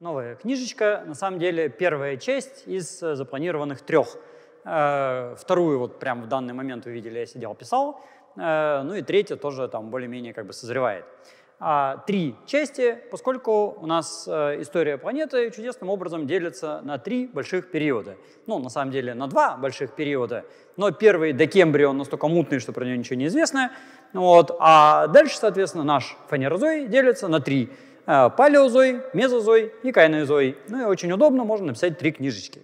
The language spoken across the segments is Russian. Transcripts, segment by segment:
новая книжечка. На самом деле первая часть из э, запланированных трех. Э, вторую вот прямо в данный момент увидели, я сидел, писал. Э, ну и третья тоже там более-менее как бы созревает. А три части, поскольку у нас история планеты чудесным образом делится на три больших периода. Ну, на самом деле, на два больших периода. Но первый Декембрий, он настолько мутный, что про него ничего не известно. Вот. А дальше, соответственно, наш фанерозой делится на три Э, палеозой, мезозой и кайнозой. Ну и очень удобно, можно написать три книжечки.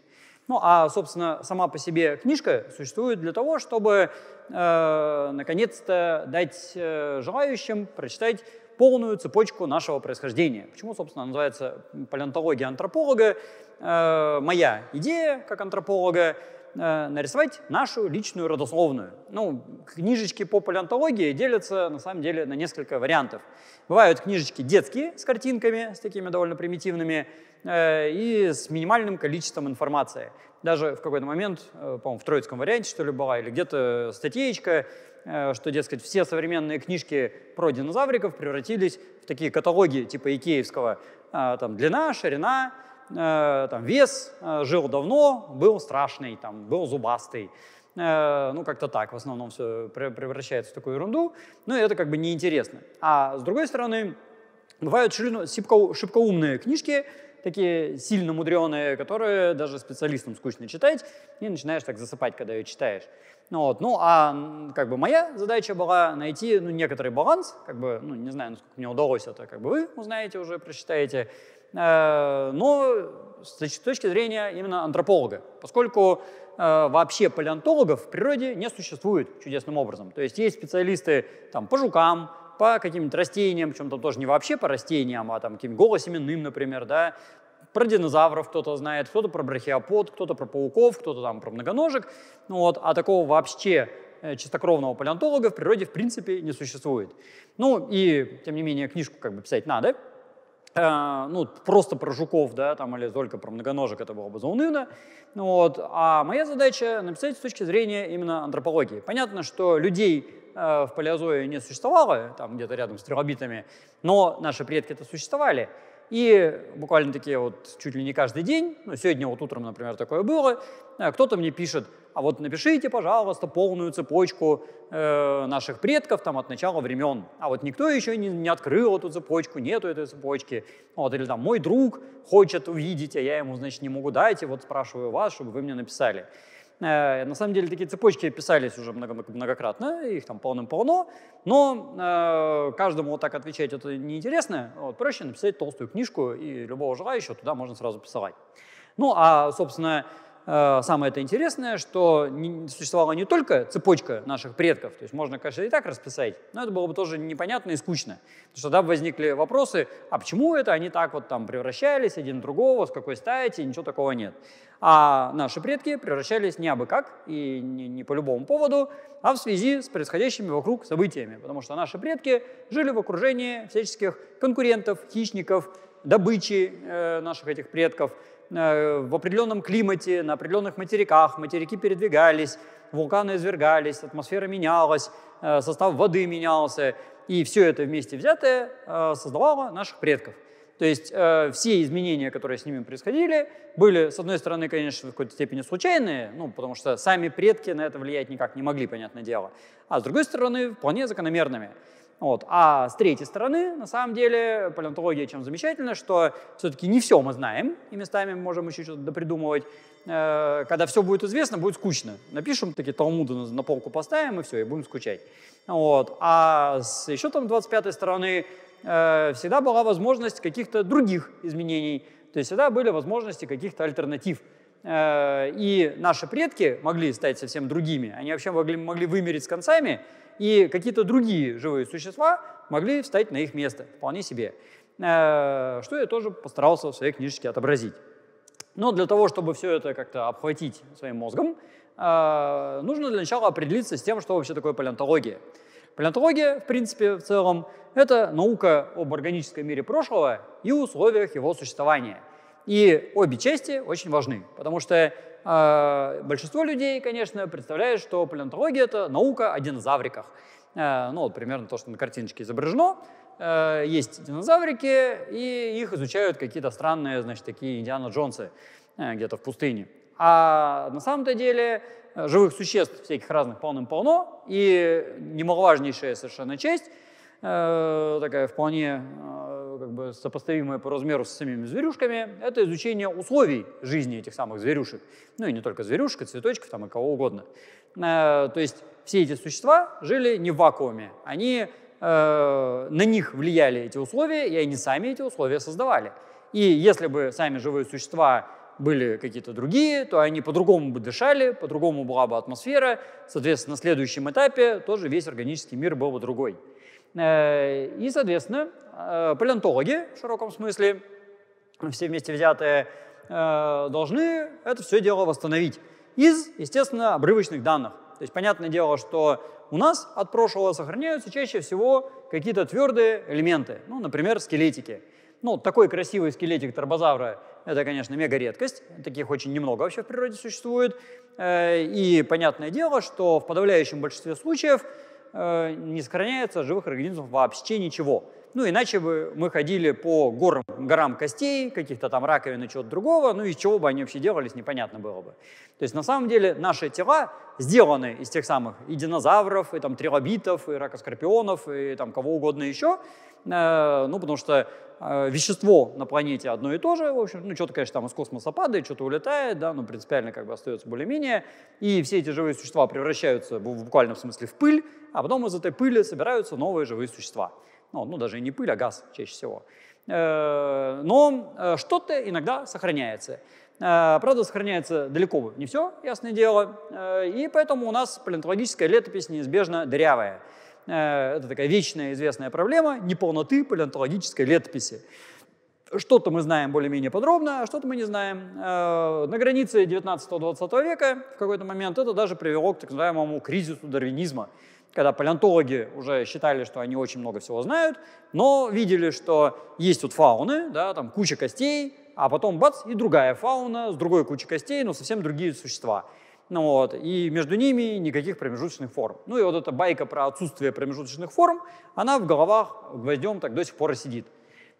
Ну а, собственно, сама по себе книжка существует для того, чтобы э, наконец-то дать э, желающим прочитать полную цепочку нашего происхождения. Почему, собственно, называется палеонтология антрополога? Э, моя идея как антрополога Э, нарисовать нашу личную родословную. Ну, книжечки по палеонтологии делятся, на самом деле, на несколько вариантов. Бывают книжечки детские с картинками, с такими довольно примитивными, э, и с минимальным количеством информации. Даже в какой-то момент, э, по-моему, в троицком варианте, что ли, была, или где-то статьечка, э, что, дескать, все современные книжки про динозавриков превратились в такие каталоги типа Икеевского. А, там длина, ширина, Э, там, вес, э, жил давно, был страшный, там, был зубастый. Э, ну, как-то так, в основном все превращается в такую ерунду. Ну, и это как бы неинтересно. А с другой стороны, бывают шибко, умные книжки, такие сильно мудреные, которые даже специалистам скучно читать, и начинаешь так засыпать, когда ее читаешь. Ну, вот. ну а как бы моя задача была найти ну, некоторый баланс, как бы, ну, не знаю, насколько мне удалось это, как бы вы узнаете уже, прочитаете, Э, но с точки зрения именно антрополога, поскольку э, вообще палеонтологов в природе не существует чудесным образом. То есть есть специалисты там, по жукам, по каким-то растениям, причем там тоже не вообще по растениям, а там каким-то голосеменным, например, да, про динозавров кто-то знает, кто-то про брахиопод, кто-то про пауков, кто-то там про многоножек. Ну вот, а такого вообще э, чистокровного палеонтолога в природе в принципе не существует. Ну и, тем не менее, книжку как бы писать надо, Э, ну, просто про жуков, да, там, или только про многоножек, это было бы заунывно. Ну вот. А моя задача написать с точки зрения именно антропологии. Понятно, что людей э, в Палеозое не существовало, там где-то рядом с трилобитами, но наши предки это существовали. И буквально такие вот чуть ли не каждый день, ну, сегодня вот утром, например, такое было, э, кто-то мне пишет, а вот напишите, пожалуйста, полную цепочку э, наших предков там от начала времен. А вот никто еще не, не открыл эту цепочку, нету этой цепочки. Вот, или там мой друг хочет увидеть, а я ему, значит, не могу дать, и вот спрашиваю вас, чтобы вы мне написали. Э, на самом деле такие цепочки писались уже многократно, их там полным-полно, но э, каждому вот так отвечать это неинтересно. Вот, проще написать толстую книжку, и любого желающего туда можно сразу посылать. Ну а, собственно, Э, самое это интересное, что существовала не только цепочка наших предков, то есть можно, конечно, и так расписать, но это было бы тоже непонятно и скучно. Потому что тогда возникли вопросы, а почему это они так вот там превращались один в другого, с какой стати, ничего такого нет. А наши предки превращались не абы как и не, не по любому поводу, а в связи с происходящими вокруг событиями, потому что наши предки жили в окружении всяческих конкурентов, хищников, добычи э, наших этих предков, э, в определенном климате, на определенных материках, материки передвигались, вулканы извергались, атмосфера менялась, э, состав воды менялся, и все это вместе взятое создавало наших предков. То есть все изменения, которые с ними происходили, были, с одной стороны, конечно, в какой-то степени случайные, ну, потому что сами предки на это влиять никак не могли, понятное дело, а с другой стороны, вполне закономерными. Вот. А с третьей стороны, на самом деле, палеонтология чем замечательна, что все-таки не все мы знаем, и местами мы можем еще что-то допридумывать. Э, когда все будет известно, будет скучно. Напишем такие талмуды на полку поставим, и все, и будем скучать. Вот. А с еще там 25-й стороны э, всегда была возможность каких-то других изменений, то есть всегда были возможности каких-то альтернатив. Э, и наши предки могли стать совсем другими, они вообще могли, могли вымереть с концами, и какие-то другие живые существа могли встать на их место вполне себе. Э, что я тоже постарался в своей книжечке отобразить. Но для того, чтобы все это как-то обхватить своим мозгом, э, нужно для начала определиться с тем, что вообще такое палеонтология. Палеонтология, в принципе, в целом, это наука об органическом мире прошлого и условиях его существования. И обе части очень важны, потому что а, большинство людей, конечно, представляет, что палеонтология – это наука о динозавриках. Э, ну, вот примерно то, что на картиночке изображено. Э, есть динозаврики, и их изучают какие-то странные, значит, такие Индиана Джонсы э, где-то в пустыне. А на самом-то деле живых существ всяких разных полным-полно, и немаловажнейшая совершенно честь – Э, такая вполне э, как бы сопоставимая по размеру с самими зверюшками, это изучение условий жизни этих самых зверюшек. Ну и не только зверюшек, и цветочков, там и кого угодно. Э, то есть все эти существа жили не в вакууме. Они, на них влияли эти условия, и они сами эти условия создавали. И если бы сами живые существа были какие-то другие, то они по-другому бы дышали, по-другому была бы атмосфера. Соответственно, на следующем этапе тоже весь органический мир был бы другой. Э, и, соответственно, э, палеонтологи в широком смысле, все вместе взятые, э, должны это все дело восстановить из, естественно, обрывочных данных. То есть понятное дело, что у нас от прошлого сохраняются чаще всего какие-то твердые элементы, ну, например, скелетики. Ну, такой красивый скелетик торбозавра – это, конечно, мега редкость, таких очень немного вообще в природе существует. И понятное дело, что в подавляющем большинстве случаев – Э, не сохраняется живых организмов вообще ничего. Ну, иначе бы мы ходили по горам, горам костей, каких-то там раковин и чего-то другого, ну, из чего бы они вообще делались, непонятно было бы. То есть, на самом деле, наши тела сделаны из тех самых и динозавров, и там трилобитов, и ракоскорпионов, и там кого угодно еще, Э, ну, потому что э, вещество на планете одно и то же, в общем, ну, что-то, конечно, там из космоса падает, что-то улетает, да, но принципиально как бы остается более-менее, и все эти живые существа превращаются в буквальном смысле в пыль, а потом из этой пыли собираются новые живые существа. Ну, ну даже не пыль, а газ чаще всего. Э, но что-то иногда сохраняется. Правда, сохраняется далеко не все, ясное дело, и поэтому у нас палеонтологическая летопись неизбежно дырявая – Э, это такая вечная известная проблема неполноты палеонтологической летописи. Что-то мы знаем более-менее подробно, а что-то мы не знаем. Э, на границе 19-20 века в какой-то момент это даже привело к так называемому кризису дарвинизма, когда палеонтологи уже считали, что они очень много всего знают, но видели, что есть тут фауны, да, там куча костей, а потом бац, и другая фауна с другой кучей костей, но совсем другие существа. Ну, вот, и между ними никаких промежуточных форм. Ну и вот эта байка про отсутствие промежуточных форм, она в головах гвоздем так до сих пор и сидит.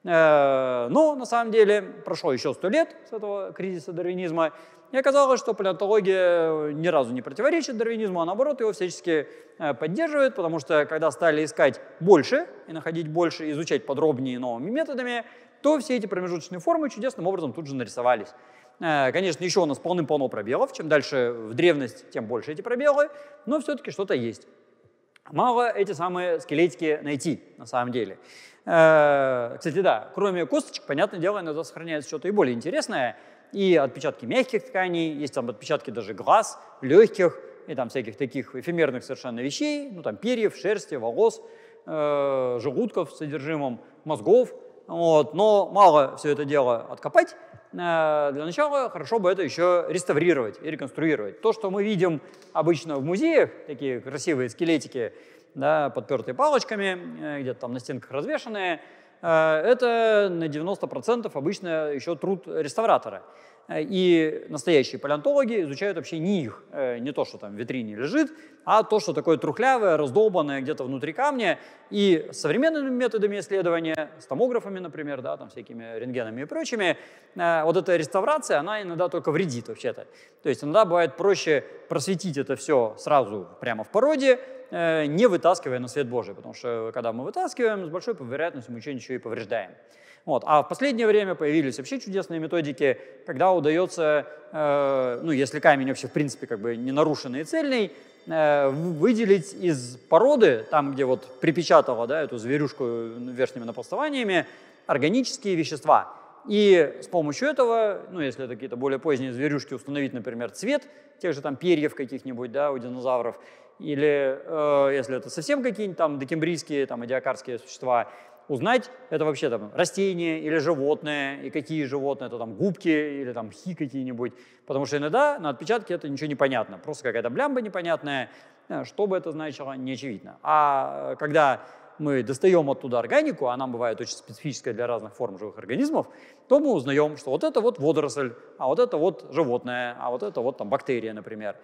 Э, но на самом деле прошло еще сто лет с этого кризиса дарвинизма, и оказалось, что палеонтология ни разу не противоречит дарвинизму, а наоборот его всячески э, поддерживает, потому что когда стали искать больше и находить больше, изучать подробнее новыми методами, то все эти промежуточные формы чудесным образом тут же нарисовались. Э, конечно, еще у нас полным-полно пробелов. Чем дальше в древность, тем больше эти пробелы, но все-таки что-то есть. Мало эти самые скелетики найти, на самом деле. Э, кстати, да, кроме косточек, понятное дело, иногда сохраняется что-то и более интересное. И отпечатки мягких тканей, есть там отпечатки даже глаз, легких и там всяких таких эфемерных совершенно вещей, ну там перьев, шерсти, волос, э, желудков с содержимым, мозгов. Вот. Но мало все это дело откопать, Э, для начала хорошо бы это еще реставрировать и реконструировать. То, что мы видим обычно в музеях, такие красивые скелетики, да, подпертые палочками, э, где-то там на стенках развешенные, э, это на 90% обычно еще труд реставратора. Э, и настоящие палеонтологи изучают вообще не их, э, не то, что там в витрине лежит, а то, что такое трухлявое, раздолбанное где-то внутри камня. И современными методами исследования, с томографами, например, да, там всякими рентгенами и прочими, э, вот эта реставрация, она иногда только вредит вообще-то. То есть иногда бывает проще просветить это все сразу прямо в породе, не вытаскивая на свет Божий, потому что когда мы вытаскиваем, с большой вероятностью мы что-нибудь еще и повреждаем. Вот. А в последнее время появились вообще чудесные методики, когда удается, э, ну, если камень вообще в принципе как бы не нарушенный и цельный, э, выделить из породы, там, где вот припечатала да, эту зверюшку верхними напластованиями, органические вещества. И с помощью этого, ну, если это какие-то более поздние зверюшки, установить, например, цвет тех же там перьев каких-нибудь, да, у динозавров, или э, если это совсем какие-нибудь там докембрийские, там, идиокарские существа, узнать, это вообще там растение или животное, и какие животные, это там губки или там хи какие-нибудь, потому что иногда на отпечатке это ничего не понятно, просто какая-то блямба непонятная, э, что бы это значило, не очевидно. А э, когда мы достаем оттуда органику, а она бывает очень специфическая для разных форм живых организмов, то мы узнаем, что вот это вот водоросль, а вот это вот животное, а вот это вот там бактерия, например.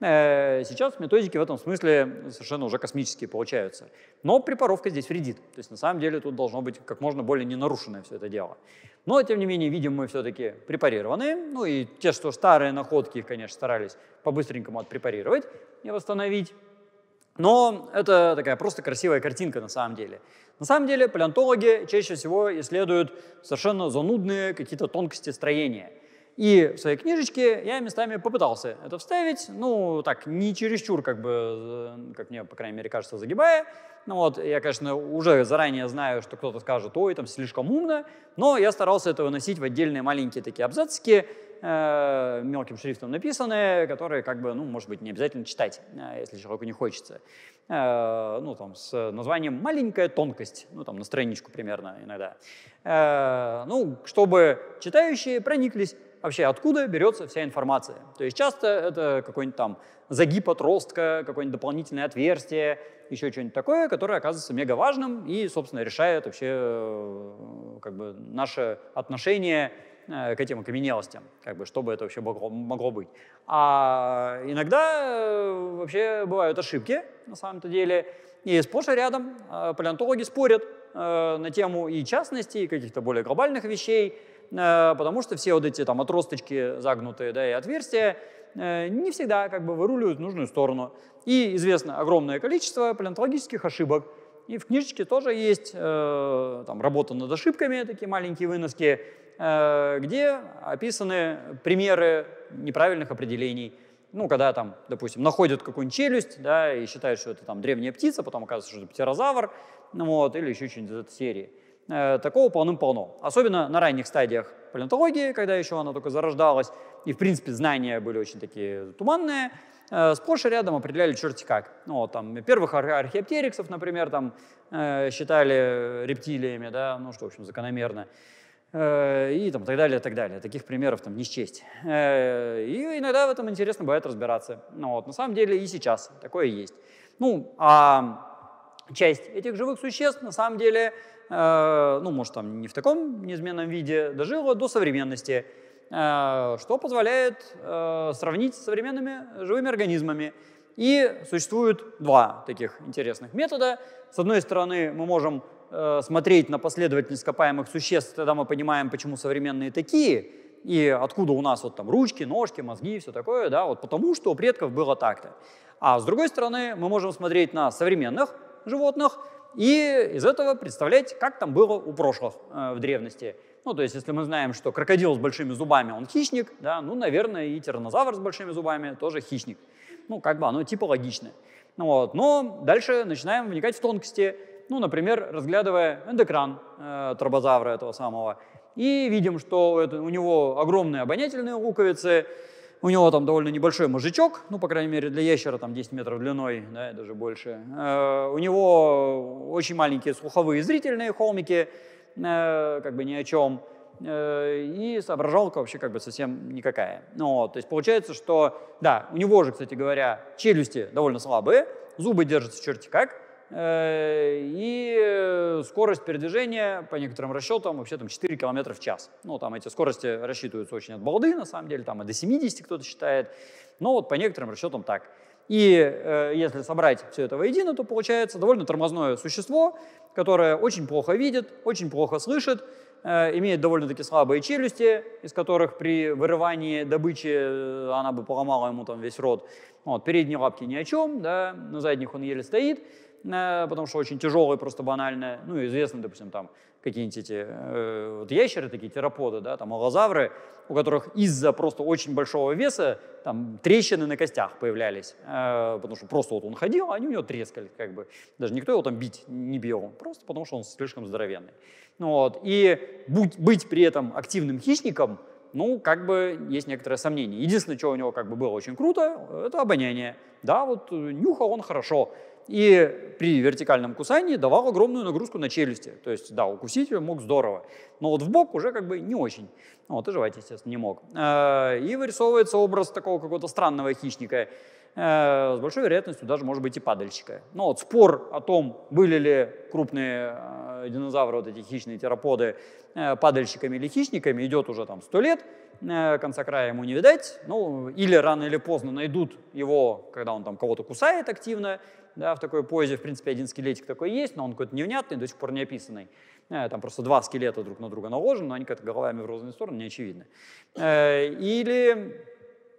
Э, сейчас методики в этом смысле совершенно уже космические получаются. Но препаровка здесь вредит. То есть на самом деле тут должно быть как можно более ненарушенное все это дело. Но, тем не менее, видим мы все-таки препарированы, Ну и те, что старые находки, их, конечно, старались по-быстренькому отпрепарировать и восстановить. Но это такая просто красивая картинка на самом деле. На самом деле палеонтологи чаще всего исследуют совершенно занудные какие-то тонкости строения – и в своей книжечке я местами попытался это вставить, ну, так, не чересчур, как бы, э, как мне, по крайней мере, кажется, загибая. Ну вот, я, конечно, уже заранее знаю, что кто-то скажет, ой, там слишком умно, но я старался это выносить в отдельные маленькие такие абзацики, э, мелким шрифтом написанные, которые, как бы, ну, может быть, не обязательно читать, э, если человеку не хочется. ну, там, с названием «Маленькая тонкость», ну, там, на страничку примерно иногда. ну, чтобы читающие прониклись вообще откуда берется вся информация. То есть часто это какой-нибудь там загиб отростка, какое-нибудь дополнительное отверстие, еще что-нибудь такое, которое оказывается мега важным и, собственно, решает вообще э, как бы, наше отношение э, к этим окаменелостям, как бы, чтобы это вообще могло, могло быть. А иногда э, вообще бывают ошибки, на самом-то деле, и сплошь и рядом палеонтологи спорят на тему и частности, и каких-то более глобальных вещей, Э, потому что все вот эти там отросточки загнутые, да, и отверстия э, не всегда как бы выруливают в нужную сторону. И известно огромное количество палеонтологических ошибок. И в книжечке тоже есть э, там, работа над ошибками, такие маленькие выноски, э, где описаны примеры неправильных определений. Ну, когда там, допустим, находят какую-нибудь челюсть, да, и считают, что это там древняя птица, потом оказывается, что это птерозавр, ну, вот, или еще что-нибудь из этой серии. Э, такого полным-полно. Особенно на ранних стадиях палеонтологии, когда еще она только зарождалась, и, в принципе, знания были очень такие туманные, э, сплошь и рядом определяли черти как. Ну, вот там, первых ар- археоптериксов, например, там, э, считали рептилиями, да, ну, что, в общем, закономерно. и там, так далее, так далее. Таких примеров там не счесть. и иногда в этом интересно бывает разбираться. Ну, вот, на самом деле и сейчас такое есть. Ну, а часть этих живых существ, на самом деле, Э, ну, может, там не в таком неизменном виде, дожило до современности, э, что позволяет э, сравнить с современными живыми организмами. И существует два таких интересных метода. С одной стороны, мы можем смотреть на последовательность копаемых существ, тогда мы понимаем, почему современные такие, и откуда у нас вот там ручки, ножки, мозги и все такое, да, вот потому что у предков было так-то. А с другой стороны, мы можем смотреть на современных животных – и из этого представлять, как там было у прошлых э, в древности. Ну, то есть, если мы знаем, что крокодил с большими зубами, он хищник, да, ну, наверное, и тиранозавр с большими зубами тоже хищник. Ну, как бы оно типа логично. Вот. Но дальше начинаем вникать в тонкости. Ну, например, разглядывая эндокран э, тробозавра этого самого, и видим, что это, у него огромные обонятельные луковицы, у него там довольно небольшой мужичок, ну, по крайней мере, для ящера там 10 метров длиной, да, даже больше. Э, у него очень маленькие слуховые зрительные холмики, э, как бы ни о чем. Э, и соображалка вообще как бы совсем никакая. Ну, то есть получается, что, да, у него же, кстати говоря, челюсти довольно слабые, зубы держатся черти как, Э, и э, скорость передвижения, по некоторым расчетам, вообще там 4 км в час. Ну, там эти скорости рассчитываются очень от балды, на самом деле, там и до 70 кто-то считает, но ну, вот по некоторым расчетам так. И э, если собрать все это воедино, то получается довольно тормозное существо, которое очень плохо видит, очень плохо слышит, э, имеет довольно-таки слабые челюсти, из которых при вырывании добычи э, она бы поломала ему там весь рот. Вот, передние лапки ни о чем, да, на задних он еле стоит. Э, потому что очень тяжелые, просто банальные. Ну, известны, допустим, там какие-нибудь эти э, вот ящеры, такие тераподы, да, там аллозавры, у которых из-за просто очень большого веса там трещины на костях появлялись, э, потому что просто вот он ходил, а они у него трескали, как бы. Даже никто его там бить не бил, просто потому что он слишком здоровенный. Ну, вот. И будь, быть при этом активным хищником, ну, как бы есть некоторое сомнение. Единственное, что у него как бы было очень круто, это обоняние. Да, вот э, нюхал он хорошо, и при вертикальном кусании давал огромную нагрузку на челюсти. То есть, да, укусить ее мог здорово, но вот в бок уже как бы не очень. Ну, вот и жевать, естественно, не мог. Э, и вырисовывается образ такого какого-то странного хищника, э, с большой вероятностью даже, может быть, и падальщика. Но ну вот спор о том, были ли крупные э, динозавры, вот эти хищные тераподы, падальщиками или хищниками, идет уже там сто лет, конца края ему не видать. Ну, или рано или поздно найдут его, когда он там кого-то кусает активно, да, в такой позе, в принципе, один скелетик такой есть, но он какой-то невнятный, до сих пор не описанный. Э, там просто два скелета друг на друга наложены, но они как-то головами в разные стороны, не очевидно. Э, или,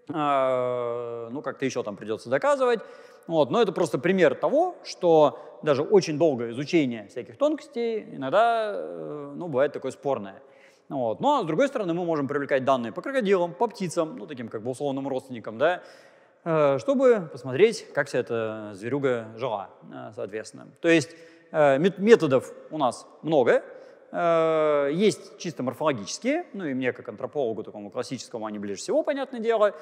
э, ну, как-то еще там придется доказывать. Вот, но это просто пример того, что даже очень долгое изучение всяких тонкостей иногда, ну, бывает такое спорное. Вот. Но, с другой стороны, мы можем привлекать данные по крокодилам, по птицам, ну, таким как бы условным родственникам, да, Э, чтобы посмотреть, как вся эта зверюга жила, э, соответственно. То есть э, методов у нас много, есть чисто морфологические, ну и мне как антропологу такому классическому они ближе всего, понятное дело,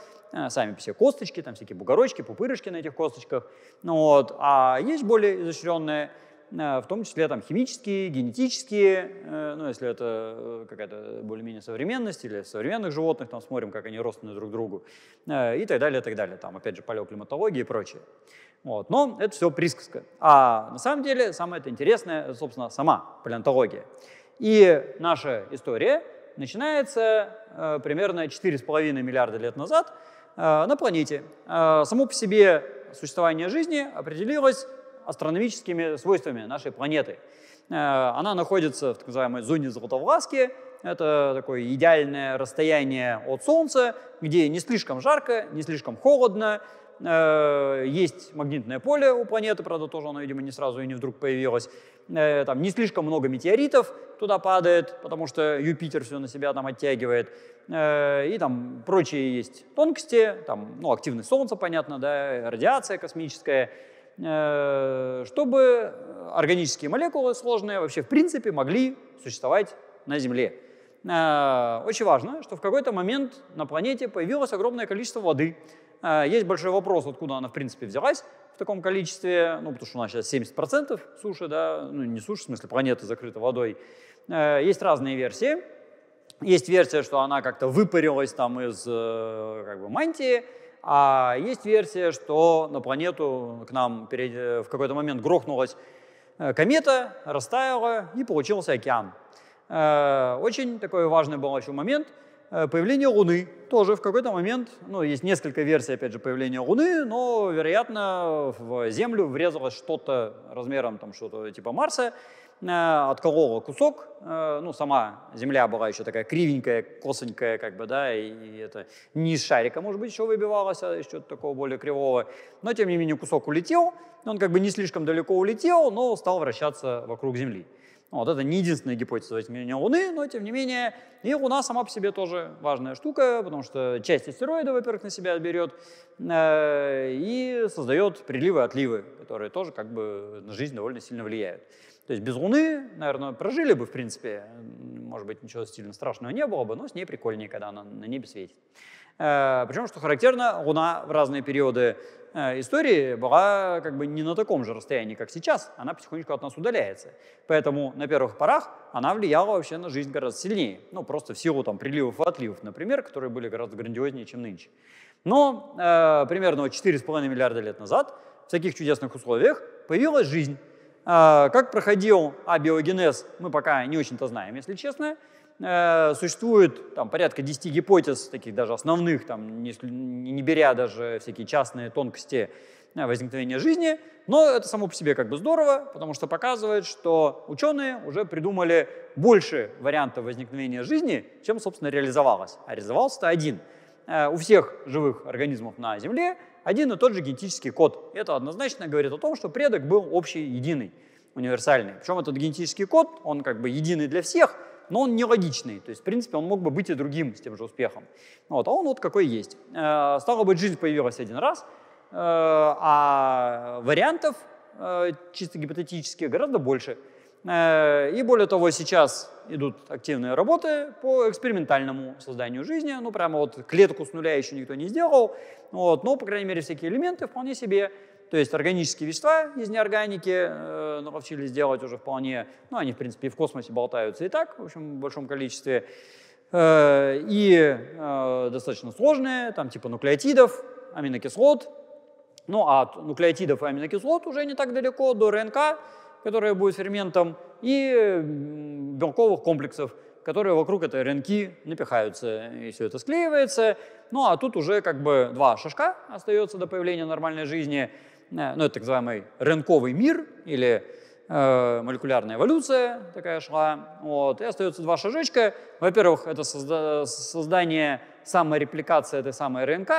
сами все косточки, там всякие бугорочки, пупырышки на этих косточках, ну вот, а есть более изощренные Э, в том числе там химические, генетические, э, ну, если это э, какая-то более-менее современность или современных животных, там смотрим, как они ростны друг другу, и так далее, и так далее. Там, опять же, палеоклиматология и прочее. Вот. Но это все присказка. А на самом деле самое это интересное, собственно, сама палеонтология. И наша история начинается примерно 4,5 миллиарда лет назад на планете. само по себе существование жизни определилось астрономическими свойствами нашей планеты. Э, она находится в так называемой зоне Златовласки, это такое идеальное расстояние от Солнца, где не слишком жарко, не слишком холодно, э, есть магнитное поле у планеты, правда, тоже оно, видимо, не сразу и не вдруг появилось. Э, там не слишком много метеоритов туда падает, потому что Юпитер все на себя там оттягивает. И там прочие есть тонкости, там, ну, активность Солнца, понятно, да, радиация космическая – Э, чтобы органические молекулы сложные вообще в принципе могли существовать на Земле. Э, очень важно, что в какой-то момент на планете появилось огромное количество воды. Э, есть большой вопрос, откуда она в принципе взялась в таком количестве, ну, потому что у нас сейчас 70% суши, да, ну, не суши, в смысле, планета закрыта водой. Есть разные версии. Есть версия, что она как-то выпарилась там из как бы, мантии, а есть версия, что на планету к нам э, в какой-то момент грохнулась э, комета, растаяла и получился океан. Э, очень такой важный был еще момент – появление Луны. Тоже в какой-то момент, ну, есть несколько версий, опять же, появления Луны, но, вероятно, в Землю врезалось что-то размером там что-то типа Марса, Э, отколола кусок, э, ну, сама земля была еще такая кривенькая, косонькая, как бы, да, и, и это не из шарика, может быть, еще выбивалось, а еще такого более кривого. Но, тем не менее, кусок улетел, он как бы не слишком далеко улетел, но стал вращаться вокруг Земли. вот это не единственная гипотеза изменения Луны, но, тем не менее, и Луна сама по себе тоже важная штука, потому что часть астероида, во-первых, на себя берет э, и создает приливы-отливы, которые тоже как бы на жизнь довольно сильно влияют. То есть без Луны, наверное, прожили бы, в принципе. Может быть, ничего сильно страшного не было бы, но с ней прикольнее, когда она на небе светит. Э, причем, что характерно, Луна в разные периоды э, истории была как бы не на таком же расстоянии, как сейчас. Она потихонечку от нас удаляется. Поэтому на первых порах она влияла вообще на жизнь гораздо сильнее. Ну, просто в силу там приливов и отливов, например, которые были гораздо грандиознее, чем нынче. Но э, примерно 4,5 миллиарда лет назад в таких чудесных условиях появилась жизнь. А, как проходил абиогенез, мы пока не очень-то знаем, если честно. Э, существует там, порядка 10 гипотез, таких даже основных, там, не, не беря даже всякие частные тонкости э, возникновения жизни. Но это само по себе как бы здорово, потому что показывает, что ученые уже придумали больше вариантов возникновения жизни, чем, собственно, реализовалось. А реализовался-то один. Э, у всех живых организмов на Земле один и тот же генетический код. Это однозначно говорит о том, что предок был общий, единый, универсальный. Причем этот генетический код, он как бы единый для всех, но он нелогичный. То есть, в принципе, он мог бы быть и другим с тем же успехом. Вот, а он вот какой есть. Э, стало быть, жизнь появилась один раз, э, а вариантов э, чисто гипотетически гораздо больше – Э, и более того, сейчас идут активные работы по экспериментальному созданию жизни. Ну, прямо вот клетку с нуля еще никто не сделал. Вот, но, по крайней мере, всякие элементы вполне себе. То есть органические вещества из неорганики э, научились делать уже вполне. Ну, они, в принципе, и в космосе болтаются и так, в общем, в большом количестве. Э, и э, достаточно сложные, там, типа нуклеотидов, аминокислот. Ну, а от нуклеотидов и аминокислот уже не так далеко, до РНК которая будет ферментом, и белковых комплексов, которые вокруг этой РНК напихаются, и все это склеивается. Ну а тут уже как бы два шажка остается до появления нормальной жизни. Э, ну, это так называемый рынковый мир или э, молекулярная эволюция такая шла. Вот. И остается два шажочка. Во-первых, это созда создание саморепликации этой самой РНК,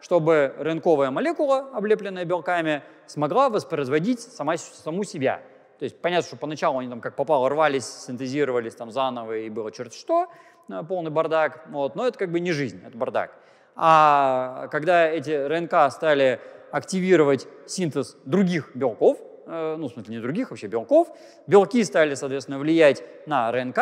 чтобы рынковая молекула, облепленная белками, смогла воспроизводить сама, саму себя – то есть понятно, что поначалу они там как попало рвались, синтезировались там заново и было черт что, э, полный бардак, вот, но это как бы не жизнь, это бардак. А когда эти РНК стали активировать синтез других белков, э, ну, в смысле, не других а вообще белков, белки стали, соответственно, влиять на РНК,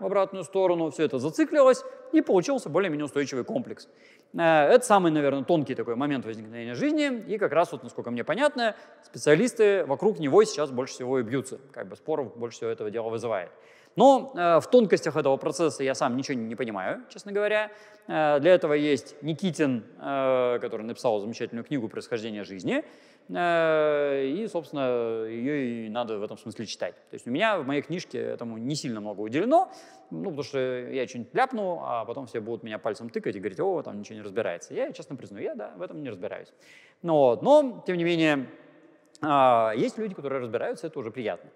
в обратную сторону, все это зациклилось, и получился более-менее устойчивый комплекс. Э, это самый, наверное, тонкий такой момент возникновения жизни, и как раз вот, насколько мне понятно, специалисты вокруг него сейчас больше всего и бьются, как бы споров больше всего этого дела вызывает. Но э, в тонкостях этого процесса я сам ничего не понимаю, честно говоря. Э, для этого есть Никитин, э, который написал замечательную книгу «Происхождение жизни», и, собственно, ее и надо в этом смысле читать. То есть у меня в моей книжке этому не сильно много уделено, ну, потому что я что-нибудь ляпну, а потом все будут меня пальцем тыкать и говорить, о, там ничего не разбирается. Я, честно признаю, я, да, в этом не разбираюсь. Но, но тем не менее, а, есть люди, которые разбираются, это уже приятно.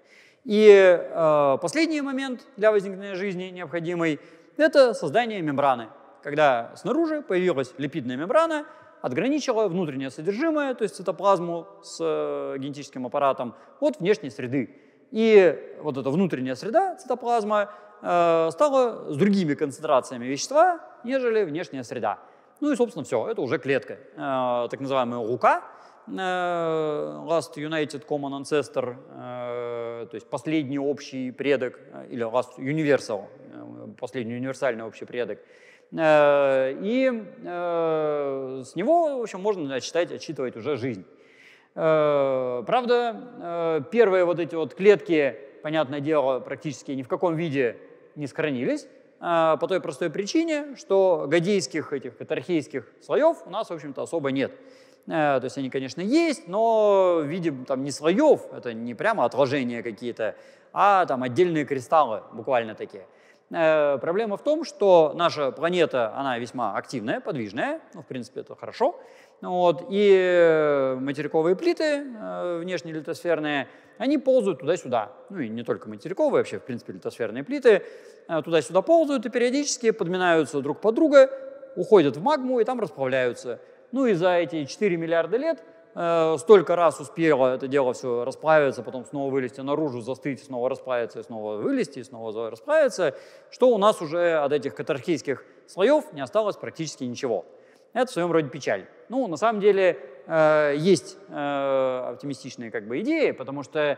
И э, последний момент для возникновения жизни необходимый – это создание мембраны, когда снаружи появилась липидная мембрана, отграничила внутреннее содержимое, то есть цитоплазму с э, генетическим аппаратом, от внешней среды. И вот эта внутренняя среда, цитоплазма, э, стала с другими концентрациями вещества, нежели внешняя среда. Ну и, собственно, все, это уже клетка, э, так называемая лука – Э, last united common ancestor, э, то есть последний общий предок, э, или last universal, последний универсальный общий предок. И с него, в общем, можно считать, отсчитывать уже жизнь. Правда, первые вот эти вот клетки, понятное дело, практически ни в каком виде не сохранились, по той простой причине, что гадейских этих катархейских слоев у нас, в общем-то, особо нет. Э, то есть они, конечно, есть, но в виде там, не слоев, это не прямо отложения какие-то, а там отдельные кристаллы буквально такие. Э, проблема в том, что наша планета, она весьма активная, подвижная, ну, в принципе, это хорошо, вот, и материковые плиты э, внешние литосферные, они ползают туда-сюда. Ну и не только материковые, вообще, в принципе, литосферные плиты туда-сюда ползают и периодически подминаются друг под друга, уходят в магму и там расплавляются. Ну и за эти 4 миллиарда лет э, столько раз успело это дело все расплавиться, потом снова вылезти наружу, застыть, снова расплавиться, снова вылезти, снова расплавиться, что у нас уже от этих катархийских слоев не осталось практически ничего. Это в своем роде печаль. Ну, на самом деле, э, есть э, оптимистичные как бы, идеи, потому что э,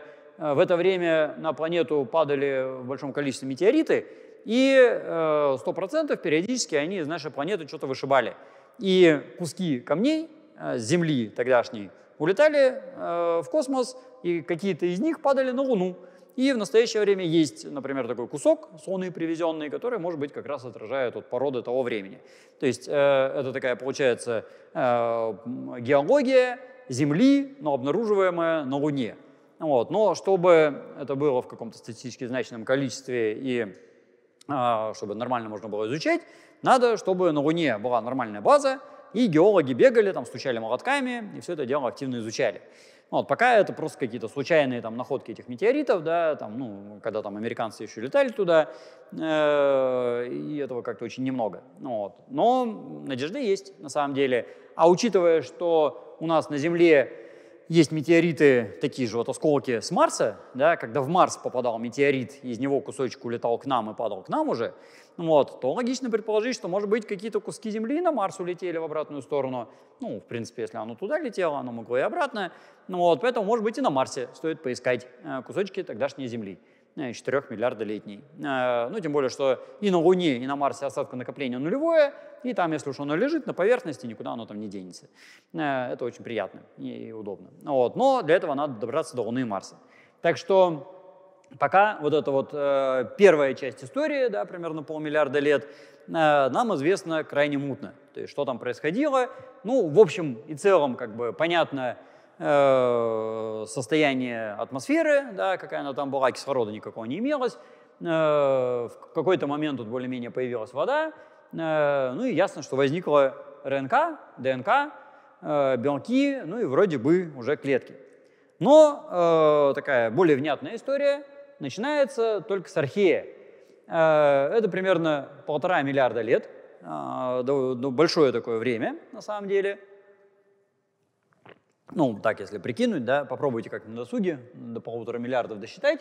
в это время на планету падали в большом количестве метеориты, и 100% э, периодически они из нашей планеты что-то вышибали и куски камней э, Земли тогдашней улетали э, в космос, и какие-то из них падали на Луну. И в настоящее время есть, например, такой кусок соны привезенный, который, может быть, как раз отражает от породы того времени. То есть э, это такая, получается, геология Земли, но обнаруживаемая на Луне. Вот. Но чтобы это было в каком-то статистически значимом количестве и чтобы нормально можно было изучать, надо, чтобы на Луне была нормальная база, и геологи бегали, там, стучали молотками, и все это дело активно изучали. Ну, вот, пока это просто какие-то случайные там, находки этих метеоритов, да, там, ну, когда там американцы еще летали туда, э, и этого как-то очень немного. Ну, вот. Но надежды есть на самом деле. А учитывая, что у нас на Земле есть метеориты, такие же вот осколки с Марса, да, когда в Марс попадал метеорит, из него кусочек улетал к нам и падал к нам уже, вот, то логично предположить, что, может быть, какие-то куски Земли на Марс улетели в обратную сторону. Ну, в принципе, если оно туда летело, оно могло и обратно. Ну, вот, поэтому, может быть, и на Марсе стоит поискать э, кусочки тогдашней Земли. 4 ну, миллиарда летний. Э, ну, тем более, что и на Луне, и на Марсе осадка накопления нулевое, и там, если уж оно лежит на поверхности, никуда оно там не денется. Э, это очень приятно и удобно. Вот. Но для этого надо добраться до Луны и Марса. Так что пока вот эта вот э, первая часть истории, да, примерно полмиллиарда лет, нам известно крайне мутно. То есть, что там происходило. Ну, в общем и целом, как бы понятно, Э, состояние атмосферы, да, какая она там была, кислорода никакого не имелось, э, в какой-то момент тут более-менее появилась вода, э, ну и ясно, что возникла РНК, ДНК, белки, ну и вроде бы уже клетки. Но такая более внятная история начинается только с архея. это примерно полтора миллиарда лет, большое такое время на самом деле ну, так, если прикинуть, да, попробуйте как на досуге, до полутора миллиардов досчитать,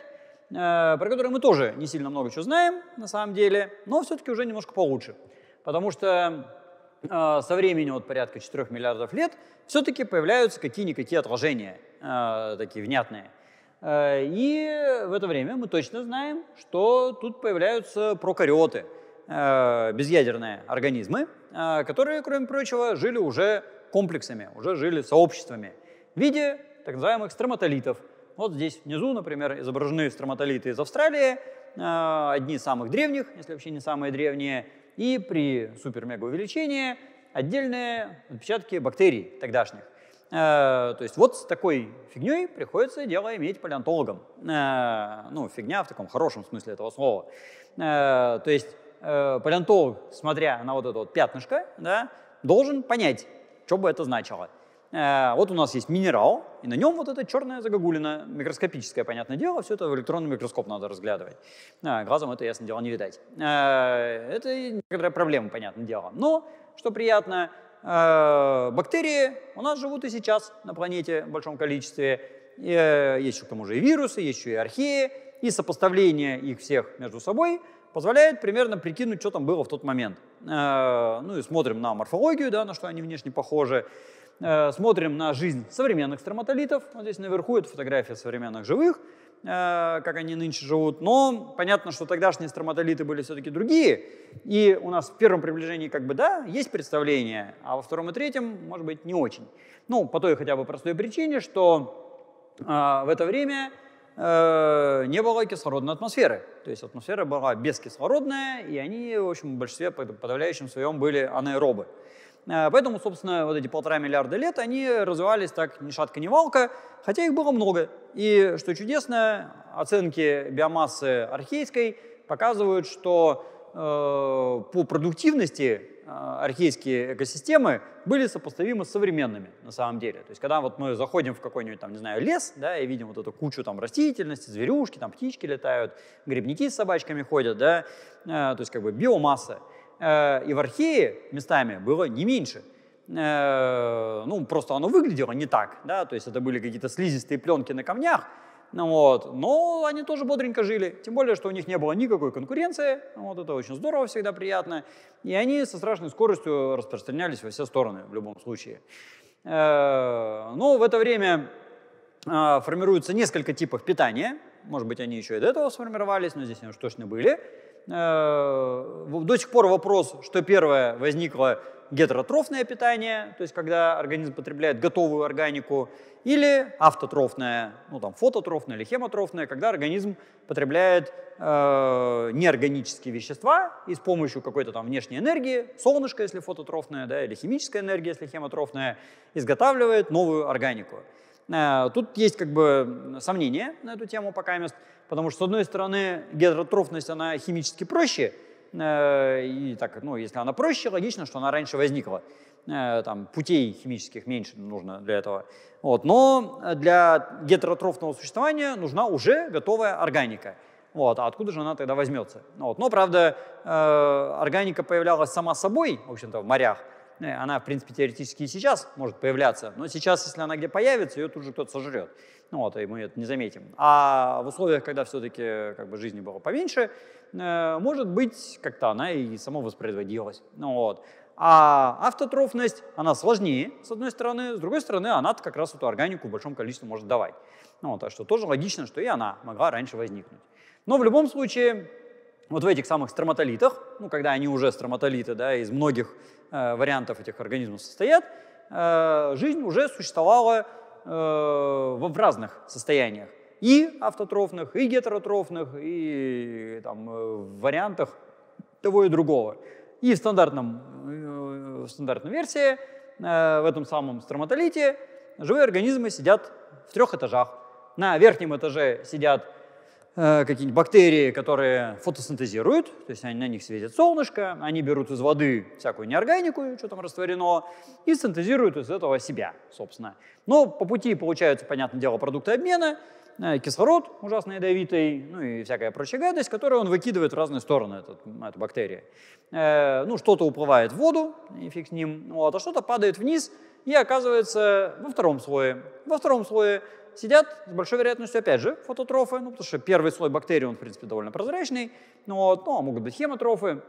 э, про которые мы тоже не сильно много чего знаем, на самом деле, но все-таки уже немножко получше. Потому что э, со временем, вот порядка 4 миллиардов лет, все-таки появляются какие-никакие отложения, э, такие внятные. Э, и в это время мы точно знаем, что тут появляются прокариоты, э, безъядерные организмы, э, которые, кроме прочего, жили уже комплексами, уже жили сообществами в виде так называемых строматолитов. Вот здесь внизу, например, изображены строматолиты из Австралии, э, одни из самых древних, если вообще не самые древние, и при супер-мега-увеличении отдельные отпечатки бактерий тогдашних. Э, то есть вот с такой фигней приходится дело иметь палеонтологам. Э, ну, фигня в таком хорошем смысле этого слова. То есть палеонтолог, смотря на вот это вот пятнышко, да, должен понять, что бы это значило? Э, вот у нас есть минерал, и на нем вот эта черная загогулина, микроскопическая, понятное дело, все это в электронный микроскоп надо разглядывать. Э, глазом это, ясное дело, не видать. Э, это некоторая проблема, понятное дело. Но, что приятно, бактерии у нас живут и сейчас на планете в большом количестве. есть еще, к тому же, и вирусы, есть еще и археи, и сопоставление их всех между собой – позволяет примерно прикинуть, что там было в тот момент. Э, ну и смотрим на морфологию, да, на что они внешне похожи. Э, смотрим на жизнь современных строматолитов. Вот здесь наверху это фотография современных живых, э, как они нынче живут. Но понятно, что тогдашние строматолиты были все-таки другие. И у нас в первом приближении как бы да, есть представление, а во втором и третьем, может быть, не очень. Ну, по той хотя бы простой причине, что в это время Э, не было кислородной атмосферы. То есть атмосфера была бескислородная, и они, в общем, в большинстве, подавляющем своем, были анаэробы. Э, поэтому, собственно, вот эти полтора миллиарда лет, они развивались так ни шатка, ни валка, хотя их было много. И, что чудесно, оценки биомассы архейской показывают, что э, по продуктивности а, архейские экосистемы были сопоставимы с современными на самом деле. То есть когда вот мы заходим в какой-нибудь там, не знаю, лес, да, и видим вот эту кучу там растительности, зверюшки, там птички летают, грибники с собачками ходят, да, э, то есть как бы биомасса. Э, и в архее местами было не меньше э, – ну, просто оно выглядело не так, да, то есть это были какие-то слизистые пленки на камнях, ну вот. Но они тоже бодренько жили, тем более, что у них не было никакой конкуренции, вот это очень здорово, всегда приятно, и они со страшной скоростью распространялись во все стороны в любом случае. Э, но ну, в это время э, формируются несколько типов питания, может быть, они еще и до этого сформировались, но здесь они уж точно были. Э, до сих пор вопрос, что первое возникло гетеротрофное питание, то есть когда организм потребляет готовую органику, или автотрофное, ну там фототрофное или хемотрофное, когда организм потребляет э, неорганические вещества и с помощью какой-то там внешней энергии, солнышко, если фототрофное, да, или химическая энергия, если хемотрофная, изготавливает новую органику. Э, тут есть как бы сомнения на эту тему пока мест, потому что, с одной стороны, гетеротрофность, она химически проще, Э, и так, ну, если она проще, логично, что она раньше возникла. Э, там путей химических меньше нужно для этого. Вот. Но для гетеротрофного существования нужна уже готовая органика. Вот, а откуда же она тогда возьмется? Вот. Но, правда, э, органика появлялась сама собой, в общем-то, в морях. Она, в принципе, теоретически и сейчас может появляться, но сейчас, если она где появится, ее тут же кто-то сожрет. Вот, и мы это не заметим. А в условиях, когда все-таки как бы, жизни было поменьше, Э, может быть, как-то она и самовоспроизводилась. Ну вот. А автотрофность, она сложнее, с одной стороны, с другой стороны, она как раз эту органику в большом количестве может давать. Ну, так что тоже логично, что и она могла раньше возникнуть. Но в любом случае, вот в этих самых строматолитах, ну, когда они уже строматолиты, да, из многих э, вариантов этих организмов состоят, э, жизнь уже существовала э, в разных состояниях и автотрофных, и гетеротрофных, и там, э, вариантах того и другого. И в, стандартном, э, в стандартной версии, э, в этом самом строматолите, живые организмы сидят в трех этажах. На верхнем этаже сидят какие-нибудь бактерии, которые фотосинтезируют, то есть они, на них светит солнышко, они берут из воды всякую неорганику, что там растворено, и синтезируют из этого себя, собственно. Но по пути получаются, понятное дело, продукты обмена, Э, кислород ужасно ядовитый, ну и всякая прочая гадость, которую он выкидывает в разные стороны, этот, эта бактерия. Э, ну, что-то уплывает в воду, и фиг с ним, вот, а что-то падает вниз и оказывается во втором слое. Во втором слое сидят с большой вероятностью, опять же, фототрофы, ну, потому что первый слой бактерий, он, в принципе, довольно прозрачный, но, ну, ну, а могут быть хемотрофы.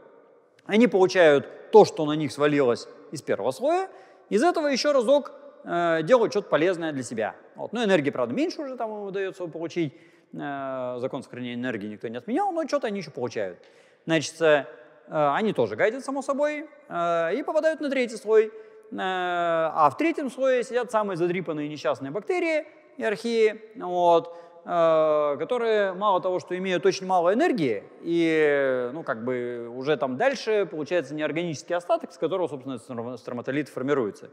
Они получают то, что на них свалилось из первого слоя, из этого еще разок э, делают что-то полезное для себя – вот. ну, энергии, правда, меньше уже там удается получить. Э, закон сохранения энергии никто не отменял, но что-то они еще получают. Значит, э, они тоже гадят само собой, э, и попадают на третий слой. А в третьем слое сидят самые задрипанные несчастные бактерии и архии, вот, которые мало того, что имеют очень мало энергии, и ну, как бы уже там дальше получается неорганический остаток, с которого, собственно, строматолит формируется.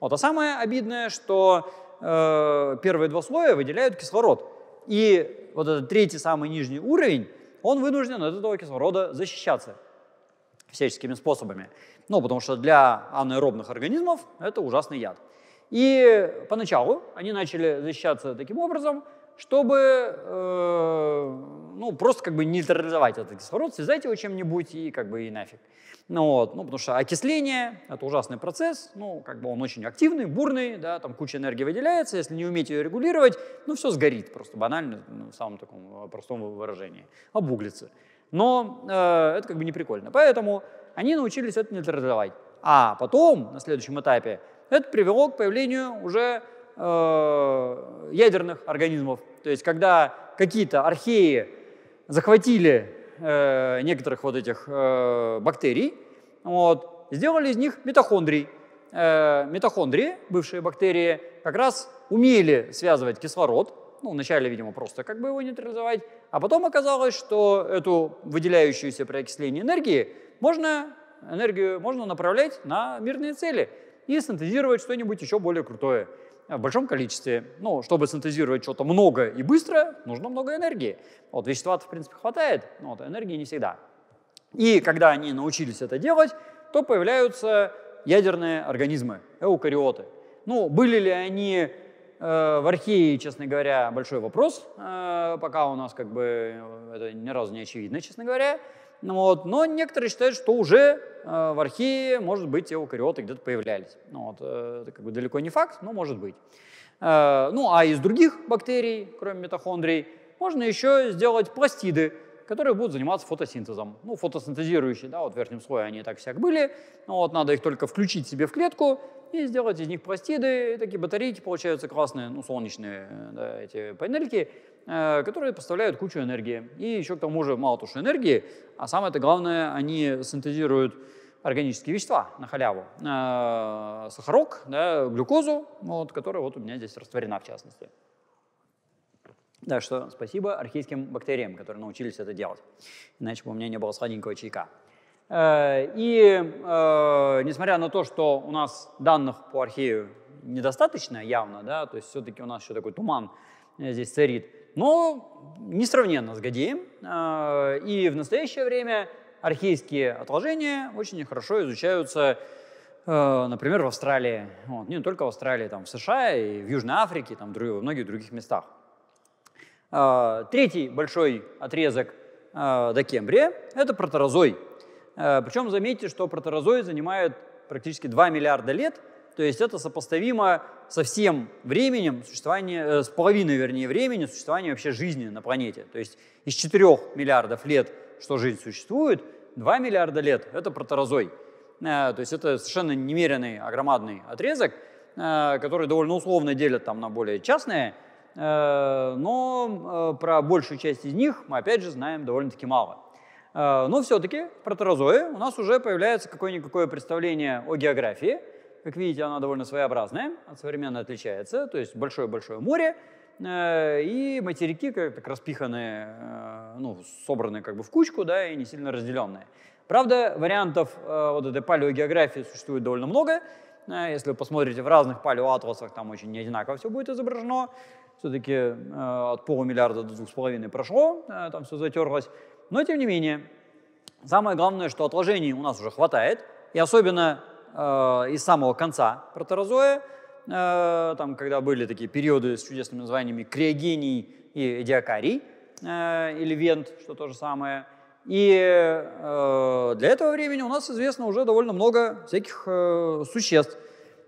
Вот. А самое обидное, что Э, первые два слоя выделяют кислород. И вот этот третий самый нижний уровень, он вынужден от этого кислорода защищаться всяческими способами. Ну, потому что для анаэробных организмов это ужасный яд. И поначалу они начали защищаться таким образом, чтобы э, ну, просто как бы нейтрализовать этот кислород, связать его чем-нибудь и как бы и нафиг. Ну, вот, ну, потому что окисление – это ужасный процесс, ну, как бы он очень активный, бурный, да, там куча энергии выделяется, если не уметь ее регулировать, ну, все сгорит просто банально, ну, в самом таком э, простом выражении, обуглится. Но э, это как бы не прикольно. Поэтому они научились это нейтрализовать. А потом, на следующем этапе, это привело к появлению уже э, ядерных организмов. То есть, когда какие-то археи захватили э, некоторых вот этих э, бактерий, вот, сделали из них митохондрии. Э, митохондрии, бывшие бактерии, как раз умели связывать кислород, ну, вначале, видимо, просто как бы его нейтрализовать, а потом оказалось, что эту выделяющуюся при окислении энергии можно, энергию можно направлять на мирные цели и синтезировать что-нибудь еще более крутое в большом количестве. Ну, чтобы синтезировать что-то много и быстро, нужно много энергии. Вот вещества в принципе, хватает, но вот, энергии не всегда. И когда они научились это делать, то появляются ядерные организмы, эукариоты. Ну, были ли они э, в архии, честно говоря, большой вопрос, э, пока у нас как бы э, это ни разу не очевидно, честно говоря. Ну вот. Но некоторые считают, что уже э, в архиве, может быть, эукариоты где-то появлялись. Ну вот. Э, это как бы далеко не факт, но может быть. Э, ну, а из других бактерий, кроме митохондрий, можно еще сделать пластиды, которые будут заниматься фотосинтезом. Ну, фотосинтезирующие, да, вот в верхнем слое они и так всяк были. Ну вот надо их только включить себе в клетку и сделать из них пластиды. такие батарейки получаются классные, ну, солнечные да, эти панельки. Э, которые поставляют кучу энергии. И еще к тому же мало то, что энергии, а самое это главное, они синтезируют органические вещества на халяву. Э, сахарок, да, глюкозу, вот, которая вот у меня здесь растворена в частности. Так что спасибо архейским бактериям, которые научились это делать. Иначе бы у меня не было сладенького чайка. Э, и несмотря на то, что у нас данных по архею недостаточно явно, да, то есть все-таки у нас еще такой туман здесь царит, но несравненно с Гадеем. А, и в настоящее время архейские отложения очень хорошо изучаются, а, например, в Австралии. Вот, не только в Австралии, там, в США и в Южной Африке, там, в многих других местах. А, третий большой отрезок до Кембрия – это Протерозой, Причем заметьте, что Протерозой занимает практически 2 миллиарда лет – то есть это сопоставимо со всем временем существования, э, с половиной, вернее, времени существования вообще жизни на планете. То есть из 4 миллиардов лет, что жизнь существует, 2 миллиарда лет – это протерозой. Э, то есть это совершенно немеренный, огромадный отрезок, э, который довольно условно делят там на более частные, но про большую часть из них мы, опять же, знаем довольно-таки мало. Но все-таки в у нас уже появляется какое-никакое представление о географии – как видите, она довольно своеобразная, от современной отличается, то есть большое-большое море, э, и материки как распиханные, э, ну, собраны как бы в кучку, да, и не сильно разделенные. Правда, вариантов э, вот этой палеогеографии существует довольно много. Если вы посмотрите в разных палеоатласах, там очень не одинаково все будет изображено. Все-таки от полумиллиарда до двух с половиной прошло, там все затерлось. Но тем не менее, самое главное, что отложений у нас уже хватает. И особенно э, из самого конца протерозоя, э, там, когда были такие периоды с чудесными названиями криогений и диакарий, э, или вент, что то же самое. И э, для этого времени у нас известно уже довольно много всяких э, существ,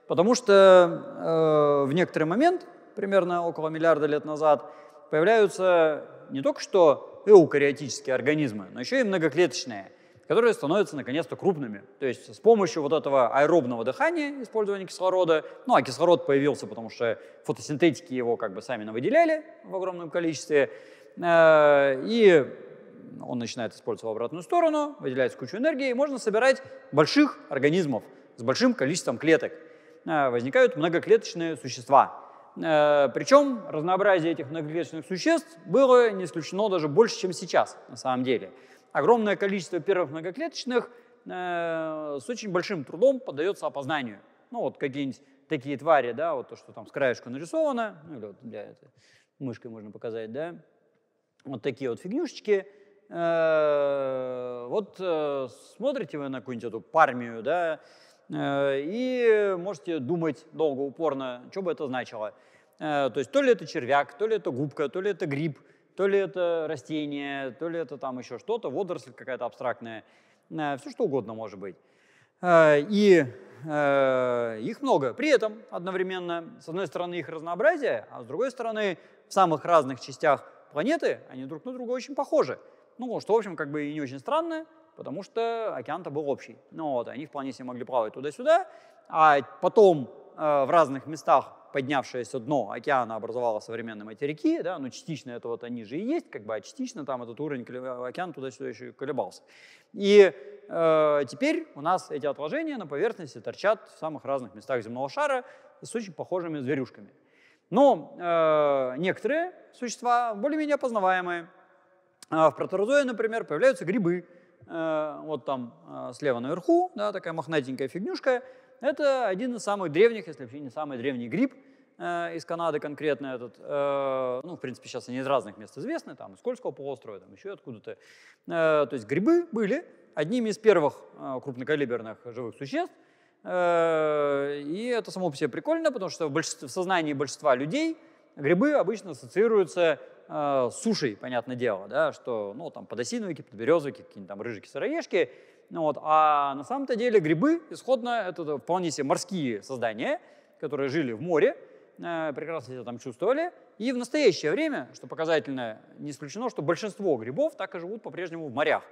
потому что в некоторый момент, примерно около миллиарда лет назад, появляются не только что эукариотические организмы, но еще и многоклеточные которые становятся наконец-то крупными. То есть с помощью вот этого аэробного дыхания, использования кислорода, ну а кислород появился, потому что фотосинтетики его как бы сами навыделяли в огромном количестве, э, и он начинает использоваться в обратную сторону, выделяет кучу энергии, и можно собирать больших организмов с большим количеством клеток. Э, возникают многоклеточные существа. Э, причем разнообразие этих многоклеточных существ было не исключено даже больше, чем сейчас на самом деле огромное количество первых многоклеточных э, с очень большим трудом подается опознанию. Ну вот какие-нибудь такие твари, да, вот то, что там с краешку нарисовано, ну или вот для этой мышкой можно показать, да, вот такие вот фигнюшечки. Э, вот э, смотрите вы на какую-нибудь эту пармию, да, э, и можете думать долго, упорно, что бы это значило. Э, то есть то ли это червяк, то ли это губка, то ли это гриб, то ли это растение, то ли это там еще что-то, водоросль какая-то абстрактная, э, все что угодно может быть. Э, и э, их много. При этом одновременно, с одной стороны, их разнообразие, а с другой стороны, в самых разных частях планеты они друг на друга очень похожи. Ну, что, в общем, как бы и не очень странно, потому что океан-то был общий. Ну, вот, они вполне себе могли плавать туда-сюда, а потом э, в разных местах поднявшееся дно океана образовало современные материки, да, но ну, частично это вот они же и есть, как бы, а частично там этот уровень э, океана туда-сюда еще и колебался. И э, теперь у нас эти отложения на поверхности торчат в самых разных местах земного шара с очень похожими зверюшками. Но э, некоторые существа более-менее опознаваемые. А в протерозое, например, появляются грибы. Э, вот там э, слева наверху, да, такая мохнатенькая фигнюшка – это один из самых древних, если вообще не самый древний гриб э, из Канады конкретно этот. Э, ну, в принципе, сейчас они из разных мест известны, там, из Кольского полуострова, там, еще откуда-то. Э, то есть грибы были одними из первых э, крупнокалиберных живых существ, э, и это само по себе прикольно, потому что в, в сознании большинства людей грибы обычно ассоциируются э, с сушей, понятное дело, да, что ну, там подосиновики, подберезовики, какие-нибудь там рыжики, сыроежки, ну вот. А на самом-то деле грибы исходно это вполне себе морские создания, которые жили в море, э, прекрасно себя там чувствовали. И в настоящее время, что показательно, не исключено, что большинство грибов так и живут по-прежнему в морях.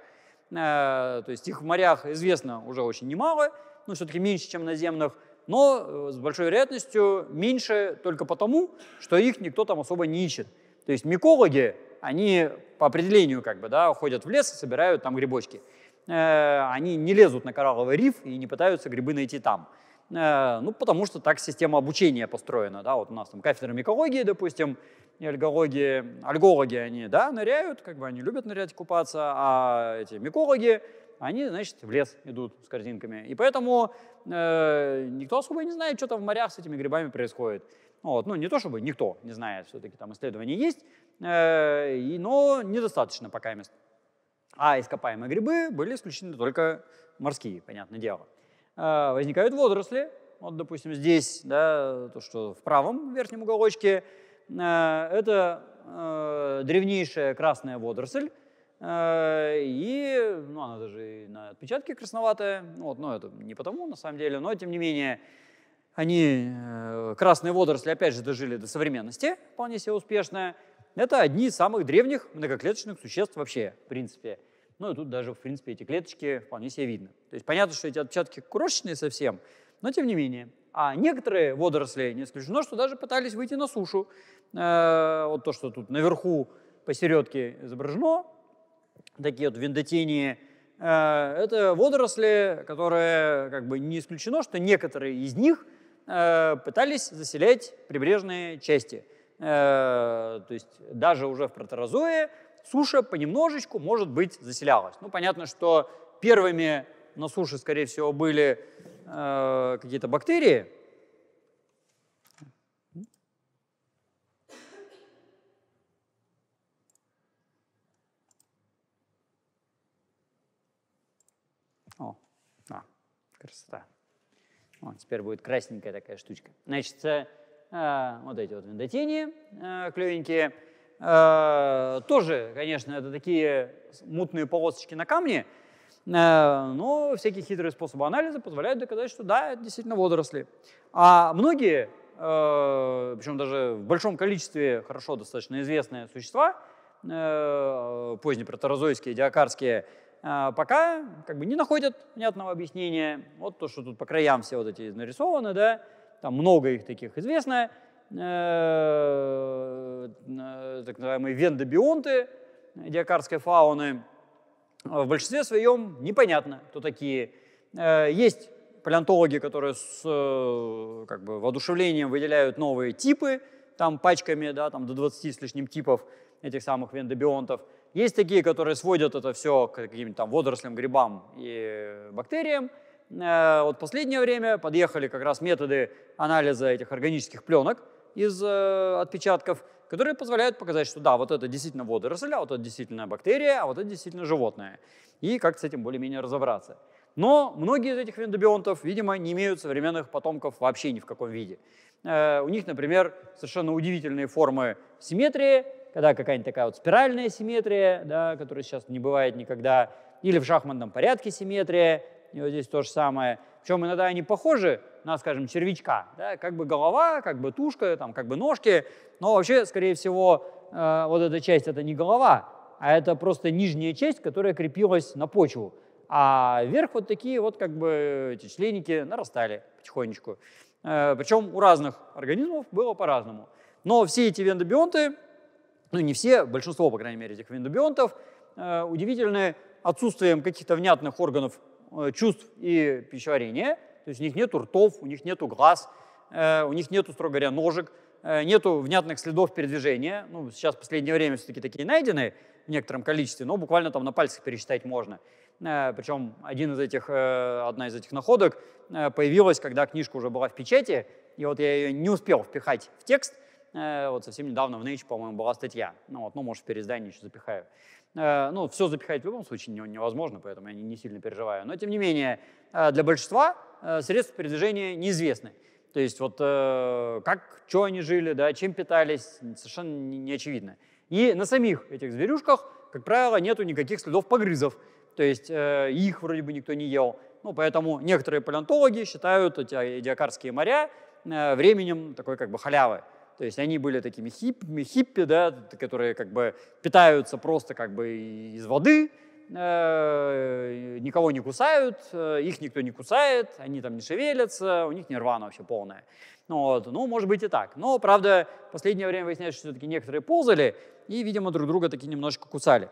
Э, то есть их в морях известно уже очень немало, но все-таки меньше, чем наземных, но э, с большой вероятностью меньше только потому, что их никто там особо не ищет. То есть микологи, они по определению как бы, да, ходят в лес и собирают там грибочки. Э, они не лезут на коралловый риф и не пытаются грибы найти там. Э, ну, потому что так система обучения построена, да, вот у нас там кафедра микологии, допустим, и альгологии, альгологи, они, да, ныряют, как бы они любят нырять, купаться, а эти микологи, они, значит, в лес идут с корзинками. И поэтому э, никто особо не знает, что там в морях с этими грибами происходит. Вот. Ну, не то чтобы никто не знает, все-таки там исследования есть, э, и, но недостаточно пока мест. А ископаемые грибы были исключены только морские, понятное дело. А, возникают водоросли. Вот, допустим, здесь, да, то, что в правом верхнем уголочке, а, это а, древнейшая красная водоросль. И, ну, она даже и на отпечатке красноватая. Вот, но это не потому, на самом деле, но, тем не менее, они, э, красные водоросли, опять же, дожили до современности, вполне себе успешная это одни из самых древних многоклеточных существ вообще, в принципе. Ну и тут даже, в принципе, эти клеточки вполне себе видно. То есть понятно, что эти отпечатки крошечные совсем, но тем не менее. А некоторые водоросли, не исключено, что даже пытались выйти на сушу. Э-э- вот то, что тут наверху посередке изображено, такие вот виндотении, э, это водоросли, которые как бы не исключено, что некоторые из них э, пытались заселять прибрежные части – Э, то есть даже уже в протерозое суша понемножечку, может быть, заселялась. Ну, понятно, что первыми на суше, скорее всего, были э, какие-то бактерии. О, а, красота. Вот, теперь будет красненькая такая штучка. Значит, э, а, вот эти вот вендотини а, клевенькие, а, тоже, конечно, это такие мутные полосочки на камне, но всякие хитрые способы анализа позволяют доказать, что да, это действительно водоросли. А многие, причем даже в большом количестве хорошо достаточно известные существа, поздние проторозойские, диакарские, пока как бы не находят понятного объяснения. Вот то, что тут по краям все вот эти нарисованы, да, там много их таких известно, э, э, так называемые вендобионты, диакарской фауны, в большинстве своем непонятно, кто такие. Э, есть палеонтологи, которые с как бы, воодушевлением выделяют новые типы, там пачками, да, там до 20 с лишним типов этих самых вендобионтов. Есть такие, которые сводят это все к каким-то там водорослям, грибам и бактериям – Э, вот последнее время подъехали как раз методы анализа этих органических пленок из э, отпечатков, которые позволяют показать, что да, вот это действительно водоросль, а вот это действительно бактерия, а вот это действительно животное. И как с этим более-менее разобраться. Но многие из этих эндобионтов, видимо, не имеют современных потомков вообще ни в каком виде. Э, у них, например, совершенно удивительные формы симметрии, когда какая-нибудь такая вот спиральная симметрия, да, которая сейчас не бывает никогда, или в шахматном порядке симметрия, и вот здесь то же самое. Причем иногда они похожи на, скажем, червячка. Да? Как бы голова, как бы тушка, там, как бы ножки. Но вообще, скорее всего, э, вот эта часть – это не голова, а это просто нижняя часть, которая крепилась на почву. А вверх вот такие вот как бы эти членики нарастали потихонечку. Э, причем у разных организмов было по-разному. Но все эти вендобионты, ну не все, большинство, по крайней мере, этих вендобионтов, э, удивительны отсутствием каких-то внятных органов Э, чувств и пищеварения, то есть у них нет ртов, у них нет глаз, э, у них нет, строго говоря, ножек, э, нету внятных следов передвижения. Ну, сейчас в последнее время все-таки такие найдены в некотором количестве, но буквально там на пальцах пересчитать можно. Причем один из этих, одна из этих находок появилась, когда книжка уже была в печати, и вот я ее не успел впихать в текст. Вот совсем недавно в Nature, по-моему, была статья. Ну, вот, ну может, в переиздании еще запихаю. Э, ну, все запихать в любом случае невозможно, поэтому я не сильно переживаю. Но, тем не менее, э, для большинства э, средств передвижения неизвестны. То есть вот как, что они жили, да, чем питались, совершенно не очевидно. И на самих этих зверюшках, как правило, нету никаких следов погрызов. То есть их вроде бы никто не ел. Ну, поэтому некоторые палеонтологи считают эти диакарские моря временем такой как бы халявы. То есть они были такими хип, хиппи, да, которые как бы питаются просто как бы из воды, э, никого не кусают, э, их никто не кусает, они там не шевелятся, у них нирвана вообще полная. Ну, вот, ну, может быть и так. Но, правда, в последнее время выясняется, что все-таки некоторые ползали и, видимо, друг друга таки немножко кусали.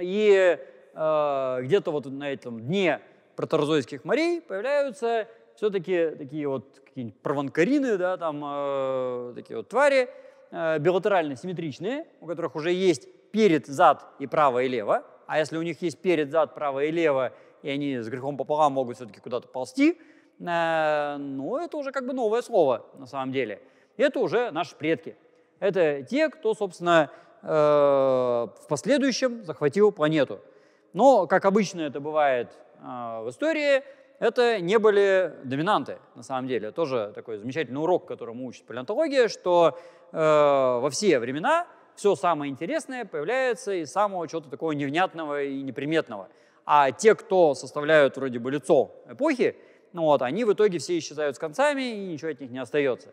И э, где-то вот на этом дне проторзойских морей появляются все-таки такие вот какие-нибудь прованкарины, да, там э, такие вот твари, э, билатерально симметричные, у которых уже есть перед, зад и право и лево. А если у них есть перед, зад, право и лево, и они с грехом пополам могут все-таки куда-то ползти, э, ну, это уже как бы новое слово на самом деле. Это уже наши предки. Это те, кто, собственно, э, в последующем захватил планету. Но, как обычно это бывает э, в истории, это не были доминанты, на самом деле. Тоже такой замечательный урок, которому учит палеонтология, что э, во все времена все самое интересное появляется из самого чего-то такого невнятного и неприметного. А те, кто составляют вроде бы лицо эпохи, ну вот, они в итоге все исчезают с концами, и ничего от них не остается.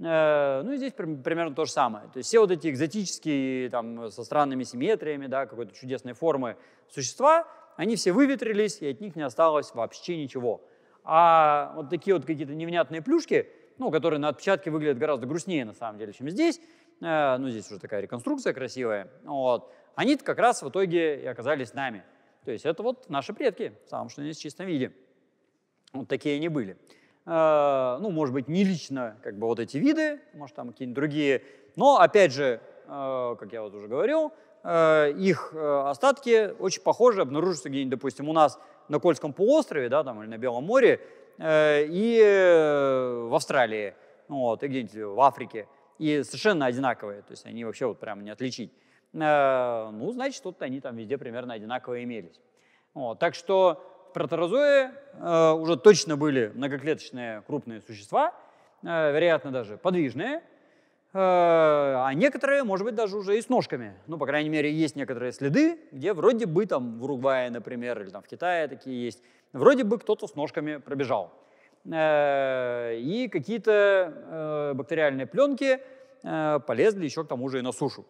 Э, ну и здесь примерно то же самое. То есть все вот эти экзотические, там, со странными симметриями, да, какой-то чудесной формы существа, они все выветрились, и от них не осталось вообще ничего. А вот такие вот какие-то невнятные плюшки, ну, которые на отпечатке выглядят гораздо грустнее, на самом деле, чем здесь, э, ну, здесь уже такая реконструкция красивая, вот, они как раз в итоге и оказались нами. То есть это вот наши предки, в самом что ни в чистом виде. Вот такие они были. Э, ну, может быть, не лично как бы вот эти виды, может, там какие-нибудь другие, но, опять же, э, как я вот уже говорил, Э, их э, остатки очень похожи, обнаружатся где-нибудь, допустим, у нас на Кольском полуострове, да, там, или на Белом море, э, и в Австралии, вот, и где-нибудь в Африке. И совершенно одинаковые, то есть они вообще вот прямо не отличить. Ну, значит, тут они там везде примерно одинаково имелись. Вот, так что протерозои э, уже точно были многоклеточные крупные существа, вероятно даже подвижные, а некоторые, может быть, даже уже и с ножками. Ну, по крайней мере, есть некоторые следы, где вроде бы там в Уругвае, например, или там в Китае такие есть, вроде бы кто-то с ножками пробежал. Э, и какие-то э, бактериальные пленки э, полезли еще к тому же и на сушу.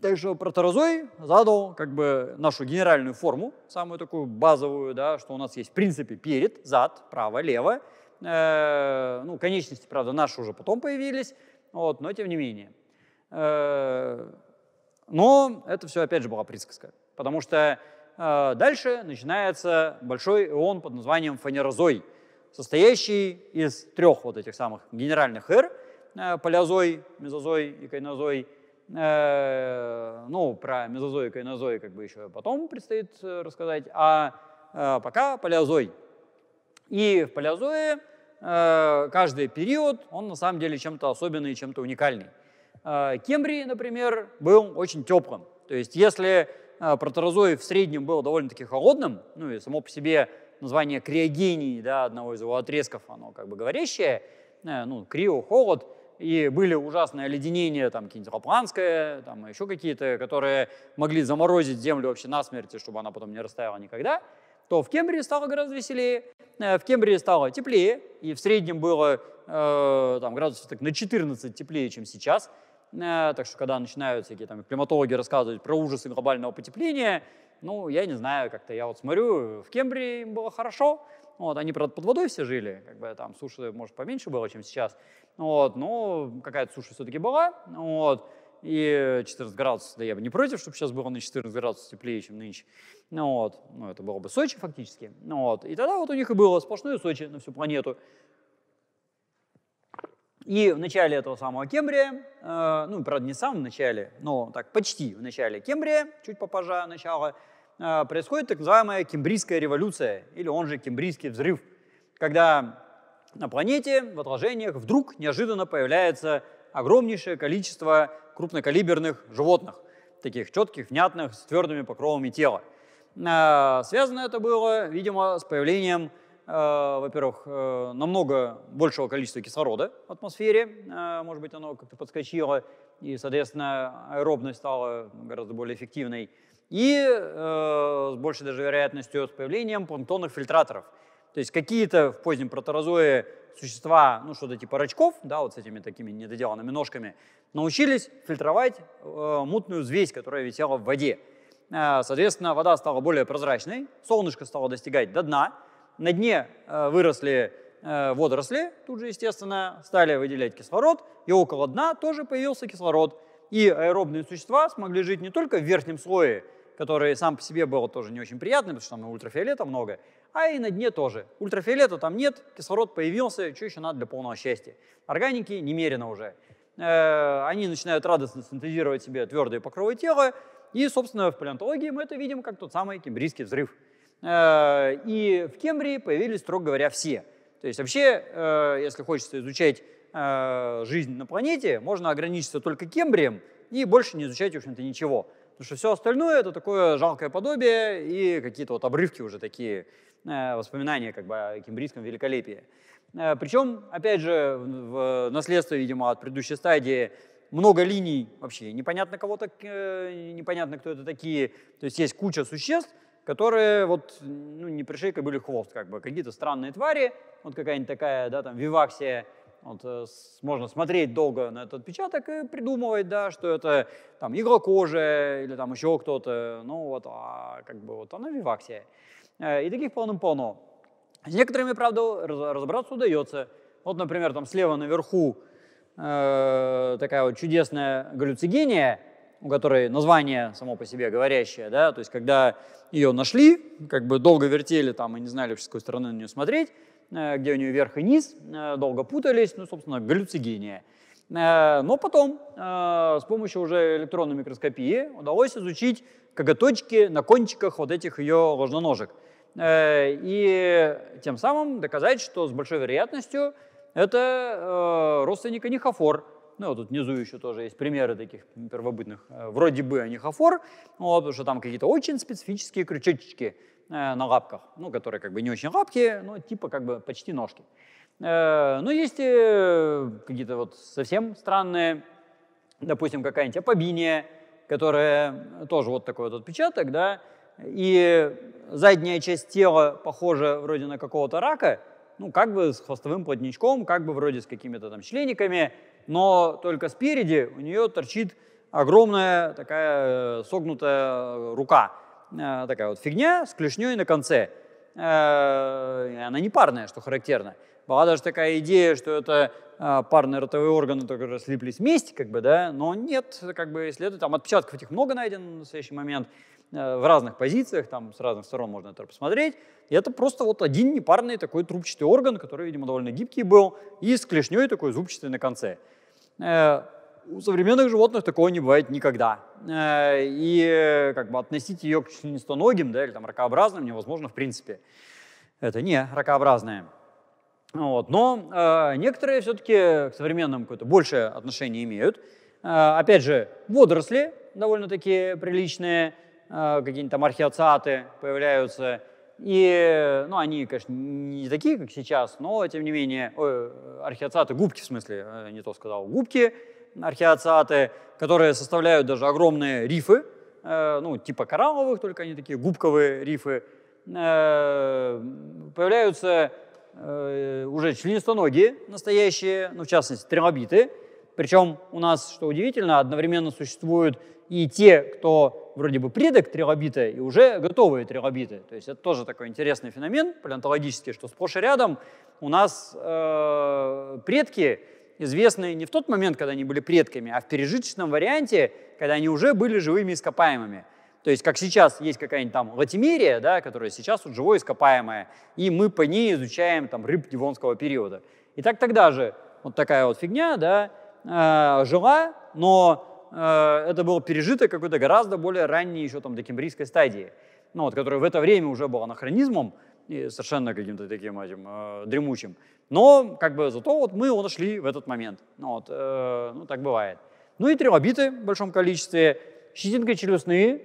Так что проторозой задал как бы нашу генеральную форму, самую такую базовую, да, что у нас есть в принципе перед, зад, право, лево. Ну, конечности, правда, наши уже потом появились, вот, но тем не менее. Э, но это все, опять же, была присказка. Потому что э, дальше начинается большой ион под названием фанерозой, состоящий из трех вот этих самых генеральных эр, э, палеозой, мезозой и кайнозой. Ну, про мезозой и кайнозой как бы еще потом предстоит рассказать, а пока палеозой. И в палеозое Э, каждый период, он на самом деле чем-то особенный, чем-то уникальный. Э, Кембрий, например, был очень теплым. То есть если э, протерозой в среднем был довольно-таки холодным, ну и само по себе название криогений, да, одного из его отрезков, оно как бы говорящее, ну, крио, холод, и были ужасные оледенения, там, какие-нибудь лапландское, там, еще какие-то, которые могли заморозить землю вообще насмерть, чтобы она потом не растаяла никогда – то в Кембриде стало гораздо веселее, э, в Кембриде стало теплее, и в среднем было э, там, градусов так, на 14 теплее, чем сейчас. Э, так что, когда начинают всякие там климатологи рассказывать про ужасы глобального потепления, ну, я не знаю, как-то я вот смотрю, в Кембриде им было хорошо, вот, они, правда, под водой все жили, как бы там суши, может, поменьше было, чем сейчас, вот, но какая-то суша все-таки была, вот, и 14 градусов, да я бы не против, чтобы сейчас было на 14 градусов теплее, чем нынче. Ну, вот. ну это было бы Сочи фактически. Ну, вот. И тогда вот у них и было сплошное Сочи на всю планету. И в начале этого самого Кембрия, э, ну, правда, не в самом начале, но так почти в начале Кембрия, чуть попозже начала, э, происходит так называемая Кембрийская революция, или он же Кембрийский взрыв, когда на планете в отложениях вдруг неожиданно появляется огромнейшее количество крупнокалиберных животных, таких четких, внятных, с твердыми покровами тела. А, связано это было, видимо, с появлением, э, во-первых, э, намного большего количества кислорода в атмосфере, а, может быть, оно как-то подскочило, и, соответственно, аэробность стала гораздо более эффективной, и э, с большей даже вероятностью с появлением планктонных фильтраторов – то есть какие-то в позднем протерозое существа, ну что-то типа рачков, да, вот с этими такими недоделанными ножками, научились фильтровать э, мутную взвесь, которая висела в воде. Э, соответственно, вода стала более прозрачной, солнышко стало достигать до дна, на дне э, выросли э, водоросли, тут же, естественно, стали выделять кислород, и около дна тоже появился кислород. И аэробные существа смогли жить не только в верхнем слое, который сам по себе был тоже не очень приятный, потому что там ультрафиолета много, а и на дне тоже. Ультрафиолета там нет, кислород появился, что еще надо для полного счастья. Органики немерено уже. Э, они начинают радостно синтезировать себе твердые покровы тела, и, собственно, в палеонтологии мы это видим как тот самый кембрийский взрыв. Э, и в Кембрии появились, строго говоря, все. То есть вообще, э, если хочется изучать жизнь на планете, можно ограничиться только Кембрием и больше не изучать, в общем-то, ничего. Потому что все остальное — это такое жалкое подобие и какие-то вот обрывки уже такие Э, воспоминания как бы о кембрийском великолепии. Э, Причем, опять же, в наследство, видимо, от предыдущей стадии много линий вообще, непонятно кого так, э, непонятно кто это такие, то есть есть куча существ, которые вот, ну, не пришейка были хвост, как бы, какие-то странные твари, вот какая-нибудь такая, да, там, виваксия, вот, можно смотреть долго на этот отпечаток и придумывать, да, что это там иглокожая или там еще кто-то, ну вот, а, как бы вот она виваксия. Э, и таких полным-полно. С некоторыми, правда, разобраться удается. Вот, например, там слева наверху э, такая вот чудесная галлюцигения, у которой название само по себе говорящее, да, то есть когда ее нашли, как бы долго вертели там и не знали, с какой стороны на нее смотреть, э, где у нее верх и низ, э, долго путались, ну, собственно, галлюцигения. Э, но потом э, с помощью уже электронной микроскопии удалось изучить коготочки на кончиках вот этих ее ложноножек – Э, и тем самым доказать, что с большой вероятностью это э, родственник анихофор. Ну, вот тут внизу еще тоже есть примеры таких первобытных. Э, вроде бы анихофор, ну, вот, потому что там какие-то очень специфические крючочки на лапках, ну, которые как бы не очень лапки, но типа как бы почти ножки. ну есть какие-то вот совсем странные, допустим, какая-нибудь апобиния, которая тоже вот такой вот отпечаток, да, и задняя часть тела похожа вроде на какого-то рака, ну, как бы с хвостовым плотничком, как бы вроде с какими-то там члениками, но только спереди у нее торчит огромная такая э, согнутая э, рука, э, такая вот фигня с клешней на конце. Она не парная, что характерно. Была даже такая идея, что это парные ротовые органы только слиплись вместе, как бы, да, но нет, как бы, следует, там отпечатков этих много найдено на настоящий момент, Э, в разных позициях, там с разных сторон можно это посмотреть. И это просто вот один непарный такой трубчатый орган, который, видимо, довольно гибкий был, и с клешней такой зубчатой на конце. Э, у современных животных такого не бывает никогда. Э, и как бы относить ее к членистоногим да, или там, ракообразным невозможно в принципе. Это не ракообразное. Вот. Но э, некоторые все-таки к современным какое-то большее отношение имеют. Э, опять же, водоросли довольно-таки приличные, Э, какие-нибудь там археоциаты появляются. И, ну, они, конечно, не такие, как сейчас, но, тем не менее, ой, археоциаты, губки, в смысле, э, не то сказал, губки, археоциаты, которые составляют даже огромные рифы, э, ну, типа коралловых, только они такие губковые рифы, появляются уже членистоногие настоящие, ну, в частности, трилобиты. Причем у нас, что удивительно, одновременно существуют и те, кто вроде бы предок трилобита и уже готовые трилобиты. То есть это тоже такой интересный феномен палеонтологический, что сплошь и рядом у нас э, предки известны не в тот момент, когда они были предками, а в пережиточном варианте, когда они уже были живыми ископаемыми. То есть, как сейчас есть какая-нибудь там латимерия, да, которая сейчас вот живое ископаемое, и мы по ней изучаем там рыб девонского периода. И так тогда же вот такая вот фигня, да, э, жила, но Э, это был пережиток какой-то гораздо более ранней еще там докембрийской стадии, ну, вот, которая в это время уже была анахронизмом, и совершенно каким-то таким этим э, дремучим. Но как бы зато вот мы его нашли в этот момент. Ну, вот, э, ну так бывает. Ну и трилобиты в большом количестве, щетинкочелюстные,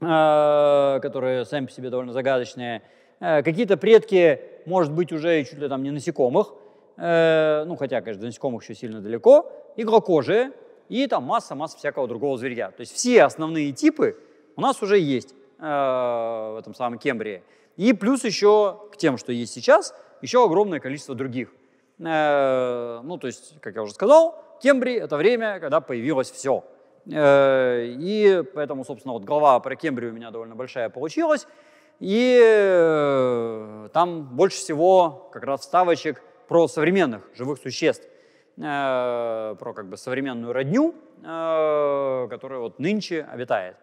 э, которые сами по себе довольно загадочные, э, какие-то предки, может быть, уже чуть ли там не насекомых, э, ну хотя, конечно, до насекомых еще сильно далеко, иглокожие, и там масса-масса всякого другого зверья. То есть все основные типы у нас уже есть э, в этом самом Кембрии. И плюс еще к тем, что есть сейчас, еще огромное количество других. Э, ну, то есть, как я уже сказал, Кембрий — это время, когда появилось все. Э, и поэтому, собственно, вот глава про Кембрию у меня довольно большая получилась. И там больше всего как раз вставочек про современных живых существ. Э, про как бы современную родню, э, которая вот нынче обитает.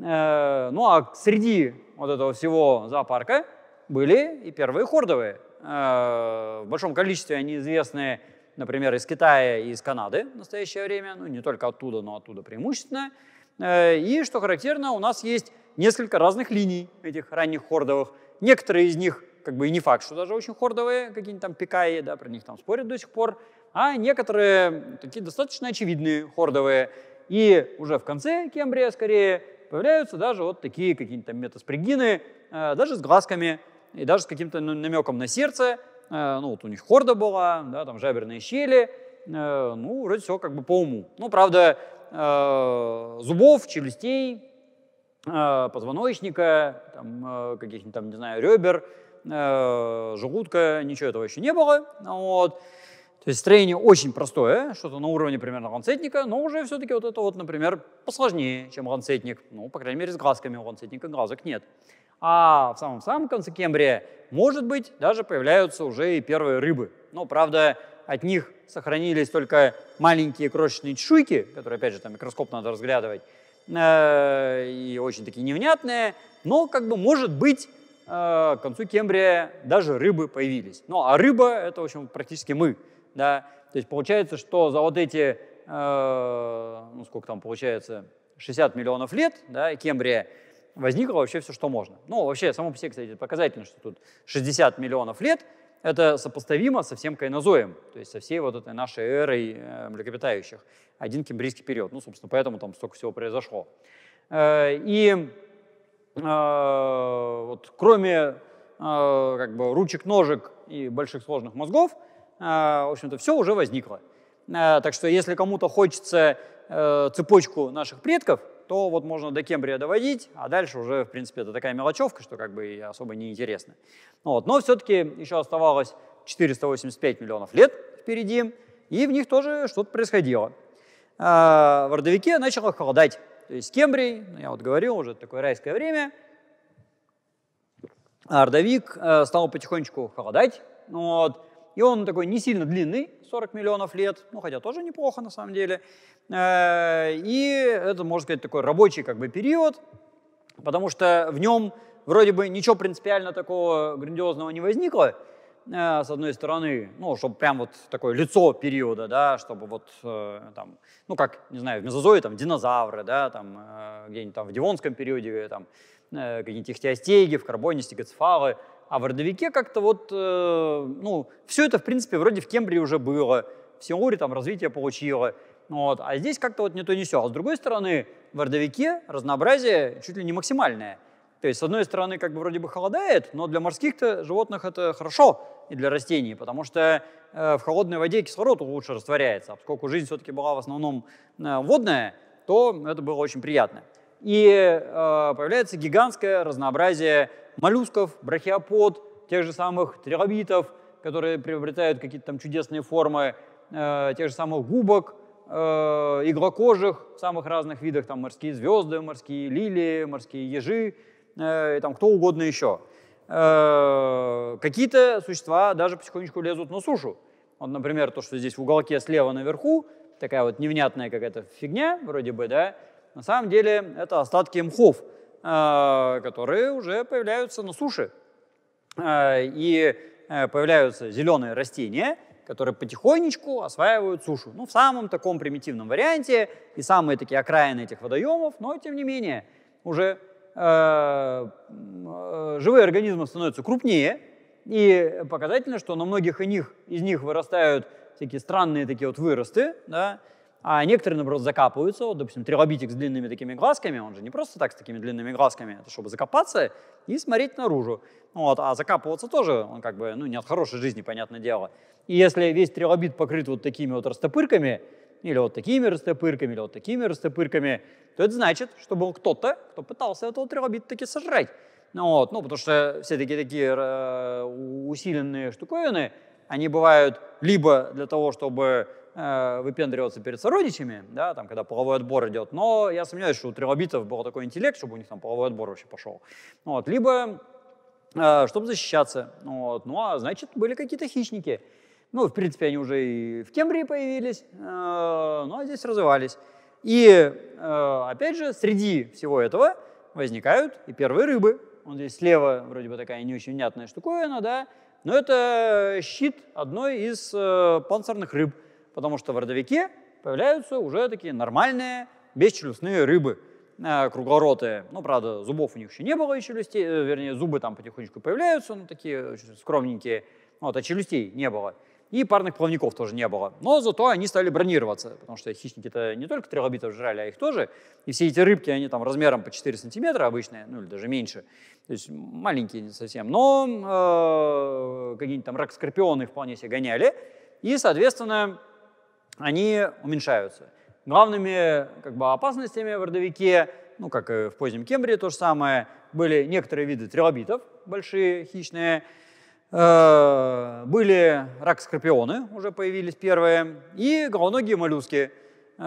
Э, ну а среди вот этого всего зоопарка были и первые хордовые. в большом количестве они известны, например, из Китая и из Канады в настоящее время, ну не только оттуда, но оттуда преимущественно. и, что характерно, у нас есть несколько разных линий этих ранних хордовых. Некоторые из них как бы и не факт, что даже очень хордовые, какие-нибудь там пикаи, да, про них там спорят до сих пор, а некоторые такие достаточно очевидные, хордовые. И уже в конце Кембрия скорее появляются даже вот такие какие то там метаспригины, э, даже с глазками и даже с каким-то намеком на сердце. Э, ну, вот у них хорда была, да, там жаберные щели, э, ну, вроде все как бы по уму. Ну, правда, зубов, челюстей, позвоночника, там, каких-нибудь там, не знаю, ребер, желудка, ничего этого еще не было. Вот. То есть строение очень простое, что-то на уровне примерно ланцетника, но уже все-таки вот это вот, например, посложнее, чем ланцетник. Ну, по крайней мере, с глазками у ланцетника глазок нет. А в самом-самом конце Кембрия, может быть, даже появляются уже и первые рыбы. Но, правда, от них сохранились только маленькие крошечные чешуйки, которые, опять же, там микроскоп надо разглядывать, э, и очень такие невнятные, но, как бы, может быть, э, к концу Кембрия даже рыбы появились. Ну, а рыба — это, в общем, практически мы — да, то есть получается, что за вот эти, э, ну сколько там получается, 60 миллионов лет, да, Кембрия, возникло вообще все, что можно. Ну, вообще, само по себе, кстати, показательно, что тут 60 миллионов лет, это сопоставимо со всем кайнозоем, то есть со всей вот этой нашей эрой э, млекопитающих. Один кембрийский период. Ну, собственно, поэтому там столько всего произошло. Э, и э, вот кроме как бы ручек, ножек и больших сложных мозгов – а, в общем-то, все уже возникло. А, так что если кому-то хочется э, цепочку наших предков, то вот можно до Кембрия доводить, а дальше уже, в принципе, это такая мелочевка, что как бы особо не интересно. Вот. Но все-таки еще оставалось 485 миллионов лет впереди, и в них тоже что-то происходило. А в родовике начало холодать. То есть Кембрий, ну, я вот говорил, уже такое райское время, а э, стал потихонечку холодать. Вот и он такой не сильно длинный, 40 миллионов лет, ну хотя тоже неплохо на самом деле. Э, и это, можно сказать, такой рабочий как бы период, потому что в нем вроде бы ничего принципиально такого грандиозного не возникло, э, с одной стороны, ну, чтобы прям вот такое лицо периода, да, чтобы вот э, там, ну, как, не знаю, в мезозое там динозавры, да, там э, где-нибудь там в Девонском периоде там э, какие-нибудь ихтиостеги, в карбоне гацефалы, а в родовике как-то вот, э, ну, все это, в принципе, вроде в Кембрии уже было, в Сеуре там развитие получило, вот, а здесь как-то вот не то не все. А с другой стороны, в родовике разнообразие чуть ли не максимальное. То есть, с одной стороны, как бы вроде бы холодает, но для морских-то животных это хорошо и для растений, потому что э, в холодной воде кислород лучше растворяется, а поскольку жизнь все-таки была в основном э, водная, то это было очень приятно. И э, появляется гигантское разнообразие моллюсков, брахиопод, тех же самых трилобитов, которые приобретают какие-то там чудесные формы, э, тех же самых губок, э, иглокожих в самых разных видах, там морские звезды, морские лилии, морские ежи, э, и там кто угодно еще. Э, какие-то существа даже потихонечку лезут на сушу. Вот, например, то, что здесь в уголке слева наверху, такая вот невнятная какая-то фигня вроде бы, да, на самом деле это остатки мхов – а, которые уже появляются на суше. А, и э, появляются зеленые растения, которые потихонечку осваивают сушу. Ну, в самом таком примитивном варианте и самые такие окраины этих водоемов, но тем не менее уже э, э, живые организмы становятся крупнее, и показательно, что на многих из них, из них вырастают всякие странные такие вот выросты, да, а некоторые, наоборот, закапываются. Вот, допустим, трилобитик с длинными такими глазками, он же не просто так с такими длинными глазками, это чтобы закопаться и смотреть наружу. Вот, а закапываться тоже, он как бы, ну, не от хорошей жизни, понятное дело. И если весь трилобит покрыт вот такими вот растопырками, или вот такими растопырками, или вот такими растопырками, то это значит, что был кто-то, кто пытался этого трилобита таки сожрать. Ну вот, ну, потому что все такие такие э, усиленные штуковины, они бывают либо для того, чтобы Э, выпендриваться перед сородичами, да, там, когда половой отбор идет, но я сомневаюсь, что у трилобитов был такой интеллект, чтобы у них там половой отбор вообще пошел. Вот, либо э, чтобы защищаться. Вот. Ну, а значит, были какие-то хищники. Ну, в принципе, они уже и в Кембрии появились, э, ну, а здесь развивались. И, э, опять же, среди всего этого возникают и первые рыбы. Вот здесь слева вроде бы такая не очень внятная штуковина, да, но это щит одной из э, панцирных рыб – потому что в родовике появляются уже такие нормальные бесчелюстные рыбы, э, круглоротые. Ну, правда, зубов у них еще не было, и челюстей, э, вернее, зубы там потихонечку появляются, но ну, такие скромненькие. Вот, а челюстей не было. И парных плавников тоже не было. Но зато они стали бронироваться, потому что хищники-то не только трилобитов жрали, а их тоже. И все эти рыбки, они там размером по 4 сантиметра обычные, ну или даже меньше. То есть маленькие не совсем. Но э, какие-нибудь там рак-скорпионы вполне себе гоняли. И, соответственно, они уменьшаются. Главными как бы, опасностями в родовике, ну, как и в позднем Кембрии то же самое, были некоторые виды трилобитов, большие, хищные, э, были рак-скорпионы, уже появились первые, и головногие моллюски, э,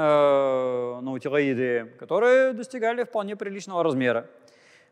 наутилоиды, которые достигали вполне приличного размера.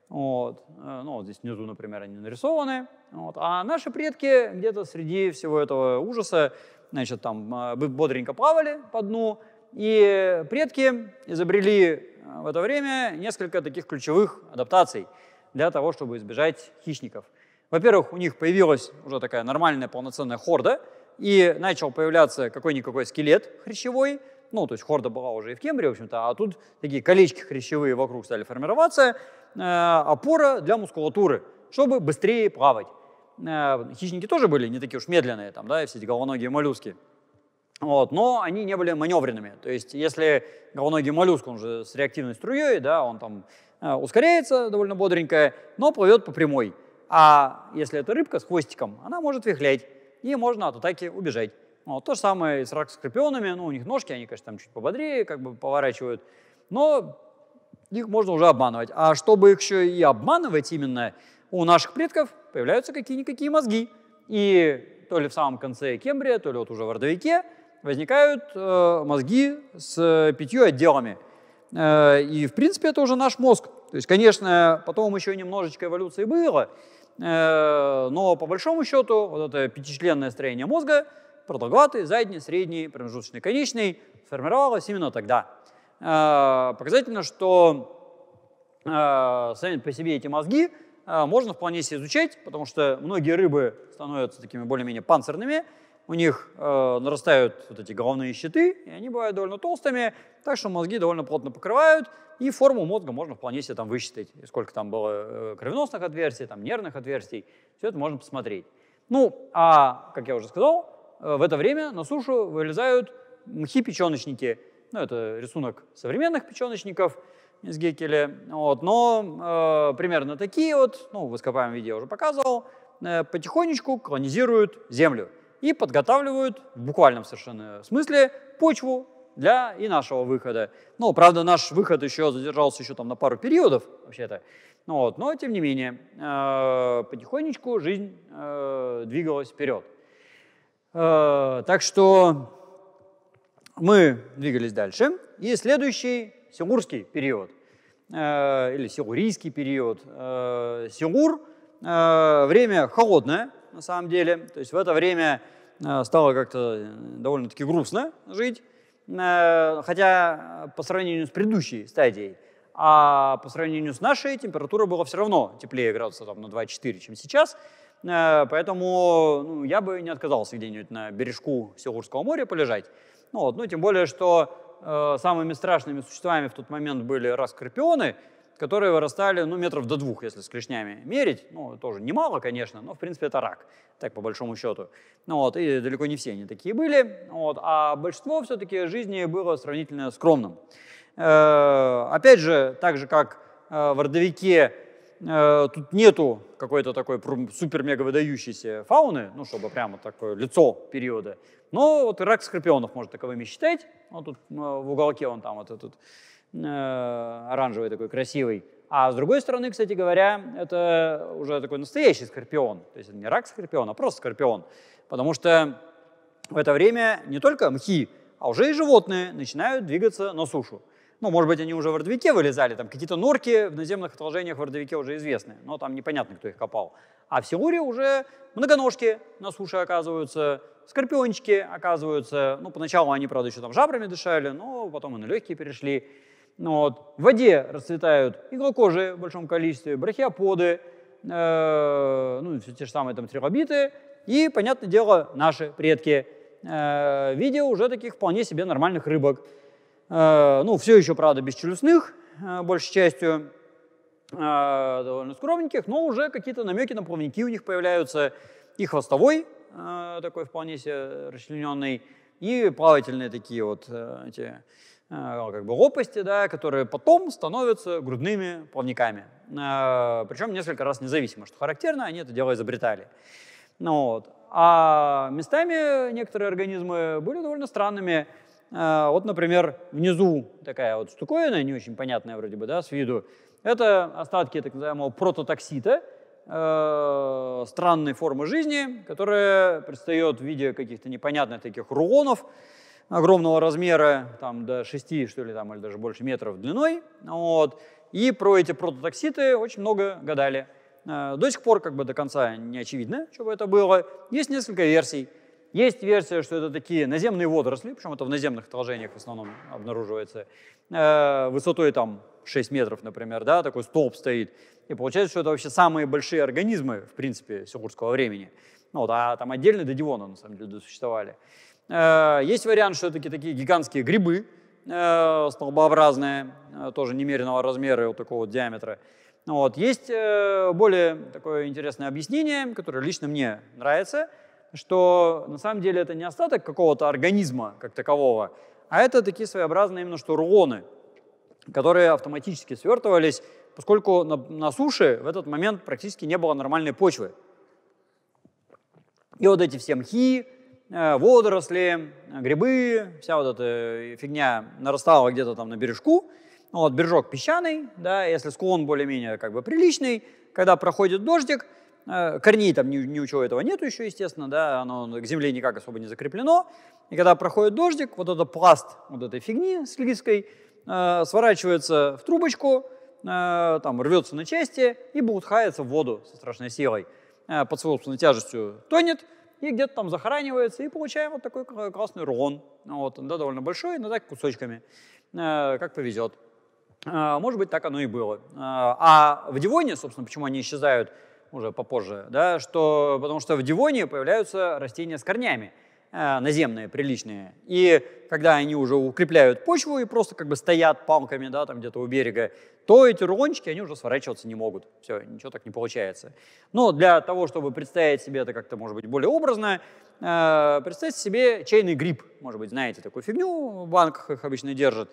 Вот. Э, ну, вот здесь внизу, например, они нарисованы. Вот. А наши предки где-то среди всего этого ужаса значит, там, а, вы бодренько плавали по дну, и предки изобрели а, в это время несколько таких ключевых адаптаций для того, чтобы избежать хищников. Во-первых, у них появилась уже такая нормальная полноценная хорда, и начал появляться какой-никакой скелет хрящевой, ну, то есть хорда была уже и в Кембрии, в общем-то, а тут такие колечки хрящевые вокруг стали формироваться, э, опора для мускулатуры, чтобы быстрее плавать. Э, хищники тоже были не такие уж медленные, там, да, все эти головоногие моллюски. Вот, но они не были маневренными. То есть, если головоногий моллюск, он же с реактивной струей, да, он там э, ускоряется довольно бодренько, но плывет по прямой. А если это рыбка с хвостиком, она может вихлять, и можно от атаки убежать. Вот, то же самое и с ракскорпионами, ну, у них ножки, они, конечно, там чуть пободрее, как бы поворачивают, но их можно уже обманывать. А чтобы их еще и обманывать именно, у наших предков появляются какие-никакие мозги. И то ли в самом конце Кембрия, то ли вот уже в Ордовике возникают э, мозги с э, пятью отделами. Э, и, в принципе, это уже наш мозг. То есть, конечно, потом еще немножечко эволюции было, э, но по большому счету вот это пятичленное строение мозга, продолговатый, задний, средний, промежуточный, конечный, сформировалось именно тогда. Э, показательно, что э, сами по себе эти мозги – а, можно вполне себе изучать, потому что многие рыбы становятся такими более-менее панцирными, у них э, нарастают вот эти головные щиты, и они бывают довольно толстыми, так что мозги довольно плотно покрывают, и форму мозга можно вполне себе там высчитать, сколько там было э, кровеносных отверстий, там нервных отверстий, все это можно посмотреть. Ну, а, как я уже сказал, э, в это время на сушу вылезают мхи-печеночники, ну, это рисунок современных печеночников – из Гекеля. Вот, но э, примерно такие вот, ну, в ископаемом виде я уже показывал, э, потихонечку колонизируют Землю и подготавливают в буквальном совершенно смысле почву для и нашего выхода. Ну, правда, наш выход еще задержался еще там на пару периодов, вообще-то. Ну, вот, но, тем не менее, э, потихонечку жизнь э, двигалась вперед. Э, так что мы двигались дальше. И следующий сигурский период э, или сигурийский период. Э, сигур э, – время холодное, на самом деле. То есть в это время э, стало как-то э, довольно-таки грустно жить. Э, хотя э, по сравнению с предыдущей стадией, а по сравнению с нашей температура была все равно теплее градуса там, на 2,4, чем сейчас. Э, поэтому ну, я бы не отказался где-нибудь на бережку Сигурского моря полежать. Ну, вот, ну, тем более, что Э, самыми страшными существами в тот момент были раскорпионы, которые вырастали, ну, метров до двух, если с клешнями мерить. Ну, тоже немало, конечно, но, в принципе, это рак, так, по большому счету. Ну, вот, и далеко не все они такие были. Вот, а большинство все-таки жизни было сравнительно скромным. Э, опять же, так же, как э, в родовике э, тут нету какой-то такой супер-мега выдающейся фауны, ну, чтобы прямо такое лицо периода. Но вот рак скорпионов можно таковыми считать. Он тут ну, в уголке он там вот этот э, оранжевый такой красивый. А с другой стороны, кстати говоря, это уже такой настоящий скорпион. То есть это не рак скорпион, а просто скорпион. Потому что в это время не только мхи, а уже и животные начинают двигаться на сушу. Ну, может быть, они уже в родовике вылезали, там какие-то норки в наземных отложениях в родовике уже известны, но там непонятно, кто их копал. А в Силуре уже многоножки на суше оказываются, скорпиончики оказываются. Ну, поначалу они, правда, еще там жабрами дышали, но потом и на легкие перешли. Ну, вот. В воде расцветают иглокожие в большом количестве, брахиоподы, э, ну, все те же самые там трилобиты, и, понятное дело, наши предки, э, видя уже таких вполне себе нормальных рыбок. Э, ну, все еще, правда, без э, большей частью, э, довольно скромненьких, но уже какие-то намеки на плавники у них появляются, и хвостовой, такой вполне себе расчлененный, и плавательные такие вот эти как бы лопасти, да, которые потом становятся грудными плавниками. Причем несколько раз независимо, что характерно, они это дело изобретали. Ну, вот. А местами некоторые организмы были довольно странными. А, вот, например, внизу такая вот штуковина, не очень понятная вроде бы, да, с виду. Это остатки так называемого прототоксита, э, странной формы жизни, которая предстает в виде каких-то непонятных таких рулонов огромного размера, там до 6, что ли, там, или даже больше метров длиной. Вот. И про эти прототокситы очень много гадали. Э, до сих пор как бы до конца не очевидно, что бы это было. Есть несколько версий. Есть версия, что это такие наземные водоросли, причем это в наземных отложениях в основном обнаруживается, э, высотой там 6 метров, например, да, такой столб стоит. И получается, что это вообще самые большие организмы, в принципе, сигурского времени. Ну, вот, а там отдельно до Дивона, на самом деле, существовали. Э, есть вариант, что это такие гигантские грибы, э, столбообразные, э, тоже немеренного размера и вот такого вот диаметра. Ну вот. Есть э, более такое интересное объяснение, которое лично мне нравится – что на самом деле это не остаток какого-то организма как такового, а это такие своеобразные именно что рулоны, которые автоматически свертывались, поскольку на, на суше в этот момент практически не было нормальной почвы. И вот эти все мхи, э, водоросли, э, грибы, вся вот эта э, фигня нарастала где-то там на бережку. Ну вот бережок песчаный, да, если склон более-менее как бы приличный, когда проходит дождик – Э, корней там ни, ни этого нету еще, естественно, да, оно к земле никак особо не закреплено. И когда проходит дождик, вот этот пласт вот этой фигни слизкой э, сворачивается в трубочку, э, там рвется на части и бултхается в воду со страшной силой. Э, под собственной тяжестью тонет и где-то там захоранивается, и получаем вот такой классный рулон. Вот, да, довольно большой, но так кусочками, э, как повезет. Э, может быть, так оно и было. Э, а в Дивоне, собственно, почему они исчезают, уже попозже, да, что, потому что в Дивоне появляются растения с корнями, э, наземные, приличные. И когда они уже укрепляют почву и просто как бы стоят палками, да, там где-то у берега, то эти рулончики, они уже сворачиваться не могут. Все, ничего так не получается. Но для того, чтобы представить себе это как-то, может быть, более образно, э, представьте себе чайный гриб. Может быть, знаете такую фигню, в банках их обычно держат.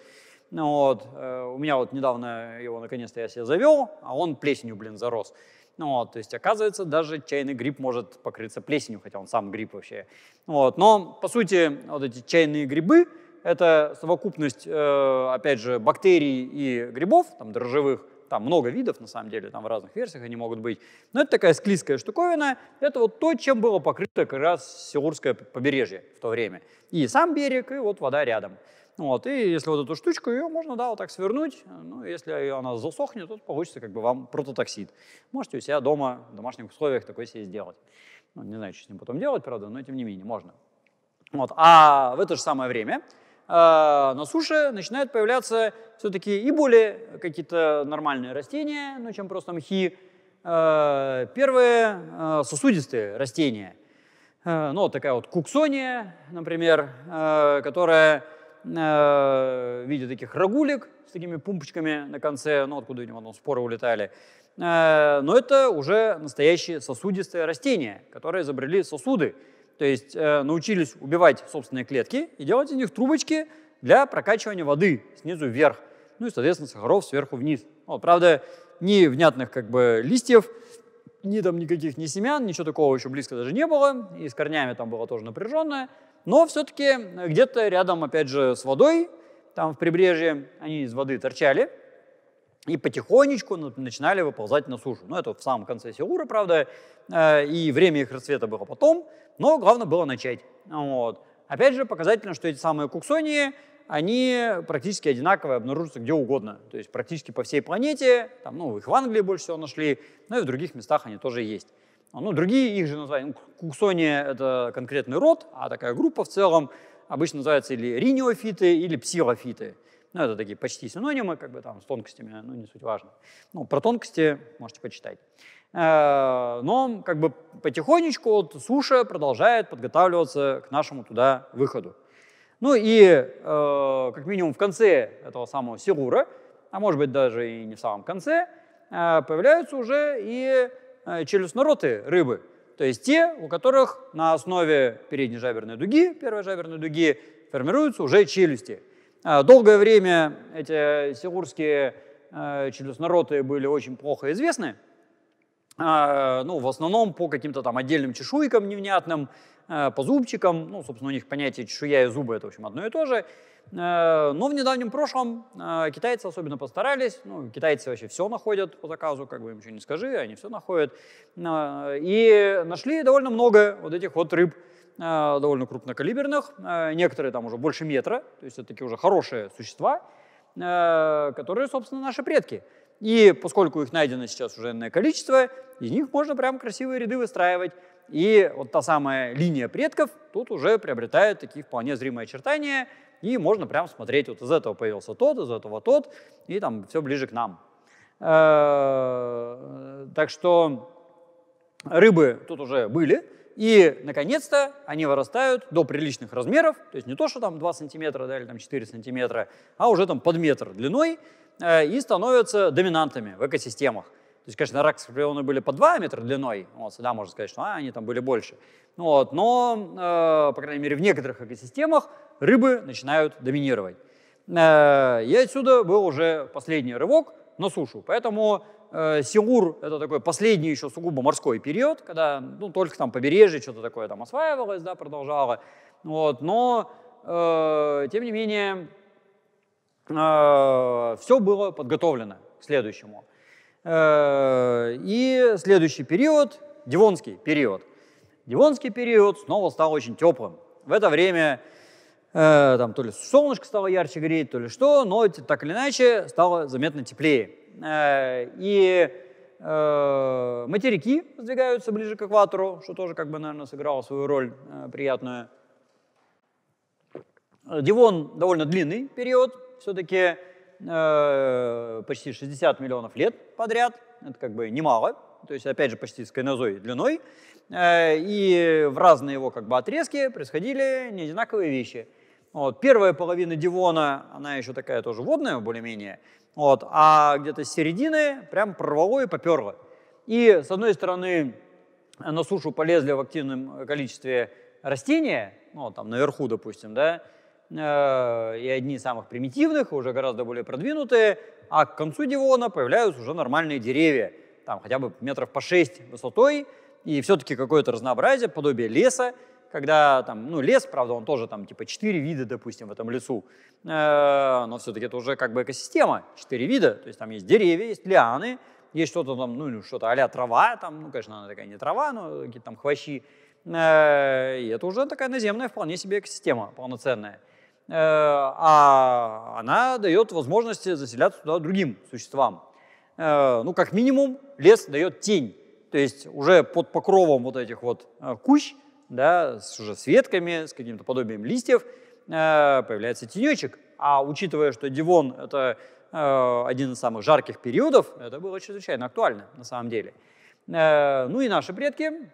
Ну, вот, э, у меня вот недавно его наконец-то я себе завел, а он плесенью, блин, зарос. Ну вот, то есть, оказывается, даже чайный гриб может покрыться плесенью, хотя он сам гриб вообще. Ну вот, но, по сути, вот эти чайные грибы – это совокупность, э, опять же, бактерий и грибов, там, дрожжевых, там много видов, на самом деле, там в разных версиях они могут быть. Но это такая склизкая штуковина, это вот то, чем было покрыто как раз Сеурское побережье в то время. И сам берег, и вот вода рядом. Вот, и если вот эту штучку, ее можно, да, вот так свернуть. Ну, если она засохнет, то получится как бы вам прототоксид. Можете у себя дома, в домашних условиях такой себе сделать. Ну, не знаю, что с ним потом делать, правда, но тем не менее, можно. Вот. А в это же самое время э, на суше начинают появляться все-таки и более какие-то нормальные растения, ну, чем просто мхи. Э, первые э, сосудистые растения. Э, ну, вот такая вот куксония, например, э, которая Э, в виде таких рагулек с такими пумпочками на конце, ну, откуда-нибудь там споры улетали. Э, но это уже настоящие сосудистые растения, которые изобрели сосуды. То есть э, научились убивать собственные клетки и делать из них трубочки для прокачивания воды снизу вверх. Ну и, соответственно, сахаров сверху вниз. Вот, правда, ни внятных как бы листьев, ни там никаких ни семян, ничего такого еще близко даже не было. И с корнями там было тоже напряженное но все-таки где-то рядом, опять же, с водой, там в прибрежье они из воды торчали и потихонечку начинали выползать на сушу. Ну, это в самом конце Сеура, правда, э, и время их расцвета было потом, но главное было начать. Вот. Опять же, показательно, что эти самые куксонии, они практически одинаковые, обнаружатся где угодно. То есть практически по всей планете, там, ну, их в Англии больше всего нашли, но ну, и в других местах они тоже есть. А, ну, другие их же названия. Ну, Куксония — это конкретный род, а такая группа в целом обычно называется или риниофиты, или псилофиты. Ну, это такие почти синонимы, как бы там с тонкостями, ну, не суть важно. Ну, про тонкости можете почитать. Э, но как бы потихонечку вот суша продолжает подготавливаться к нашему туда выходу. Ну и э, как минимум в конце этого самого Силура, а может быть даже и не в самом конце, э, появляются уже и челюстно э, челюстнороты рыбы, то есть те, у которых на основе передней жаберной дуги, первой жаберной дуги, формируются уже челюсти. А долгое время эти сигурские челюстно э, челюстнороты были очень плохо известны, а, ну, в основном по каким-то там отдельным чешуйкам невнятным, Э, по зубчикам. Ну, собственно, у них понятие чешуя и зубы – это, в общем, одно и то же. Э, но в недавнем прошлом э, китайцы особенно постарались. Ну, китайцы вообще все находят по заказу, как бы им еще не скажи, они все находят. И нашли довольно много вот этих вот рыб, довольно крупнокалиберных. Некоторые там уже больше метра, то есть это такие уже хорошие существа, которые, собственно, наши предки. И поскольку их найдено сейчас уже иное количество, из них можно прям красивые ряды выстраивать и вот та самая линия предков тут уже приобретает такие вполне зримые очертания, и можно прям смотреть, вот из этого появился тот, из этого тот, и там все ближе к нам. Э, так что рыбы тут уже были, и, наконец-то, они вырастают до приличных размеров, то есть не то, что там 2 сантиметра да, или там 4 сантиметра, а уже там под метр длиной, э, и становятся доминантами в экосистемах есть, конечно, ракские павильоны были по 2 метра длиной, вот, сюда можно сказать, что а, они там были больше. Ну вот, но, э, по крайней мере, в некоторых экосистемах рыбы начинают доминировать. Э, и отсюда был уже последний рывок на сушу. Поэтому э, Сиур – это такой последний еще сугубо морской период, когда ну, только там побережье что-то такое там осваивалось, да, продолжало. Вот, но, э, тем не менее, э, все было подготовлено к следующему. Э, и следующий период, Девонский период. Девонский период снова стал очень теплым. В это время э, там то ли солнышко стало ярче греть, то ли что, но так или иначе стало заметно теплее. Э, и материки сдвигаются ближе к экватору, что тоже, как бы, наверное, сыграло свою роль приятную. Дивон довольно длинный период, все-таки Э, почти 60 миллионов лет подряд. Это как бы немало, то есть, опять же, почти с кайнозой длиной. Э, и в разные его как бы отрезки происходили неодинаковые вещи. Вот, первая половина Дивона, она еще такая тоже водная, более-менее, вот, а где-то с середины прям прорвало и поперло. И, с одной стороны, на сушу полезли в активном количестве растения, ну, там, наверху, допустим, да, Э, и одни из самых примитивных, уже гораздо более продвинутые, а к концу Девона появляются уже нормальные деревья, там хотя бы метров по 6 высотой, и все-таки какое-то разнообразие, подобие леса, когда там, ну, лес, правда, он тоже там типа 4 вида, допустим, в этом лесу, э, но все-таки это уже как бы экосистема, 4 вида, то есть там есть деревья, есть лианы, есть что-то там, ну, что-то а трава, там, ну, конечно, она такая не трава, но какие-то там хвощи, э, и это уже такая наземная вполне себе экосистема полноценная. Э, а она дает возможность заселяться туда другим существам. Э, ну, как минимум, лес дает тень. То есть уже под покровом вот этих вот э, кущ, да, с, уже с ветками, с каким-то подобием листьев, появляется тенечек. А учитывая, что Дивон – это один из самых жарких периодов, это было чрезвычайно актуально на самом деле. Ну и наши предки,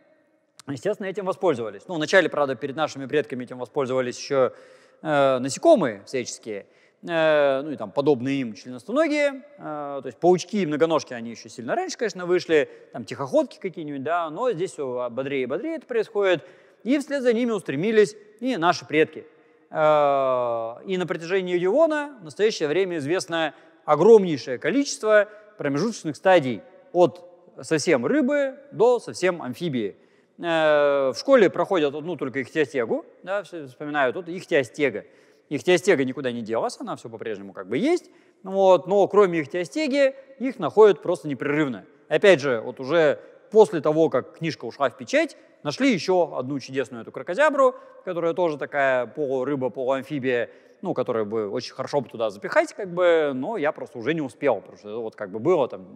естественно, этим воспользовались. Ну, вначале, правда, перед нашими предками этим воспользовались еще Э, насекомые всяческие, э, ну и там подобные им членостоногие, э, то есть паучки и многоножки, они еще сильно раньше, конечно, вышли, там тихоходки какие-нибудь, да, но здесь все бодрее и бодрее это происходит, и вслед за ними устремились и наши предки. и на протяжении Ювона в настоящее время известно огромнейшее количество промежуточных стадий от совсем рыбы до совсем амфибии – Э, в школе проходят одну только ихтиостегу, да, все вспоминают, вот ихтиостега. Ихтиостега никуда не делась, она все по-прежнему как бы есть, вот, но кроме ихтиостеги их находят просто непрерывно. Опять же, вот уже после того, как книжка ушла в печать, нашли еще одну чудесную эту крокозябру, которая тоже такая полурыба, полуамфибия, ну, которые бы очень хорошо бы туда запихать, как бы, но я просто уже не успел, потому что это вот как бы было там,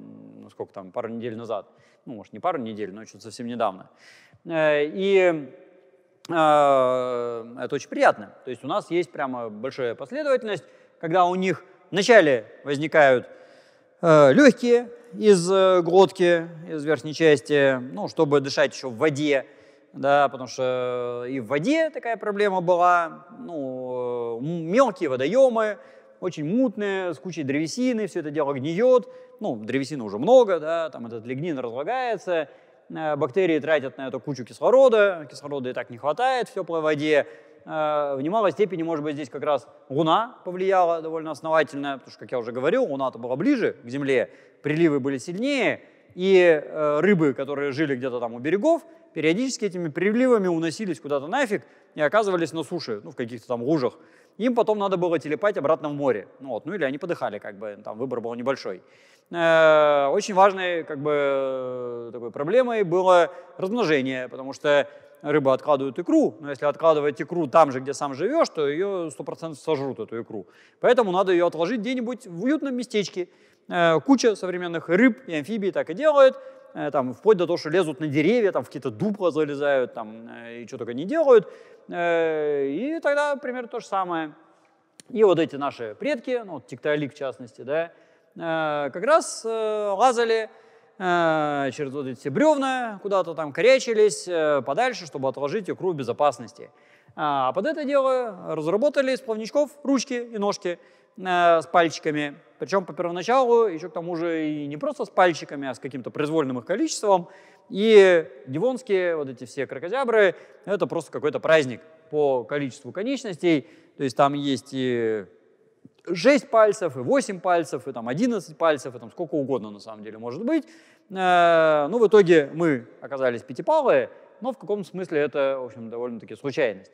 ну, сколько там, пару недель назад. Ну, может, не пару недель, но что-то совсем недавно. Э, и э, это очень приятно. То есть у нас есть прямо большая последовательность, когда у них вначале возникают э, легкие из глотки, из верхней части, ну, чтобы дышать еще в воде, да, потому что э, и в воде такая проблема была, ну, э, мелкие водоемы, очень мутные, с кучей древесины, все это дело гниет, ну, древесины уже много, да, там этот лигнин разлагается, э, бактерии тратят на эту кучу кислорода, кислорода и так не хватает в теплой воде, в немалой степени, может быть, здесь как раз Луна повлияла довольно основательно, потому что, как я уже говорил, Луна-то была ближе к Земле, приливы были сильнее, и рыбы, которые жили где-то там у берегов, периодически этими приливами уносились куда-то нафиг и оказывались на суше, ну, в каких-то там лужах. Им потом надо было телепать обратно в море. Ну, вот, ну или они подыхали, как бы, там выбор был небольшой. Э, очень важной как бы, такой проблемой было размножение, потому что рыбы откладывают икру, но если откладывать икру там же, где сам живешь, то ее 100% сожрут, эту икру. Поэтому надо ее отложить где-нибудь в уютном местечке. Э, куча современных рыб и амфибий так и делают – Э, там, вплоть до того, что лезут на деревья, там, в какие-то дупла залезают там, э, и что только не делают. Э, и тогда примерно то же самое. И вот эти наши предки, ну, Тикталик в частности, да, как раз лазали через вот эти бревна, куда-то там корячились подальше, чтобы отложить икру в безопасности. А, а под это дело разработали из плавничков ручки и ножки – Э, с пальчиками. Причем по первоначалу еще к тому же и не просто с пальчиками, а с каким-то произвольным их количеством. И дивонские вот эти все крокозябры — это просто какой-то праздник по количеству конечностей. То есть там есть и 6 пальцев, и 8 пальцев, и там 11 пальцев, и там сколько угодно на самом деле может быть. Э, ну, в итоге мы оказались пятипалые, но в каком смысле это, в общем, довольно-таки случайность.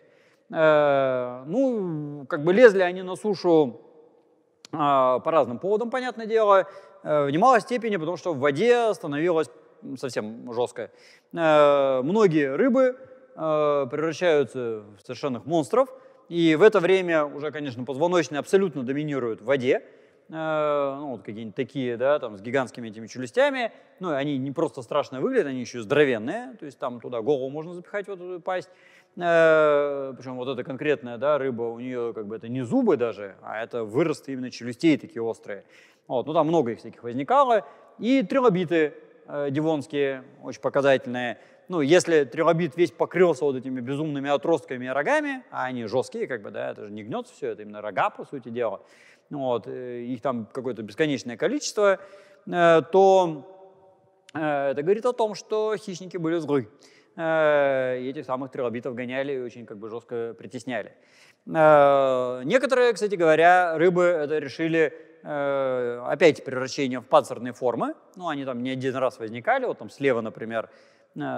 Э, ну, как бы лезли они на сушу а, по разным поводам, понятное дело, э, в немалой степени, потому что в воде становилось совсем жестко. Э, многие рыбы э, превращаются в совершенных монстров, и в это время уже, конечно, позвоночные абсолютно доминируют в воде, ну, вот какие-нибудь такие, да, там, с гигантскими этими челюстями, ну, они не просто страшно выглядят, они еще здоровенные, то есть там туда голову можно запихать в эту пасть, Э, причем вот эта конкретная да, рыба, у нее как бы это не зубы даже, а это выросты именно челюстей такие острые. Вот, ну там много их всяких возникало. И трилобиты э, дивонские, очень показательные. Ну, если трилобит весь покрылся вот этими безумными отростками и рогами, а они жесткие, как бы, да, это же не гнется все, это именно рога, по сути дела, ну вот, э, их там какое-то бесконечное количество, э, то э, это говорит о том, что хищники были злы. Э, и этих самых трилобитов гоняли и очень как бы жестко притесняли. Э, некоторые, кстати говоря, рыбы это решили э, опять превращение в панцирные формы. Ну, они там не один раз возникали. Вот там слева, например,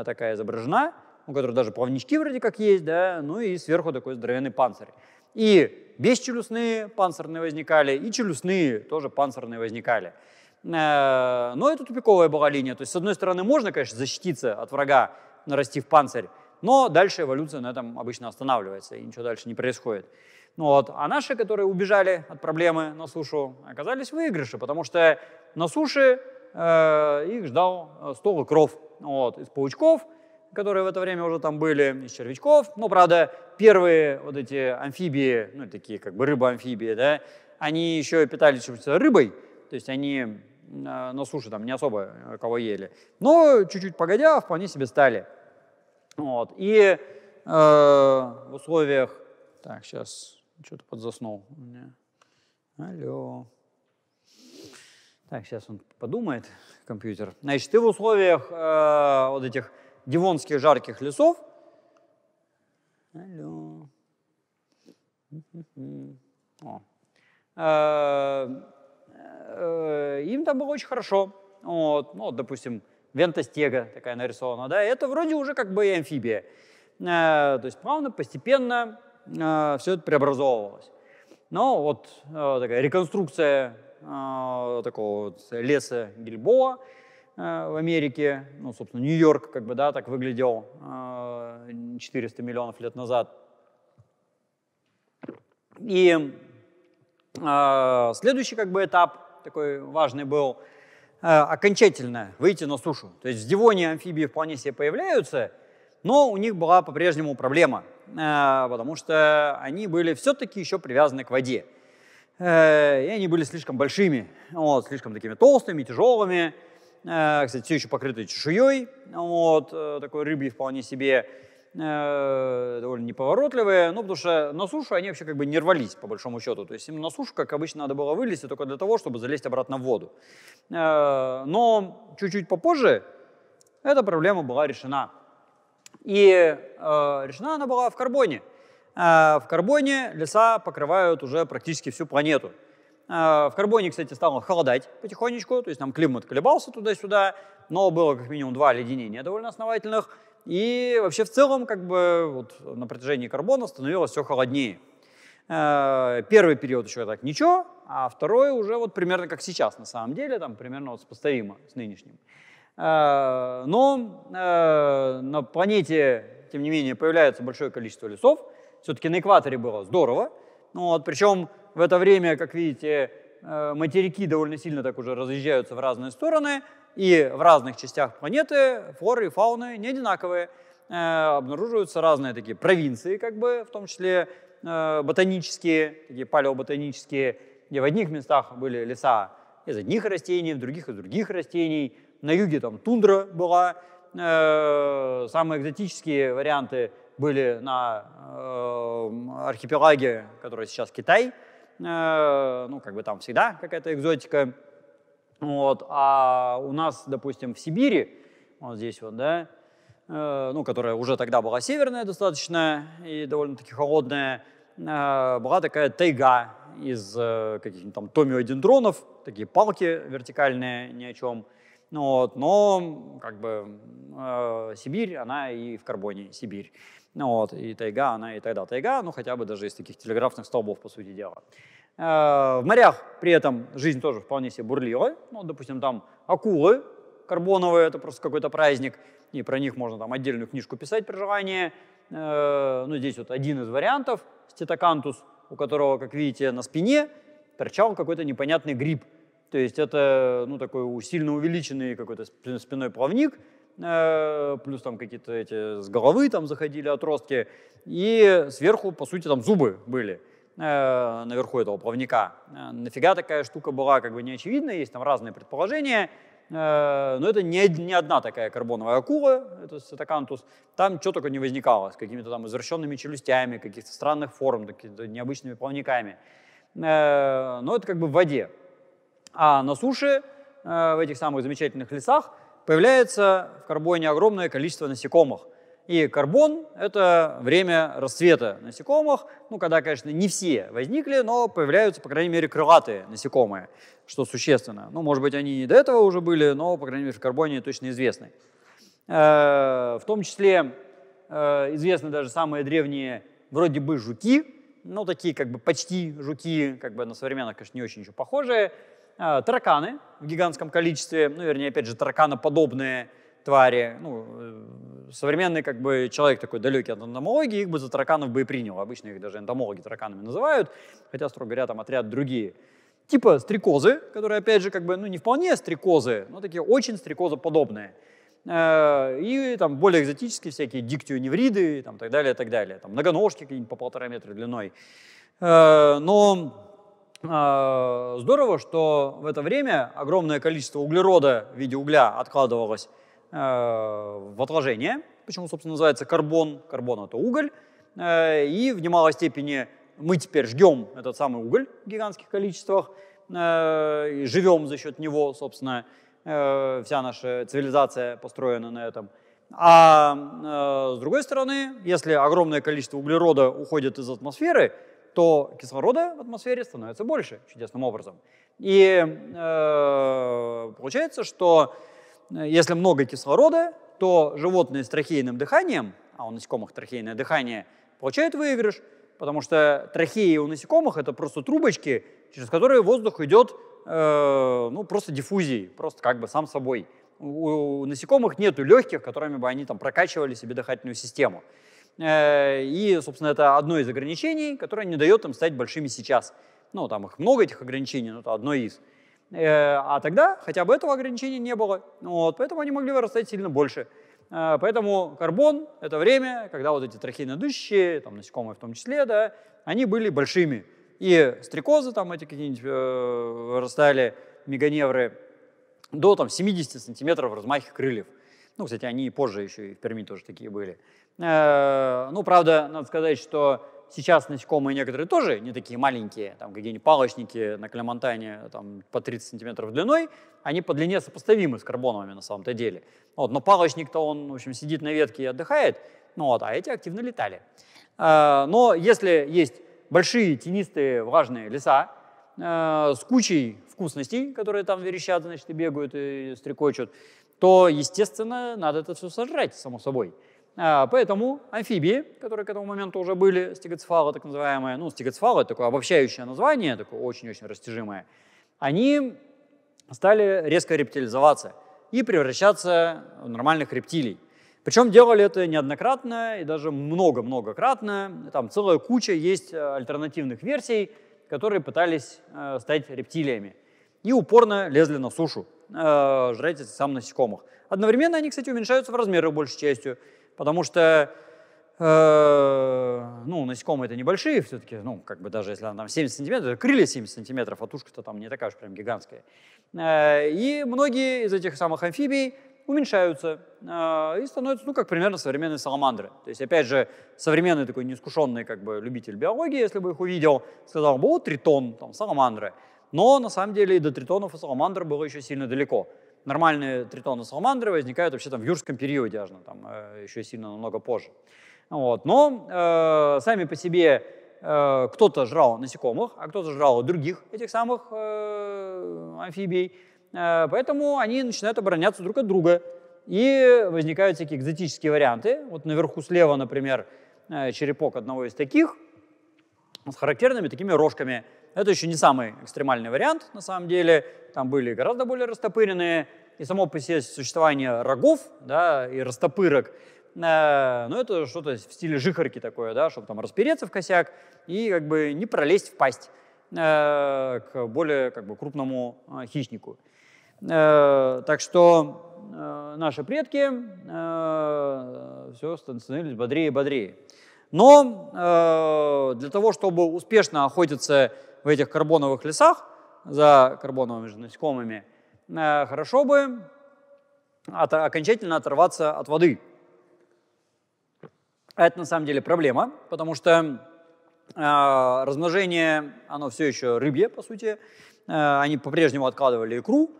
такая изображена, у которой даже плавнички вроде как есть, да, ну и сверху такой здоровенный панцирь. И бесчелюстные панцирные возникали, и челюстные тоже панцирные возникали. Но это тупиковая была линия. То есть, с одной стороны, можно, конечно, защититься от врага нарастив панцирь. Но дальше эволюция на этом обычно останавливается, и ничего дальше не происходит. Ну вот. А наши, которые убежали от проблемы на сушу, оказались выигрыши, потому что на суше э, их ждал э, стол и кров ну вот, из паучков, которые в это время уже там были, из червячков. Но, правда, первые вот эти амфибии, ну, такие как бы рыба-амфибии, да, они еще питались рыбой, то есть они э, на суше там не особо э, кого ели. Но чуть-чуть погодя, вполне себе стали. Ну вот. И э, в условиях... Так, сейчас что-то подзаснул у меня. Алло. Так, сейчас он подумает, компьютер. Значит, ты в условиях э, вот этих дивонских жарких лесов... Алло. О. Э, э, им там было очень хорошо. Вот, ну, вот, допустим, вентостега такая нарисована, да, это вроде уже как бы и амфибия. Э, то есть плавно, постепенно э, все это преобразовывалось. Но вот э, такая реконструкция такого вот леса Гильбоа в Америке, ну, собственно, Нью-Йорк, как бы, да, так выглядел 400 миллионов лет назад. И следующий, как бы, этап такой важный был – Э, окончательно выйти на сушу. То есть в Дивоне амфибии вполне себе появляются, но у них была по-прежнему проблема, э, потому что они были все-таки еще привязаны к воде. Э, и они были слишком большими, вот, слишком такими толстыми, тяжелыми, кстати, все еще покрыты чешуей, вот, такой рыбьей вполне себе. Э, довольно неповоротливые, ну, потому что на сушу они вообще как бы не рвались, по большому счету. То есть им на сушу, как обычно, надо было вылезти только для того, чтобы залезть обратно в воду. Э, но чуть-чуть попозже эта проблема была решена. И э, решена она была в карбоне. в карбоне леса покрывают уже практически всю планету. В карбоне, кстати, стало холодать потихонечку, то есть там климат колебался туда-сюда, но было как минимум два оледенения довольно основательных. И вообще в целом как бы вот, на протяжении карбона становилось все холоднее. Э, первый период еще так ничего, а второй уже вот примерно как сейчас на самом деле, там примерно вот сопоставимо с нынешним. Э, но э, на планете, тем не менее, появляется большое количество лесов. Все-таки на экваторе было здорово. Ну Вот, причем в это время, как видите, Э, материки довольно сильно так уже разъезжаются в разные стороны, и в разных частях планеты флоры и фауны не одинаковые. Э, обнаруживаются разные такие провинции, как бы, в том числе э, ботанические, такие палеоботанические, где в одних местах были леса из одних растений, в других из других растений. На юге там тундра была. Самые экзотические варианты были на архипелаге, который сейчас Китай – Э, ну, как бы там всегда какая-то экзотика. Вот. А у нас, допустим, в Сибири, вот здесь вот, да, э, ну, которая уже тогда была северная достаточно и довольно-таки холодная, э, была такая тайга из каких-нибудь там томиодендронов, такие палки вертикальные, ни о чем. Вот, но как бы Сибирь, она и в карбоне Сибирь. Ну вот, и тайга, она и тогда тайга, ну хотя бы даже из таких телеграфных столбов, по сути дела. Э, в морях при этом жизнь тоже вполне себе бурлила. Ну, допустим, там акулы карбоновые, это просто какой-то праздник, и про них можно там отдельную книжку писать при желании. Э, ну, здесь вот один из вариантов, стетокантус, у которого, как видите, на спине торчал какой-то непонятный гриб. То есть это, ну, такой сильно увеличенный какой-то спиной плавник, Э, плюс там какие-то эти с головы там заходили отростки, и сверху, по сути, там зубы были э, наверху этого плавника. Э, нафига такая штука была, как бы не очевидно, есть там разные предположения, но это не, не одна такая карбоновая акула, это сетакантус, там что только не возникало, с какими-то там извращенными челюстями, каких-то странных форм, какими-то необычными плавниками. Но это как бы в воде. А на суше, в этих самых замечательных лесах, появляется в карбоне огромное количество насекомых. И карбон – это время расцвета насекомых. Ну, когда, конечно, не все возникли, но появляются, по крайней мере, крылатые насекомые, что существенно. Ну, может быть, они и до этого уже были, но, по крайней мере, в карбоне точно известны. Э, в том числе э, известны даже самые древние вроде бы жуки, ну, такие как бы почти жуки, как бы на современных, конечно, не очень еще похожие, э, тараканы в гигантском количестве, ну, вернее, опять же, тараканоподобные твари, ну, э, современный как бы человек такой далекий от энтомологии, их бы за тараканов бы и принял. Обычно их даже энтомологи тараканами называют, хотя, строго говоря, там отряд другие. Типа стрекозы, которые, опять же, как бы, ну, не вполне стрекозы, но такие очень стрекозоподобные. Э, и там более экзотические всякие диктионевриды там, так далее, так далее. Там многоножки какие-нибудь по полтора метра длиной. Э, но а, здорово, что в это время огромное количество углерода в виде угля откладывалось а, в отложение, почему, собственно, называется карбон, карбон – это уголь, а, и в немалой степени мы теперь ждем этот самый уголь в гигантских количествах, и живем за счет него, собственно, вся наша цивилизация построена на этом. А с другой стороны, если огромное количество углерода уходит из атмосферы – то кислорода в атмосфере становится больше чудесным образом. И э, получается, что э, если много кислорода, то животные с трахейным дыханием, а у насекомых трахейное дыхание, получают выигрыш, потому что трахеи у насекомых это просто трубочки, через которые воздух идет э, ну, просто диффузией, просто как бы сам собой. У, у насекомых нету легких, которыми бы они там прокачивали себе дыхательную систему. Э, и, собственно, это одно из ограничений, которое не дает им стать большими сейчас. Ну, там их много, этих ограничений, но это одно из. Э, а тогда хотя бы этого ограничения не было. Вот, поэтому они могли вырастать сильно больше. Э, поэтому карбон — это время, когда вот эти трахейнодышащие, там насекомые в том числе, да, они были большими. И стрекозы там эти какие-нибудь э, вырастали, меганевры, до там 70 сантиметров в размахе крыльев. Ну, кстати, они позже еще и в Перми тоже такие были. Э, ну, правда, надо сказать, что сейчас насекомые некоторые тоже не такие маленькие, там какие-нибудь палочники на Клемонтане там, по 30 сантиметров длиной, они по длине сопоставимы с карбоновыми на самом-то деле. Вот, но палочник-то он, в общем, сидит на ветке и отдыхает, ну вот, а эти активно летали. Э, но если есть большие тенистые влажные леса э, с кучей вкусностей, которые там верещат, значит, и бегают, и стрекочут, то, естественно, надо это все сожрать, само собой. А, поэтому амфибии, которые к этому моменту уже были, стегоцефалы так называемые, ну, стегоцефалы — такое обобщающее название, такое очень-очень растяжимое, они стали резко рептилизоваться и превращаться в нормальных рептилий. Причем делали это неоднократно и даже много-многократно. Там целая куча есть э, альтернативных версий, которые пытались э, стать рептилиями. И упорно лезли на сушу, э, жрать сам насекомых. Одновременно они, кстати, уменьшаются в размерах большей частью потому что э, ну, насекомые это небольшие все-таки, ну, как бы даже если она там 70 сантиметров, крылья 70 сантиметров, а тушка-то там не такая уж прям гигантская. Э, и многие из этих самых амфибий уменьшаются э, и становятся, ну, как примерно современные саламандры. То есть, опять же, современный такой неискушенный как бы любитель биологии, если бы их увидел, сказал бы, вот, тритон, там, саламандры. Но на самом деле и до тритонов и саламандр было еще сильно далеко нормальные тритоны саламандры возникают вообще там в юрском периоде, аж ну, там, э, еще сильно намного позже. Вот. Но э, сами по себе э, кто-то жрал насекомых, а кто-то жрал других этих самых э, амфибий. Э, поэтому они начинают обороняться друг от друга. И возникают всякие экзотические варианты. Вот наверху слева, например, э, черепок одного из таких с характерными такими рожками – это еще не самый экстремальный вариант, на самом деле. Там были гораздо более растопыренные. И само по себе существование рогов да, и растопырок, э, ну, это что-то в стиле жихарки такое, да, чтобы там распереться в косяк и как бы не пролезть в пасть э, к более как бы, крупному э, хищнику. Э, так что э, наши предки э, все становились бодрее и бодрее. Но э, для того, чтобы успешно охотиться в этих карбоновых лесах за карбоновыми же насекомыми, э, хорошо бы от, окончательно оторваться от воды. Это на самом деле проблема, потому что э, размножение, оно все еще рыбье, по сути. Э, они по-прежнему откладывали икру.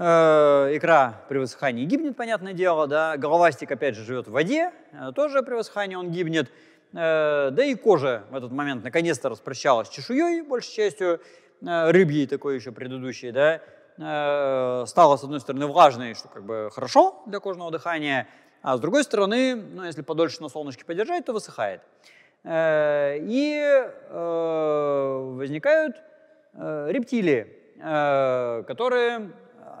Э, икра при высыхании гибнет, понятное дело. Да? Головастик, опять же, живет в воде, э, тоже при высыхании он гибнет. Э, да и кожа в этот момент наконец-то распрощалась с чешуей, большей частью, э, рыбьей такой еще предыдущей, да, э, стала, с одной стороны, влажной, что как бы хорошо для кожного дыхания, а с другой стороны, ну, если подольше на солнышке подержать, то высыхает. И возникают рептилии, которые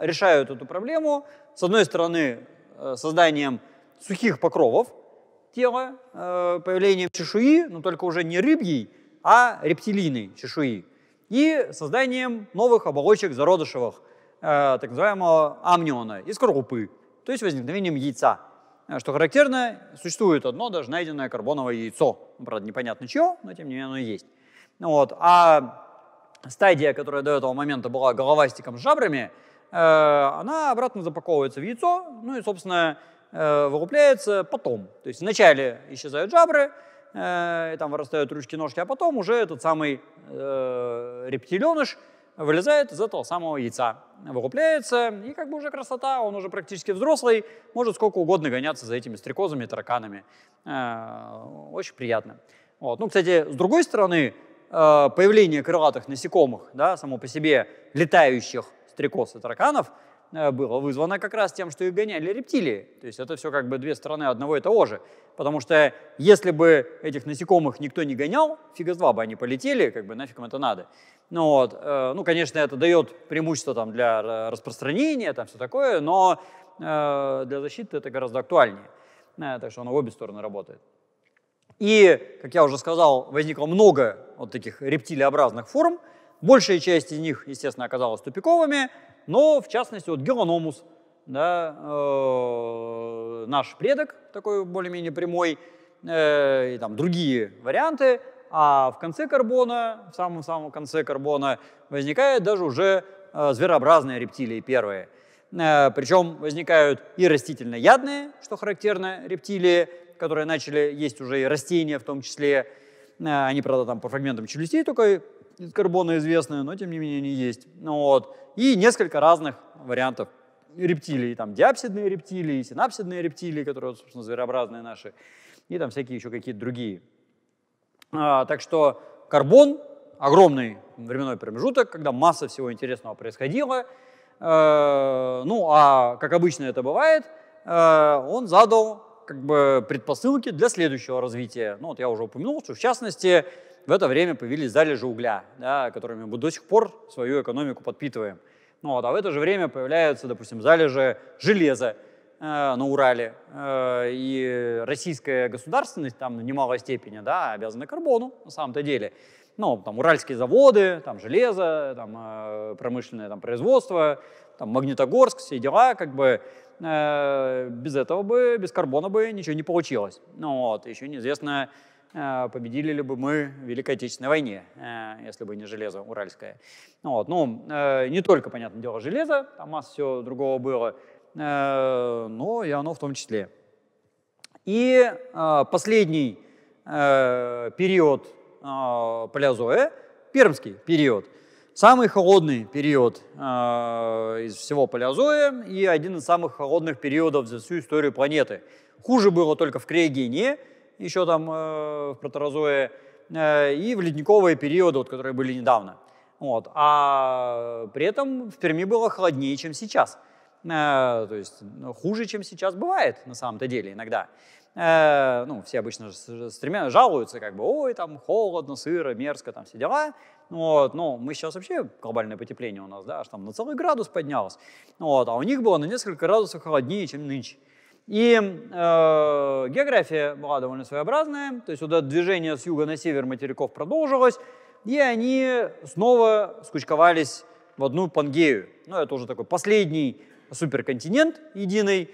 решают эту проблему, с одной стороны, созданием сухих покровов, тела, э, появлением чешуи, но только уже не рыбьей, а рептилийной чешуи, и созданием новых оболочек зародышевых, э, так называемого амниона, из скорлупы, то есть возникновением яйца. Э, что характерно, существует одно даже найденное карбоновое яйцо. Ну, правда, непонятно чье, но тем не менее оно есть. Ну вот. А стадия, которая до этого момента была головастиком с жабрами, она обратно запаковывается в яйцо, ну и, собственно, Э, выкупляется потом. То есть вначале исчезают жабры, э, и там вырастают ручки-ножки, а потом уже этот самый э, рептиленыш вылезает из этого самого яйца, выкупляется и как бы уже красота, он уже практически взрослый, может сколько угодно гоняться за этими стрекозами, тараканами. Э, очень приятно. Вот. Ну, кстати, с другой стороны, появление крылатых насекомых, да, само по себе летающих стрекоз и тараканов – Э, было вызвано как раз тем, что их гоняли рептилии. То есть это все как бы две стороны одного и того же. Потому что если бы этих насекомых никто не гонял, фига из два бы они полетели, как бы нафиг им это надо. Ну, вот, э, ну конечно, это дает преимущество там, для э, распространения, там все такое, но э, для защиты это гораздо актуальнее. Э, так что оно в обе стороны работает. И, как я уже сказал, возникло много вот таких рептилиобразных форм. Большая часть из них, естественно, оказалась тупиковыми, но, в частности, вот Гелономус, да, э, наш предок, такой более-менее прямой, э, и там другие варианты, а в конце карбона, в самом-самом конце карбона, возникает даже уже э, зверообразные рептилии первые. Э, причем возникают и растительноядные, что характерно, рептилии, которые начали есть уже и растения в том числе. Э, они, правда, там по фрагментам челюстей только из карбона известны, но тем не менее они есть. Ну, вот и несколько разных вариантов рептилий, там диапсидные рептилии, синапсидные рептилии, которые, собственно, зверообразные наши, и там всякие еще какие-то другие. А, так что карбон — огромный временной промежуток, когда масса всего интересного происходила. Э, ну, а как обычно это бывает, э, он задал как бы предпосылки для следующего развития. Ну, вот я уже упомянул, что в частности в это время появились залежи угля, да, которыми мы до сих пор свою экономику подпитываем. Ну, вот, а в это же время появляются, допустим, залежи железа э, на Урале. Э, и российская государственность там в немалой степени да, обязана карбону на самом-то деле. Ну, там уральские заводы, там железо, там э, промышленное там, производство, там Магнитогорск, все дела, как бы э, без этого бы, без карбона бы ничего не получилось. Ну, вот, еще неизвестно, а, победили ли бы мы в Великой Отечественной войне, а, если бы не железо уральское. Ну вот. Ну, э, не только, понятное дело, железо, там масса всего другого было, э, но и оно в том числе. И э, последний период Палеозоя, пермский период, самый холодный период из всего Палеозоя и один из самых холодных периодов за всю историю планеты. Хуже было только в Криогене, еще там э, в проторозое, э, и в ледниковые периоды, вот, которые были недавно. Вот. А при этом в Перми было холоднее, чем сейчас. Э, то есть ну, хуже, чем сейчас бывает на самом-то деле иногда. Ну, все обычно стремя, жалуются, как бы, ой, там холодно, сыро, мерзко, там все дела. Вот, но мы сейчас вообще, глобальное потепление у нас, да, аж там на целый градус поднялось. Вот, а у них было на несколько градусов холоднее, чем нынче. И э, география была довольно своеобразная, то есть вот это движение с юга на север материков продолжилось, и они снова скучковались в одну Пангею. Ну, это уже такой последний суперконтинент единый,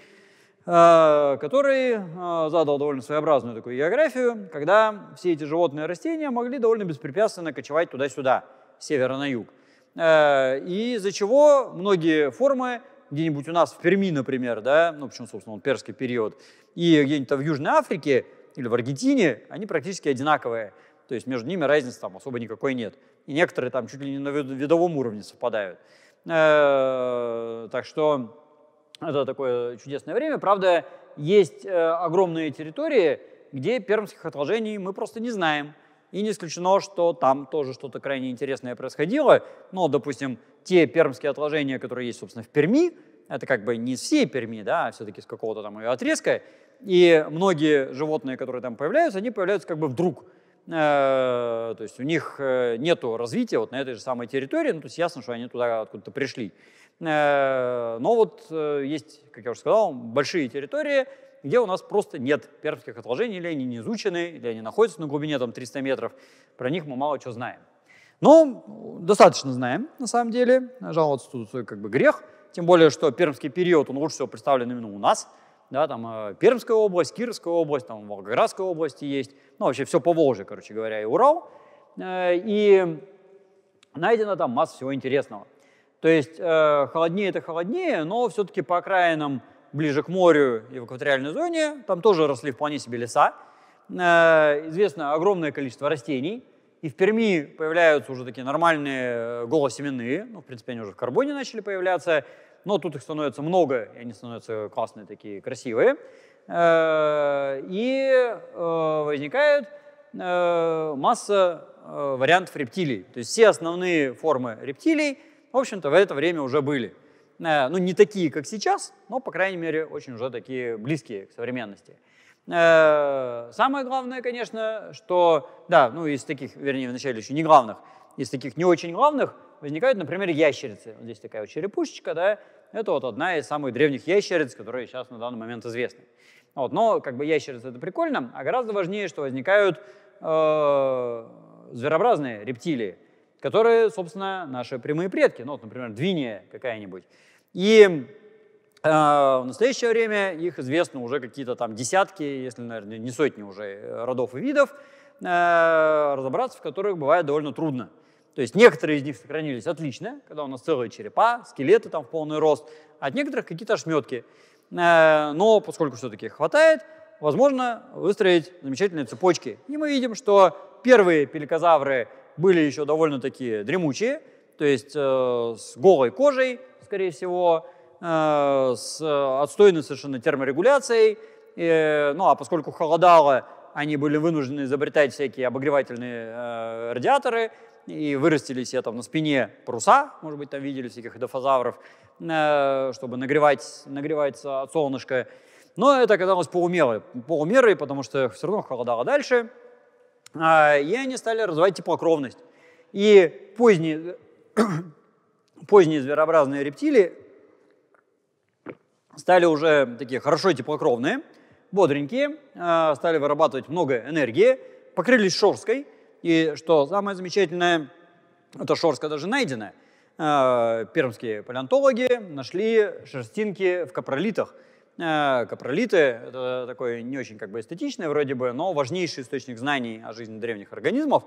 э, который э, задал довольно своеобразную такую географию, когда все эти животные и растения могли довольно беспрепятственно кочевать туда-сюда, с севера на юг. Э, и из-за чего многие формы где-нибудь у нас в Перми, например, да, ну почему, собственно, он перский период, и где-нибудь в Южной Африке или в Аргентине, они практически одинаковые. То есть между ними разницы там особо никакой нет. И некоторые там чуть ли не на видовом уровне совпадают. Э, так что это такое чудесное время. Правда, есть э, огромные территории, где пермских отложений мы просто не знаем. И не исключено, что там тоже что-то крайне интересное происходило. но, допустим, те пермские отложения, которые есть, собственно, в Перми, это как бы не все Перми, да, а все-таки с какого-то там ее отрезка, и многие животные, которые там появляются, они появляются как бы вдруг. Э, то есть у них э, нет развития вот на этой же самой территории, ну, то есть ясно, что они туда откуда-то пришли. Э, но вот есть, как я уже сказал, большие территории, где у нас просто нет пермских отложений, или они не изучены, или они находятся на глубине там 300 метров, про них мы мало чего знаем. Но ну, достаточно знаем, на самом деле. Жаловаться тут э, как бы грех. Тем более, что пермский период, он лучше всего представлен именно у нас. Да, там э, Пермская область, Кировская область, там Волгоградская область есть. Ну, вообще все по Волжье, короче говоря, и Урал. Э, и найдено там масса всего интересного. То есть холоднее это холоднее, но все-таки по окраинам ближе к морю и в экваториальной зоне там тоже росли вполне себе леса. Известно огромное количество растений – и в Перми появляются уже такие нормальные э, голосеменные, ну, в принципе, они уже в карбоне начали появляться, но тут их становится много, и они становятся классные такие, красивые. Э, и э, возникает масса вариантов рептилий. То есть все основные формы рептилий, в общем-то, в это время уже были. Ну, не такие, как сейчас, но, по крайней мере, очень уже такие близкие к современности. Э, самое главное, конечно, что, да, ну из таких, вернее, вначале еще не главных, из таких не очень главных возникают, например, ящерицы. Вот здесь такая вот черепушечка, да, это вот одна из самых древних ящериц, которые сейчас на данный момент известны. Вот, но как бы ящерицы это прикольно, а гораздо важнее, что возникают э, зверообразные рептилии, которые, собственно, наши прямые предки, ну вот, например, двиния какая-нибудь. И а, в настоящее время их известно уже какие-то там десятки, если, наверное, не сотни уже э, родов и видов, э, разобраться в которых бывает довольно трудно. То есть некоторые из них сохранились отлично, когда у нас целые черепа, скелеты там в полный рост, а от некоторых какие-то ошметки. Э, но поскольку все-таки их хватает, возможно выстроить замечательные цепочки. И мы видим, что первые пеликозавры были еще довольно такие дремучие, то есть э, с голой кожей, скорее всего, э, с э, отстойной совершенно терморегуляцией. И, ну а поскольку холодало, они были вынуждены изобретать всякие обогревательные э, радиаторы и вырастили себе там на спине паруса, может быть, там видели всяких дофазавров, э, чтобы нагревать, нагреваться от солнышка. Но это оказалось полумерой, полумерой, потому что все равно холодало дальше. Э, и они стали развивать теплокровность. И поздние, поздние зверообразные рептилии стали уже такие хорошо теплокровные, бодренькие, э, стали вырабатывать много энергии, покрылись шорской, и что самое замечательное, эта шорска даже найдена. Э, пермские палеонтологи нашли шерстинки в капролитах. Э, капролиты — это такой не очень как бы эстетичный вроде бы, но важнейший источник знаний о жизни древних организмов.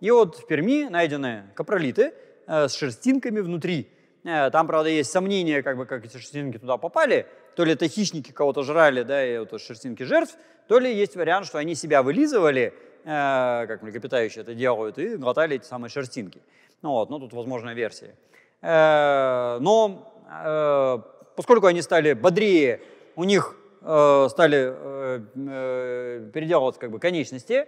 И вот в Перми найдены капролиты с шерстинками внутри — Э, там, правда, есть сомнения, как бы, как эти шерстинки туда попали. То ли это хищники кого-то жрали, да, и вот шерстинки жертв, то ли есть вариант, что они себя вылизывали, э, как млекопитающие это делают, и глотали эти самые шерстинки. Ну вот, ну тут возможная версия. Э, но поскольку они стали бодрее, у них стали переделываться как бы конечности,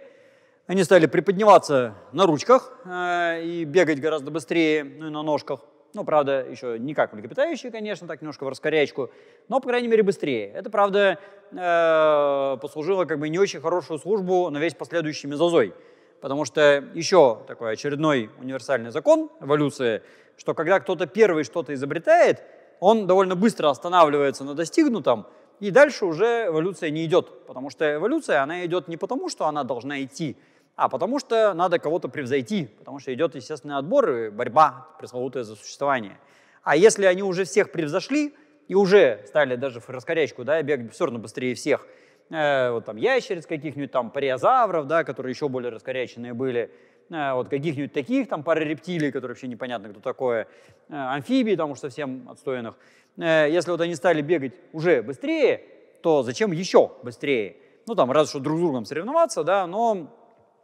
они стали приподниматься на ручках и бегать гораздо быстрее, ну и на ножках. Ну, правда, еще не как млекопитающие, конечно, так немножко в раскорячку, но, по крайней мере, быстрее. Это, правда, э, послужило как бы не очень хорошую службу на весь последующий мезозой. Потому что еще такой очередной универсальный закон эволюции, что когда кто-то первый что-то изобретает, он довольно быстро останавливается на достигнутом, и дальше уже эволюция не идет. Потому что эволюция, она идет не потому, что она должна идти, а потому что надо кого-то превзойти, потому что идет естественный отбор и борьба пресловутая за существование. А если они уже всех превзошли и уже стали даже в раскорячку, да, бегать все равно быстрее всех, э, вот там ящериц каких-нибудь, там париозавров, да, которые еще более раскоряченные были, э, вот каких-нибудь таких, там пары рептилий, которые вообще непонятно кто такое, амфибии, э, амфибий там уж совсем отстойных. Э, если вот они стали бегать уже быстрее, то зачем еще быстрее? Ну там раз что друг с другом соревноваться, да, но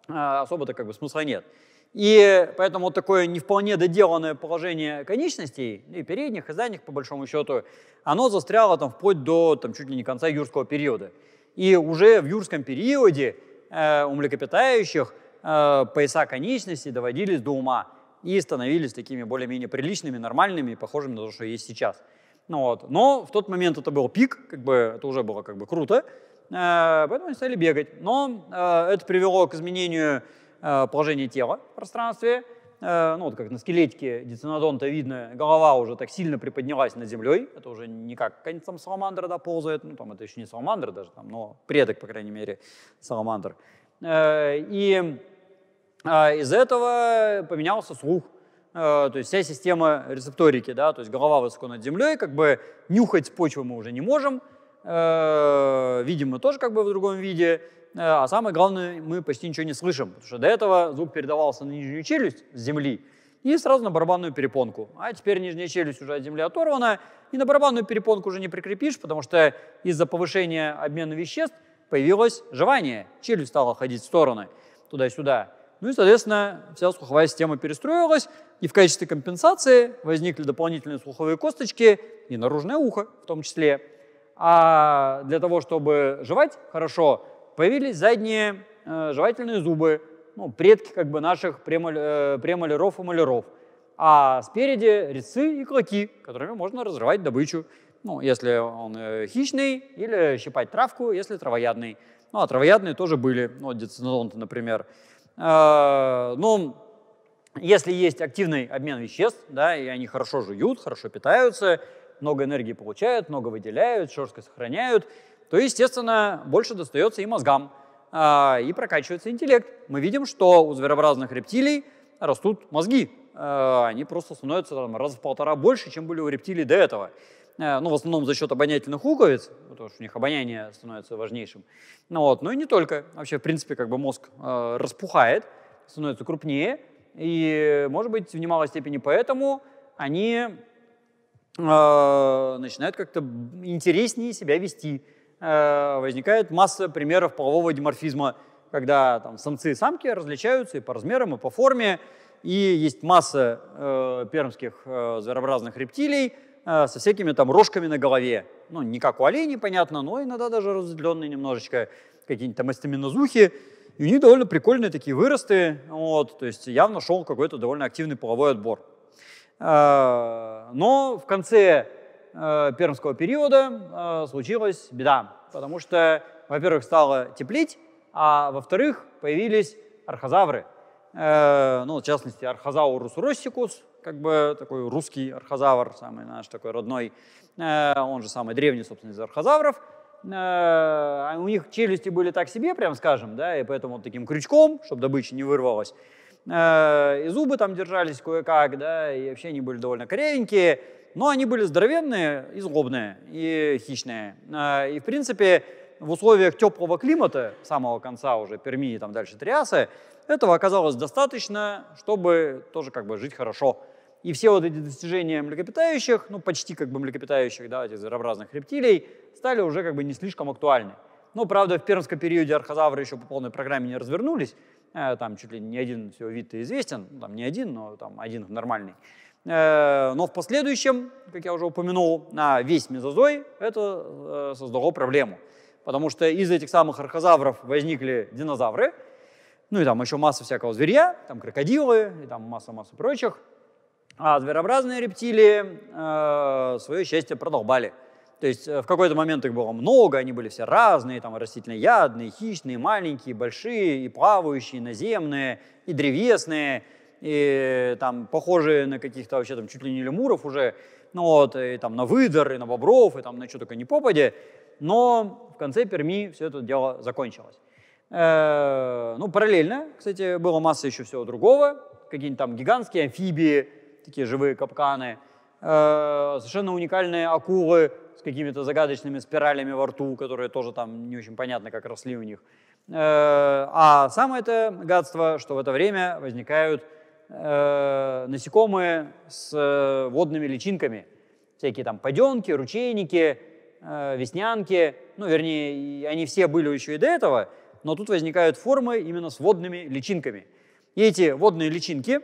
а, особо-то как бы смысла нет. И поэтому вот такое не вполне доделанное положение конечностей, ну и передних, и задних, по большому счету, оно застряло там вплоть до там, чуть ли не конца юрского периода. И уже в юрском периоде э, у млекопитающих э, пояса конечностей доводились до ума и становились такими более-менее приличными, нормальными, похожими на то, что есть сейчас. Ну, вот. Но в тот момент это был пик, как бы это уже было как бы круто, Э, поэтому они стали бегать. Но э, это привело к изменению э, положения тела в пространстве. Ну, вот как на скелетике дицинодонта видно, голова уже так сильно приподнялась над землей. Это уже не как какая-нибудь там саламандра да, ползает. Ну, там это еще не саламандра даже, там, но предок, по крайней мере, саламандр. И из этого поменялся слух. То есть вся система рецепторики, да, то есть голова высоко над землей, как бы нюхать с почвы мы уже не можем, Э, видимо, тоже как бы в другом виде, э, а самое главное, мы почти ничего не слышим, потому что до этого звук передавался на нижнюю челюсть с земли и сразу на барабанную перепонку. А теперь нижняя челюсть уже от земли оторвана, и на барабанную перепонку уже не прикрепишь, потому что из-за повышения обмена веществ появилось жевание, челюсть стала ходить в стороны туда-сюда. Ну и, соответственно, вся слуховая система перестроилась, и в качестве компенсации возникли дополнительные слуховые косточки и наружное ухо в том числе а для того, чтобы жевать хорошо, появились задние э, жевательные зубы, ну, предки как бы наших премоль, э, премоляров и маляров. А спереди резцы и клыки, которыми можно разрывать добычу. Ну, если он э, хищный, или щипать травку, если травоядный. Ну, а травоядные тоже были, ну, децинодонты, например. Э, ну, если есть активный обмен веществ, да, и они хорошо жуют, хорошо питаются, много энергии получают, много выделяют, шерстко сохраняют, то, естественно, больше достается и мозгам, а, и прокачивается интеллект. Мы видим, что у зверообразных рептилий растут мозги. А, они просто становятся там, раз в полтора больше, чем были у рептилий до этого. А, ну, в основном за счет обонятельных луковиц, потому что у них обоняние становится важнейшим. Ну, вот. ну и не только. Вообще, в принципе, как бы мозг распухает, становится крупнее, и, может быть, в немалой степени поэтому они а, начинают как-то интереснее себя вести. А, возникает масса примеров полового диморфизма, когда там, самцы и самки различаются и по размерам, и по форме. И есть масса э, пермских э, зверообразных рептилий э, со всякими там рожками на голове. Ну, не как у оленей, понятно, но иногда даже разделенные немножечко, какие-нибудь там эстаминозухи. И у них довольно прикольные такие выросты, вот, то есть явно шел какой-то довольно активный половой отбор. А, но в конце а, пермского периода а, случилась беда, потому что, во-первых, стало теплить, а во-вторых, появились архозавры. Э, ну, в частности, архозаурус россикус, как бы такой русский архозавр, самый наш такой родной, э, он же самый древний, собственно, из архозавров. Э, у них челюсти были так себе, прям скажем, да, и поэтому вот таким крючком, чтобы добыча не вырвалась, Э, и зубы там держались кое-как, да, и вообще они были довольно корявенькие, но они были здоровенные и злобные, и хищные. Э, и, в принципе, в условиях теплого климата, самого конца уже Перми и там дальше Триасы, этого оказалось достаточно, чтобы тоже как бы жить хорошо. И все вот эти достижения млекопитающих, ну почти как бы млекопитающих, да, этих зверообразных рептилий, стали уже как бы не слишком актуальны. Ну, правда, в пермском периоде архозавры еще по полной программе не развернулись, Э, там чуть ли не один всего вид известен, ну, там не один, но там один нормальный. Э, но в последующем, как я уже упомянул, на весь мезозой это э, создало проблему, потому что из этих самых архозавров возникли динозавры, ну и там еще масса всякого зверя, там крокодилы, и там масса-масса прочих. А зверообразные рептилии э, свое счастье продолбали – то есть э, в какой-то момент их было много, они были все разные, там растительноядные, хищные, маленькие, большие, и плавающие, и наземные, и древесные, и там похожие на каких-то вообще там чуть ли не лемуров уже, ну вот, и там на выдор, и на бобров, и там на что только не попади. Но в конце Перми все это дело закончилось. Э, ну, параллельно, кстати, было масса еще всего другого. Какие-нибудь там гигантские амфибии, такие живые капканы, э, совершенно уникальные акулы, с какими-то загадочными спиралями во рту, которые тоже там не очень понятно, как росли у них. Э, а самое это гадство, что в это время возникают э, насекомые с э, водными личинками. Всякие там паденки, ручейники, веснянки. Ну, вернее, они все были еще и до этого, но тут возникают формы именно с водными личинками. И эти водные личинки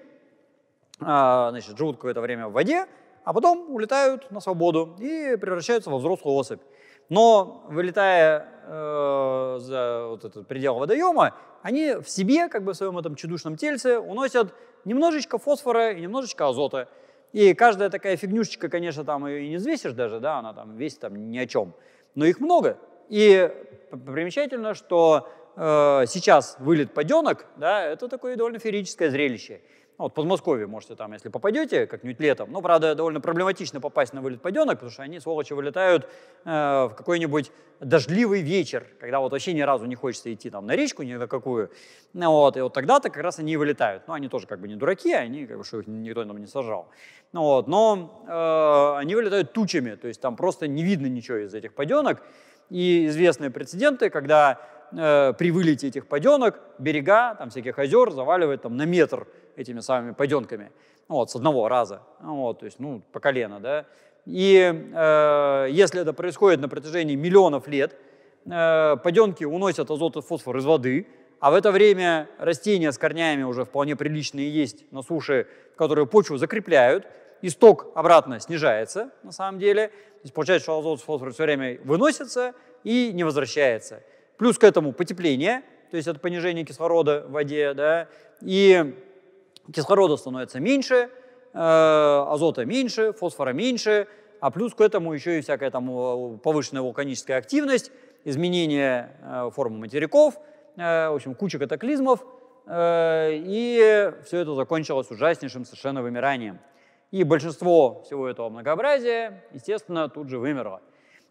а, значит, живут какое-то время в воде, а потом улетают на свободу и превращаются во взрослую особь. Но вылетая э, за вот этот предел водоема, они в себе, как бы в своем этом чудушном тельце, уносят немножечко фосфора и немножечко азота. И каждая такая фигнюшечка, конечно, там ее и не взвесишь даже, да, она там весит там ни о чем. Но их много. И примечательно, что э, сейчас вылет паденок, да, это такое довольно феерическое зрелище. Ну, вот Подмосковье можете там, если попадете как-нибудь летом. Но, ну, правда, довольно проблематично попасть на вылет паденок, потому что они, сволочи, вылетают э, в какой-нибудь дождливый вечер, когда вот вообще ни разу не хочется идти там на речку ни на какую. Ну, вот, и вот тогда-то как раз они и вылетают. Ну, они тоже как бы не дураки, они, как бы, что их никто там не сажал. Ну, вот, но э, они вылетают тучами, то есть там просто не видно ничего из этих паденок. И известные прецеденты, когда э, при вылете этих паденок берега там, всяких озер заваливают там, на метр этими самыми паденками. Вот, с одного раза. Вот, то есть, ну, по колено, да. И э, если это происходит на протяжении миллионов лет, э, паденки уносят азот и фосфор из воды, а в это время растения с корнями уже вполне приличные есть на суше, которые почву закрепляют, исток обратно снижается на самом деле. То есть получается, что азот и фосфор все время выносится и не возвращается плюс к этому потепление, то есть это понижение кислорода в воде, да, и кислорода становится меньше, э, азота меньше, фосфора меньше, а плюс к этому еще и всякая там э, повышенная вулканическая активность, изменение э, формы материков, э, в общем, куча катаклизмов, э, и все это закончилось ужаснейшим совершенно вымиранием. И большинство всего этого многообразия, естественно, тут же вымерло.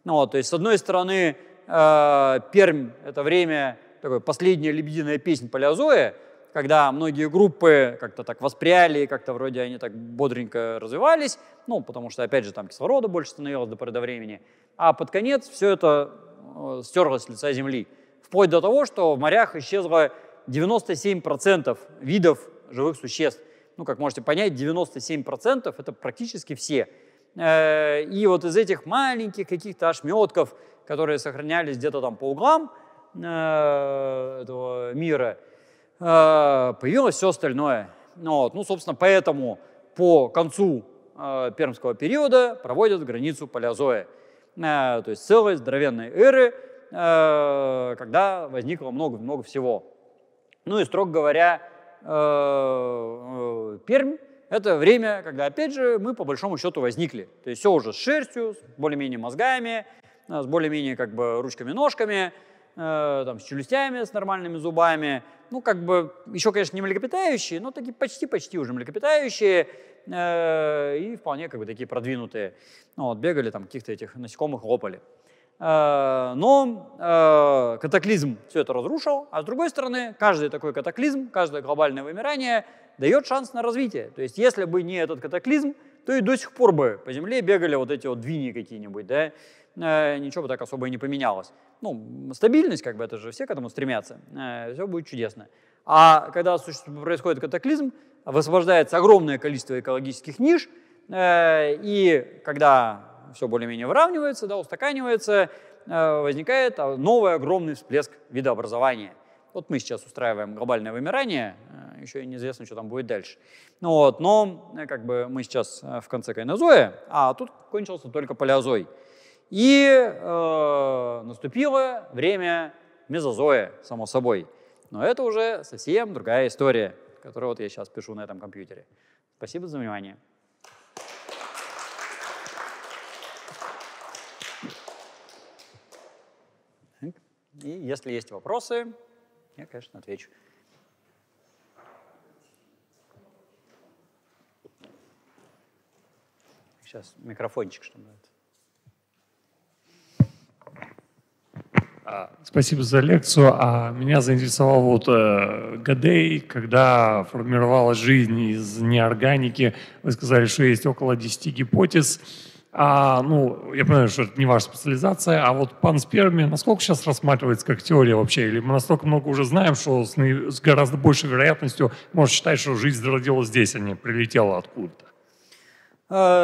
Ну, вот, то есть, с одной стороны, а, Пермь – это время, такой последняя лебединая песня Палеозоя, когда многие группы как-то так воспряли, как-то вроде они так бодренько развивались, ну, потому что, опять же, там кислорода больше становилось до поры до времени. А под конец все это э, стерлось с лица земли. Вплоть до того, что в морях исчезло 97% видов живых существ. Ну, как можете понять, 97% это практически все. Э, и вот из этих маленьких каких-то ошметков – которые сохранялись где-то там по углам э, этого мира, э, появилось все остальное. Ну вот. Ну, собственно, поэтому по концу э, пермского периода проводят границу палеозоя. то есть целой здоровенной эры, когда возникло много-много всего. Ну и, строго говоря, Пермь – это время, когда, опять же, мы по большому счету возникли. То есть все уже с шерстью, с более-менее мозгами, с более-менее как бы ручками-ножками, э, там, с челюстями, с нормальными зубами. Ну, как бы, еще, конечно, не млекопитающие, но такие почти-почти уже млекопитающие э, и вполне как бы такие продвинутые. Ну, вот, бегали там каких-то этих насекомых, лопали. Э, но э, катаклизм все это разрушил, а с другой стороны, каждый такой катаклизм, каждое глобальное вымирание дает шанс на развитие. То есть, если бы не этот катаклизм, то и до сих пор бы по земле бегали вот эти вот двини какие-нибудь, да, Э, ничего бы так особо и не поменялось. Ну, стабильность, как бы, это же все к этому стремятся, э, все будет чудесно. А когда происходит катаклизм, высвобождается огромное количество экологических ниш, э, и когда все более-менее выравнивается, да, устаканивается, возникает новый огромный всплеск видообразования. Вот мы сейчас устраиваем глобальное вымирание, еще неизвестно, что там будет дальше. Ну, вот, но как бы мы сейчас в конце кайнозоя, а тут кончился только палеозой – и э, наступило время мезозоя, само собой. Но это уже совсем другая история, которую вот я сейчас пишу на этом компьютере. Спасибо за внимание. И если есть вопросы, я, конечно, отвечу. Сейчас микрофончик, что это... Спасибо за лекцию. А меня заинтересовал вот э, Гадей, когда формировалась жизнь из неорганики. Вы сказали, что есть около 10 гипотез. А, ну, я понимаю, что это не ваша специализация, а вот панспермия насколько сейчас рассматривается как теория вообще? Или мы настолько много уже знаем, что с, с гораздо большей вероятностью можно считать, что жизнь зародилась здесь, а не прилетела откуда-то?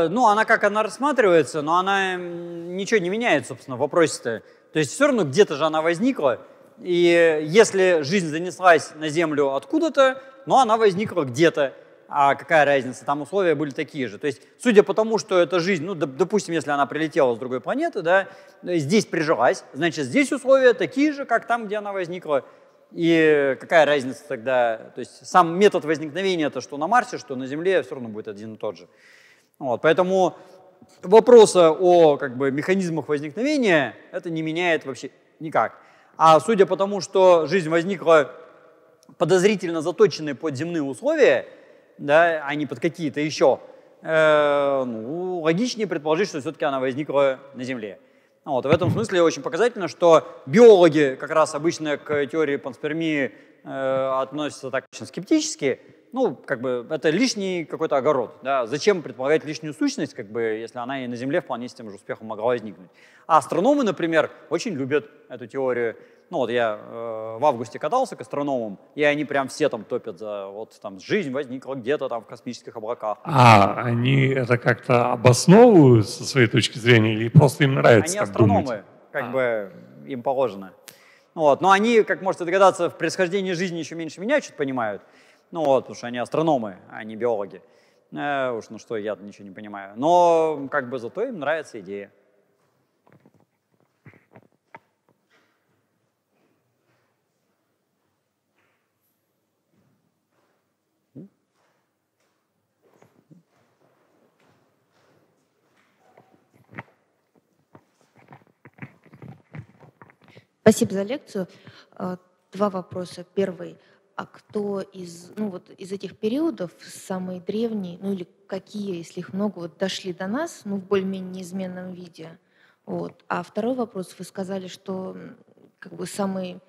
Э, ну, она как она рассматривается, но она ничего не меняет, собственно, в вопросе-то. То есть все равно где-то же она возникла, и если жизнь занеслась на Землю откуда-то, но она возникла где-то, а какая разница, там условия были такие же. То есть, судя по тому, что эта жизнь, ну, допустим, если она прилетела с другой планеты, да, здесь прижилась, значит, здесь условия такие же, как там, где она возникла. И какая разница тогда, то есть сам метод возникновения, это что на Марсе, что на Земле, все равно будет один и тот же. Вот, поэтому вопроса о как бы, механизмах возникновения это не меняет вообще никак. А судя по тому, что жизнь возникла подозрительно заточенные под земные условия, да, а не под какие-то еще, э, ну, логичнее предположить, что все-таки она возникла на Земле. Вот, в этом смысле очень показательно, что биологи как раз обычно к теории панспермии э, относятся так очень скептически, ну, как бы, это лишний какой-то огород. Да? Зачем предполагать лишнюю сущность, как бы, если она и на Земле вполне с тем же успехом могла возникнуть. А астрономы, например, очень любят эту теорию. Ну, вот я э, в августе катался к астрономам, и они прям все там топят за вот там жизнь возникла где-то там в космических облаках. А они это как-то обосновывают со своей точки зрения или просто им нравится Они так астрономы, думать? как а. бы им положено. Вот. Но они, как можете догадаться, в происхождении жизни еще меньше меня что-то понимают. Ну вот, потому что они астрономы, а не биологи. Э, уж ну что, я ничего не понимаю. Но как бы зато им нравится идея. Спасибо за лекцию. Э, два вопроса. Первый. А кто из, ну, вот из этих периодов самые древние, ну или какие, если их много, вот дошли до нас, ну в более-менее неизменном виде? Вот. А второй вопрос, вы сказали, что как бы самый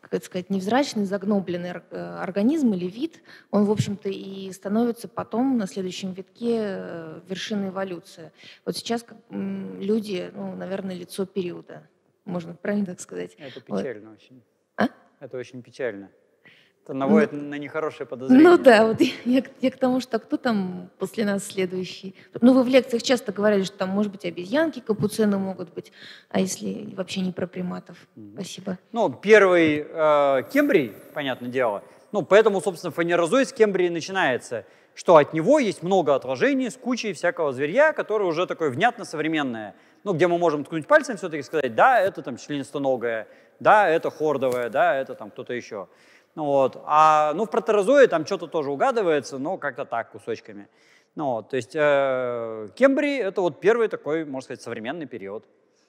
как это сказать, невзрачный, загнобленный э, организм или вид, он, в общем-то, и становится потом на следующем витке э, вершиной эволюции. Вот сейчас люди, ну, наверное, лицо периода, можно правильно так сказать. Это печально вот. очень. А? Это очень печально. Это наводит ну, на нехорошее подозрение. Ну да, вот я, я к тому, что кто там после нас следующий. Ну вы в лекциях часто говорили, что там, может быть, обезьянки, капуцины могут быть, а если вообще не про приматов? Спасибо. Ну, первый э, кембрий, понятное дело, ну, поэтому, собственно, фанерозой с кембрии начинается, что от него есть много отложений с кучей всякого зверья, которое уже такое внятно современное. Ну, где мы можем ткнуть пальцем все-таки сказать, да, это там членистоногое, да, это хордовая, да, это там кто-то еще. Ну вот. А, ну, в протерозое там что-то тоже угадывается, но как-то так, кусочками. Ну, вот, то есть э, Кембрий — это вот первый такой, можно сказать, современный период.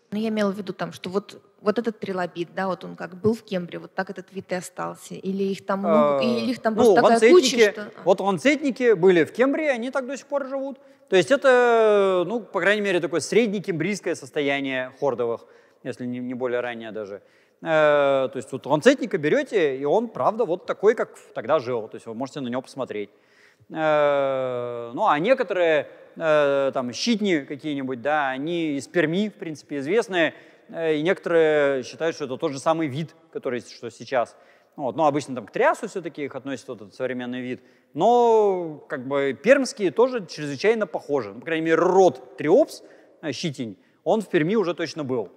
Ну, я имела в виду там, что вот, вот этот трилобит, да, вот он как был в Кембре, вот так этот вид и остался. Или их там много, э, или их там ну, просто такая куча, что... А. Вот ланцетники были в Кембре, они так до сих пор живут. То есть это, ну, по крайней мере, такое среднекембрийское состояние хордовых, если не, не более раннее даже. Э, то есть вот ланцетника берете, и он, правда, вот такой, как тогда жил. То есть вы можете на него посмотреть. Э, ну, а некоторые э, там щитни какие-нибудь, да, они из Перми, в принципе, известные, и некоторые считают, что это тот же самый вид, который что сейчас. Вот, ну, обычно там к Триасу все-таки их относят вот этот современный вид. Но, как бы, пермские тоже чрезвычайно похожи. Ну, по крайней мере, род триопс, щитень, он в Перми уже точно был.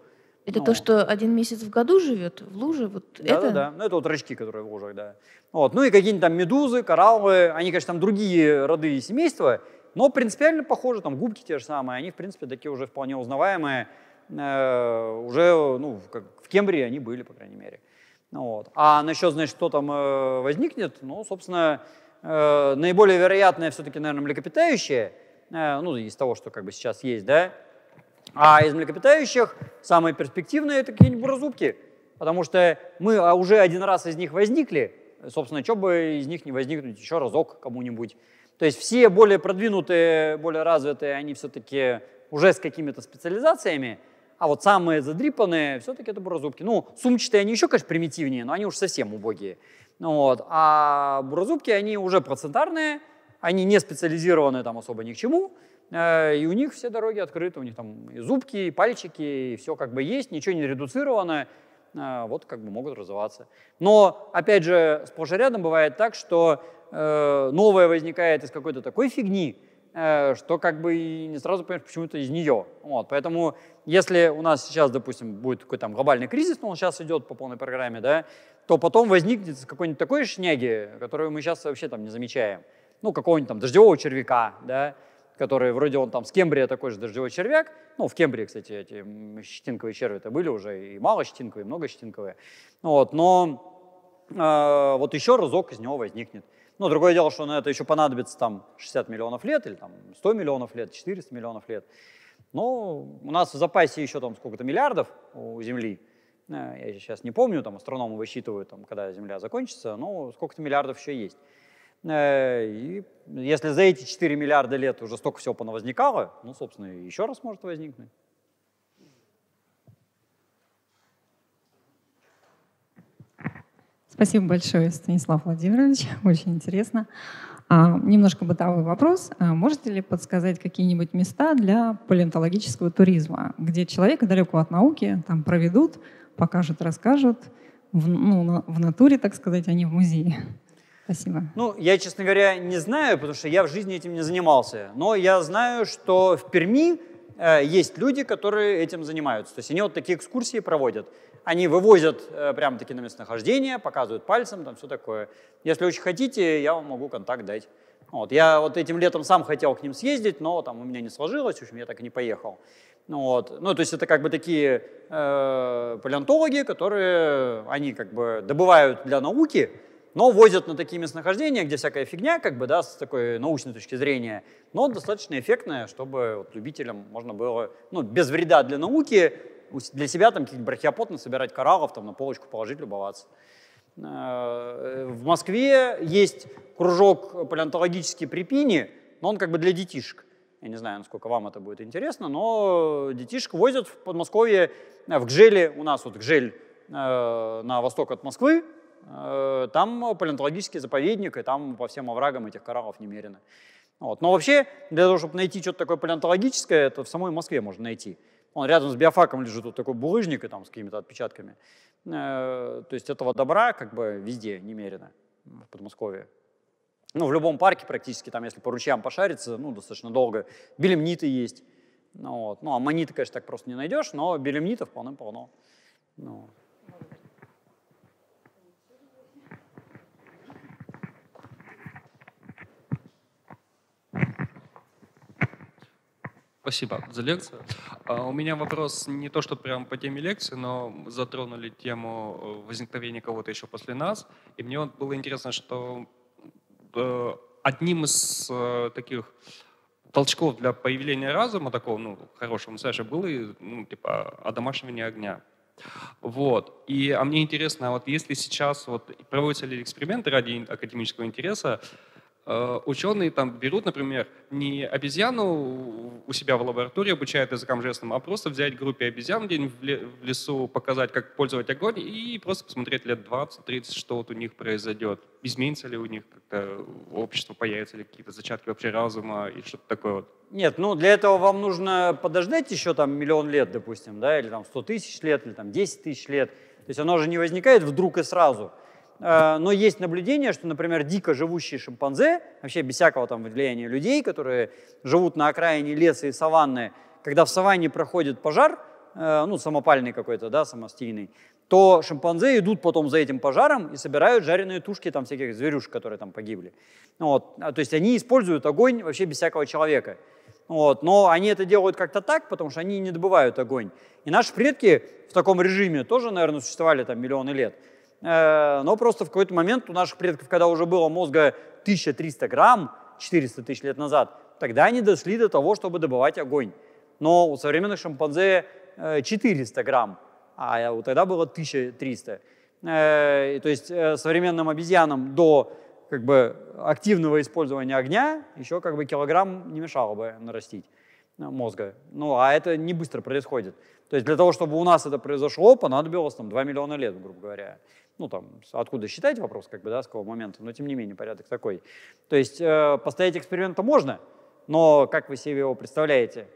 Это ну, то, что один месяц в году живет в луже? Вот да, это? да, да. Ну, это вот рачки, которые в лужах, да. Вот. Ну и какие-нибудь там медузы, кораллы, они, конечно, там другие роды и семейства, но принципиально похожи, там губки те же самые, они, в принципе, такие уже вполне узнаваемые, э, уже, ну, как в Кембрии они были, по крайней мере. Ну вот. А насчет, значит, что там э, возникнет, ну, собственно, э, наиболее вероятное все-таки, наверное, млекопитающее, э, ну, из того, что как бы сейчас есть, да, а из млекопитающих – Самые перспективные – это какие-нибудь бурозубки, потому что мы а, уже один раз из них возникли, собственно, что бы из них не возникнуть еще разок кому-нибудь. То есть все более продвинутые, более развитые, они все-таки уже с какими-то специализациями, а вот самые задрипанные все-таки это бурозубки. Ну, сумчатые они еще, конечно, примитивнее, но они уж совсем убогие. Ну вот. А бурозубки, они уже процентарные, они не специализированы там особо ни к чему, Э, и у них все дороги открыты, у них там и зубки, и пальчики, и все как бы есть, ничего не редуцировано, э, вот как бы могут развиваться. Но, опять же, сплошь и рядом бывает так, что э, новое возникает из какой-то такой фигни, что как бы и не сразу понимаешь, почему это из нее. Вот, поэтому если у нас сейчас, допустим, будет какой-то там глобальный кризис, но он сейчас идет по полной программе, да, то потом возникнет какой-нибудь такой шняги, которую мы сейчас вообще там не замечаем. Ну, какого-нибудь там дождевого червяка, да, который вроде он там с Кембрия такой же дождевой червяк. Ну, в Кембрии, кстати, эти щетинковые черви-то были уже, и мало щетинковые, и много щетинковые. Ну вот, но э, вот еще разок из него возникнет. Ну, другое дело, что на это еще понадобится там 60 миллионов лет, или там 100 миллионов лет, 400 миллионов лет. Ну у нас в запасе еще там сколько-то миллиардов у Земли. Э, я сейчас не помню, там астрономы высчитывают, там, когда Земля закончится, но сколько-то миллиардов еще есть. Э, и если за эти 4 миллиарда лет уже столько всего понавозникало, ну, собственно, еще раз может возникнуть. Спасибо большое, Станислав Владимирович. Очень интересно. А, немножко бытовой вопрос. А можете ли подсказать какие-нибудь места для палеонтологического туризма, где человека далеко от науки там проведут, покажут, расскажут, в, ну, в натуре, так сказать, а не в музее? Спасибо. Ну, я, честно говоря, не знаю, потому что я в жизни этим не занимался. Но я знаю, что в Перми э, есть люди, которые этим занимаются. То есть они вот такие экскурсии проводят. Они вывозят э, прямо таки на местонахождение, показывают пальцем, там все такое. Если очень хотите, я вам могу контакт дать. Вот. Я вот этим летом сам хотел к ним съездить, но там у меня не сложилось, в общем, я так и не поехал. Вот. Ну, то есть это как бы такие э, палеонтологи, которые, они как бы добывают для науки но возят на такие местонахождения, где всякая фигня, как бы, да, с такой научной точки зрения, но достаточно эффектная, чтобы вот, любителям можно было, ну, без вреда для науки, для себя там какие нибудь брахиопод собирать кораллов, там на полочку положить, любоваться. Э, в Москве есть кружок палеонтологический при Пине, но он как бы для детишек. Я не знаю, насколько вам это будет интересно, но детишек возят в Подмосковье, в Гжеле, у нас вот Гжель э, на восток от Москвы, Э, там палеонтологический заповедник, и там по всем оврагам этих кораллов немерено. Вот. Но вообще, для того, чтобы найти что-то такое палеонтологическое, это в самой Москве можно найти. Он рядом с биофаком лежит вот такой булыжник и там с какими-то отпечатками. Э, то есть этого добра как бы везде немерено в Подмосковье. Ну, в любом парке практически, там, если по ручьям пошариться, ну, достаточно долго. Белемниты есть. Ну, вот. ну а маниты, конечно, так просто не найдешь, но белемнитов полным-полно. Ну, Спасибо за лекцию. А, у меня вопрос не то, что прям по теме лекции, но затронули тему э, возникновения кого-то еще после нас. И мне было интересно, что э, одним из э, таких толчков для появления разума такого, ну, хорошего массажа было, ну, типа, одомашивание огня. Вот. И, а мне интересно, а вот если сейчас вот проводятся ли эксперименты ради академического интереса, Э, ученые там берут, например, не обезьяну у себя в лаборатории обучают языкам жестам, а просто взять группе обезьян где-нибудь в лесу, показать, как пользовать огонь, и просто посмотреть лет 20-30, что вот у них произойдет. Изменится ли у них как-то общество, появятся ли какие-то зачатки вообще разума и что-то такое вот. Нет, ну для этого вам нужно подождать еще там миллион лет, допустим, да, или там 100 тысяч лет, или там 10 тысяч лет. То есть оно же не возникает вдруг и сразу – Э, но есть наблюдение, что, например, дико живущие шимпанзе, вообще без всякого там влияния людей, которые живут на окраине леса и саванны, когда в саванне проходит пожар, э, ну, самопальный какой-то, да, самостийный, то шимпанзе идут потом за этим пожаром и собирают жареные тушки там всяких зверюшек, которые там погибли. Вот. А, то есть они используют огонь вообще без всякого человека. Вот. Но они это делают как-то так, потому что они не добывают огонь. И наши предки в таком режиме тоже, наверное, существовали там миллионы лет. Э, но просто в какой-то момент у наших предков, когда уже было мозга 1300 грамм, 400 тысяч лет назад, тогда они дошли до того, чтобы добывать огонь. Но у современных шимпанзе 400 э, грамм, а тогда было 1300. Э, то есть современным обезьянам до как бы, активного использования огня еще как бы килограмм не мешало бы нарастить мозга. Ну, а это не быстро происходит. То есть для того, чтобы у нас это произошло, понадобилось там 2 миллиона лет, грубо говоря ну там, откуда считать вопрос, как бы, да, с какого момента, но тем не менее порядок такой. То есть э, поставить эксперимент можно, но как вы себе его представляете?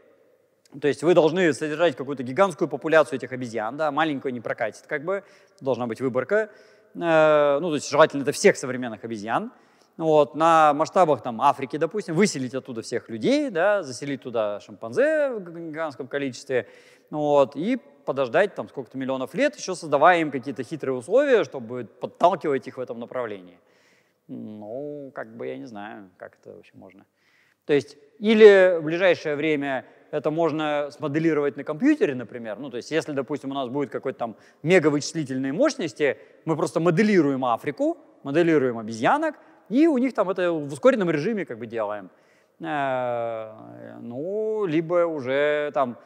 То есть вы должны содержать какую-то гигантскую популяцию этих обезьян, да, маленькую не прокатит, как бы, должна быть выборка, э, ну, то есть желательно это всех современных обезьян, вот, на масштабах там, Африки, допустим, выселить оттуда всех людей, да, заселить туда шимпанзе в гигантском количестве, вот, и подождать там сколько-то миллионов лет, еще создавая им какие-то хитрые условия, чтобы подталкивать их в этом направлении. Ну, как бы я не знаю, как это вообще можно. То есть или в ближайшее время это можно смоделировать на компьютере, например. Ну, то есть если, допустим, у нас будет какой-то там мега вычислительные мощности, мы просто моделируем Африку, моделируем обезьянок, и у них там это в ускоренном режиме как бы делаем. Э, ну, либо уже там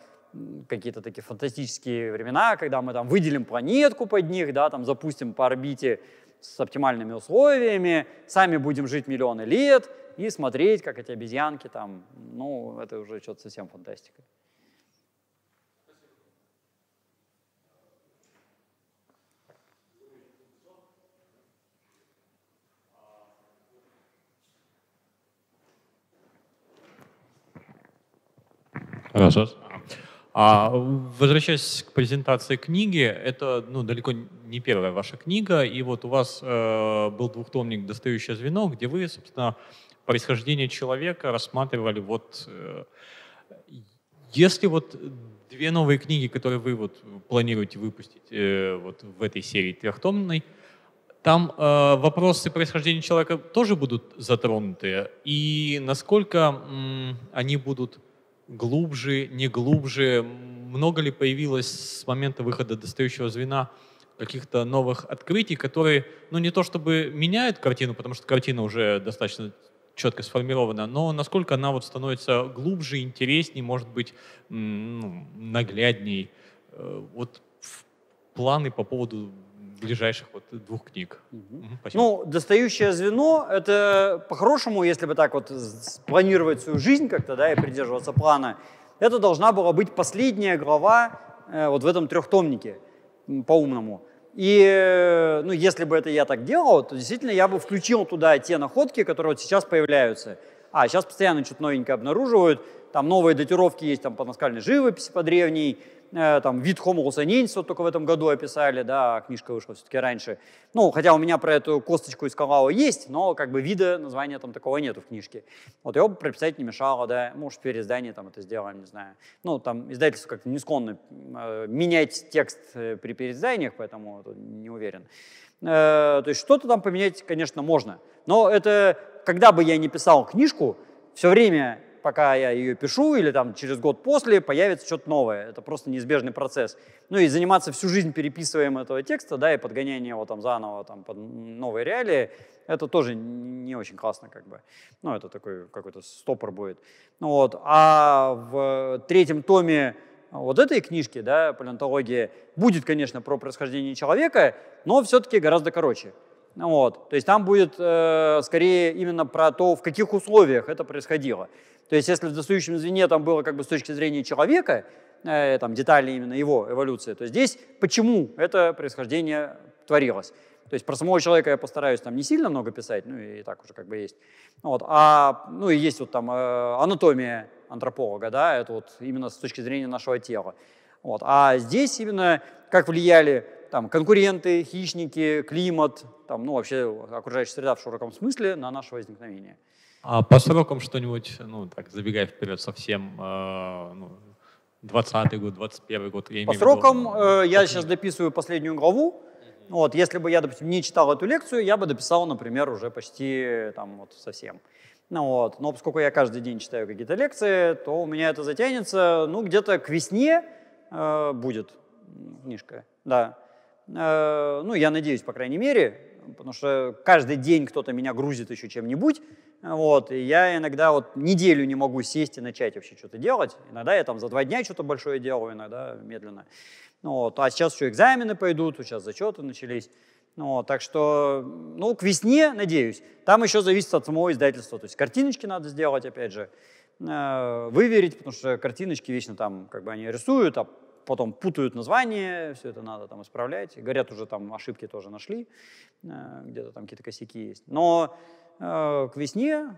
какие-то такие фантастические времена, когда мы там выделим планетку под них, да, там запустим по орбите с оптимальными условиями, сами будем жить миллионы лет и смотреть, как эти обезьянки там, ну, это уже что-то совсем фантастика. Gracias. А возвращаясь к презентации книги, это ну, далеко не первая ваша книга, и вот у вас э, был двухтомник «Достающее звено», где вы, собственно, происхождение человека рассматривали. Вот, э, если вот две новые книги, которые вы вот планируете выпустить э, вот в этой серии трехтомной, там э, вопросы происхождения человека тоже будут затронуты, и насколько м, они будут глубже, не глубже, много ли появилось с момента выхода достающего звена каких-то новых открытий, которые, ну, не то чтобы меняют картину, потому что картина уже достаточно четко сформирована, но насколько она вот становится глубже, интереснее, может быть, ну, наглядней. Э, вот планы по поводу ближайших вот двух книг. Угу. ну, достающее звено — это по-хорошему, если бы так вот планировать свою жизнь как-то, да, и придерживаться плана, это должна была быть последняя глава э, вот в этом трехтомнике по-умному. И э, ну, если бы это я так делал, то действительно я бы включил туда те находки, которые вот сейчас появляются. А, сейчас постоянно что-то новенькое обнаруживают, там новые датировки есть там по наскальной живописи, по древней, Э, там вид Homo luzonensis вот только в этом году описали, да, а книжка вышла все-таки раньше. Ну, хотя у меня про эту косточку из Калао есть, но как бы вида, названия там такого нету в книжке. Вот его бы прописать не мешало, да, может, переиздание там это сделаем, не знаю. Ну, там издательство как-то не склонно э, менять текст э, при переизданиях, поэтому не уверен. Э, то есть что-то там поменять, конечно, можно, но это, когда бы я не писал книжку, все время пока я ее пишу, или там через год после появится что-то новое. Это просто неизбежный процесс. Ну и заниматься всю жизнь переписыванием этого текста, да, и подгоняние его там заново там, под новые реалии, это тоже не очень классно как бы. Ну это такой какой-то стопор будет. Ну, вот. А в третьем томе вот этой книжки, да, палеонтологии, будет, конечно, про происхождение человека, но все-таки гораздо короче. Вот. То есть там будет э, скорее именно про то, в каких условиях это происходило. То есть если в досующем звене там было как бы с точки зрения человека, э, там детали именно его эволюции, то здесь почему это происхождение творилось. То есть про самого человека я постараюсь там не сильно много писать, ну и так уже как бы есть. Вот. А, ну и есть вот там э, анатомия антрополога, да, это вот именно с точки зрения нашего тела. Вот. А здесь именно как влияли там, конкуренты, хищники, климат, там, ну, вообще окружающая среда в широком смысле на наше возникновение. А по срокам что-нибудь, ну так, забегая вперед совсем, э, ну, 20 год, 21 год. Я по срокам ну, э, я сейчас дописываю последнюю главу. Вот, если бы я, допустим, не читал эту лекцию, я бы дописал, например, уже почти там вот совсем. Ну, вот. Но поскольку я каждый день читаю какие-то лекции, то у меня это затянется, ну, где-то к весне э, будет книжка, да. Э, ну, я надеюсь, по крайней мере, потому что каждый день кто-то меня грузит еще чем-нибудь, вот, и я иногда вот неделю не могу сесть и начать вообще что-то делать. Иногда я там за два дня что-то большое делаю, иногда медленно. Ну, вот, а сейчас еще экзамены пойдут, сейчас зачеты начались. Ну, так что, ну, к весне, надеюсь. Там еще зависит от самого издательства. То есть картиночки надо сделать, опять же, э, выверить, потому что картиночки вечно там, как бы они рисуют, а потом путают название, все это надо там исправлять. Говорят, уже там ошибки тоже нашли, э, где-то там какие-то косяки есть. Но Э, к весне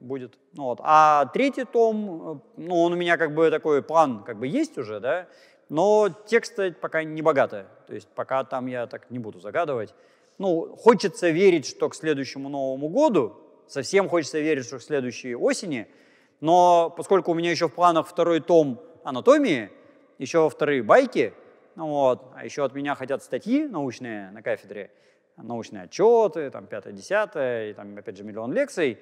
будет. Ну вот. А третий том, э, ну, он у меня как бы такой план как бы есть уже, да, но текста пока не богатые. То есть пока там я так не буду загадывать. Ну, хочется верить, что к следующему Новому году, совсем хочется верить, что к следующей осени, но поскольку у меня еще в планах второй том анатомии, еще вторые байки, вот, а еще от меня хотят статьи научные на кафедре, научные отчеты, там, пятое, десятое, и там, опять же, миллион лекций,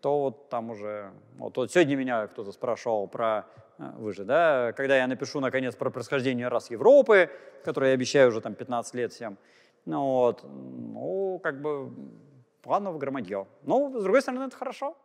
то вот там уже... Вот, вот сегодня меня кто-то спрашивал про... Э, вы же, да? Когда я напишу, наконец, про происхождение рас Европы, которое я обещаю уже там 15 лет всем, ну вот, ну, как бы планов громадье. Ну, с другой стороны, это хорошо.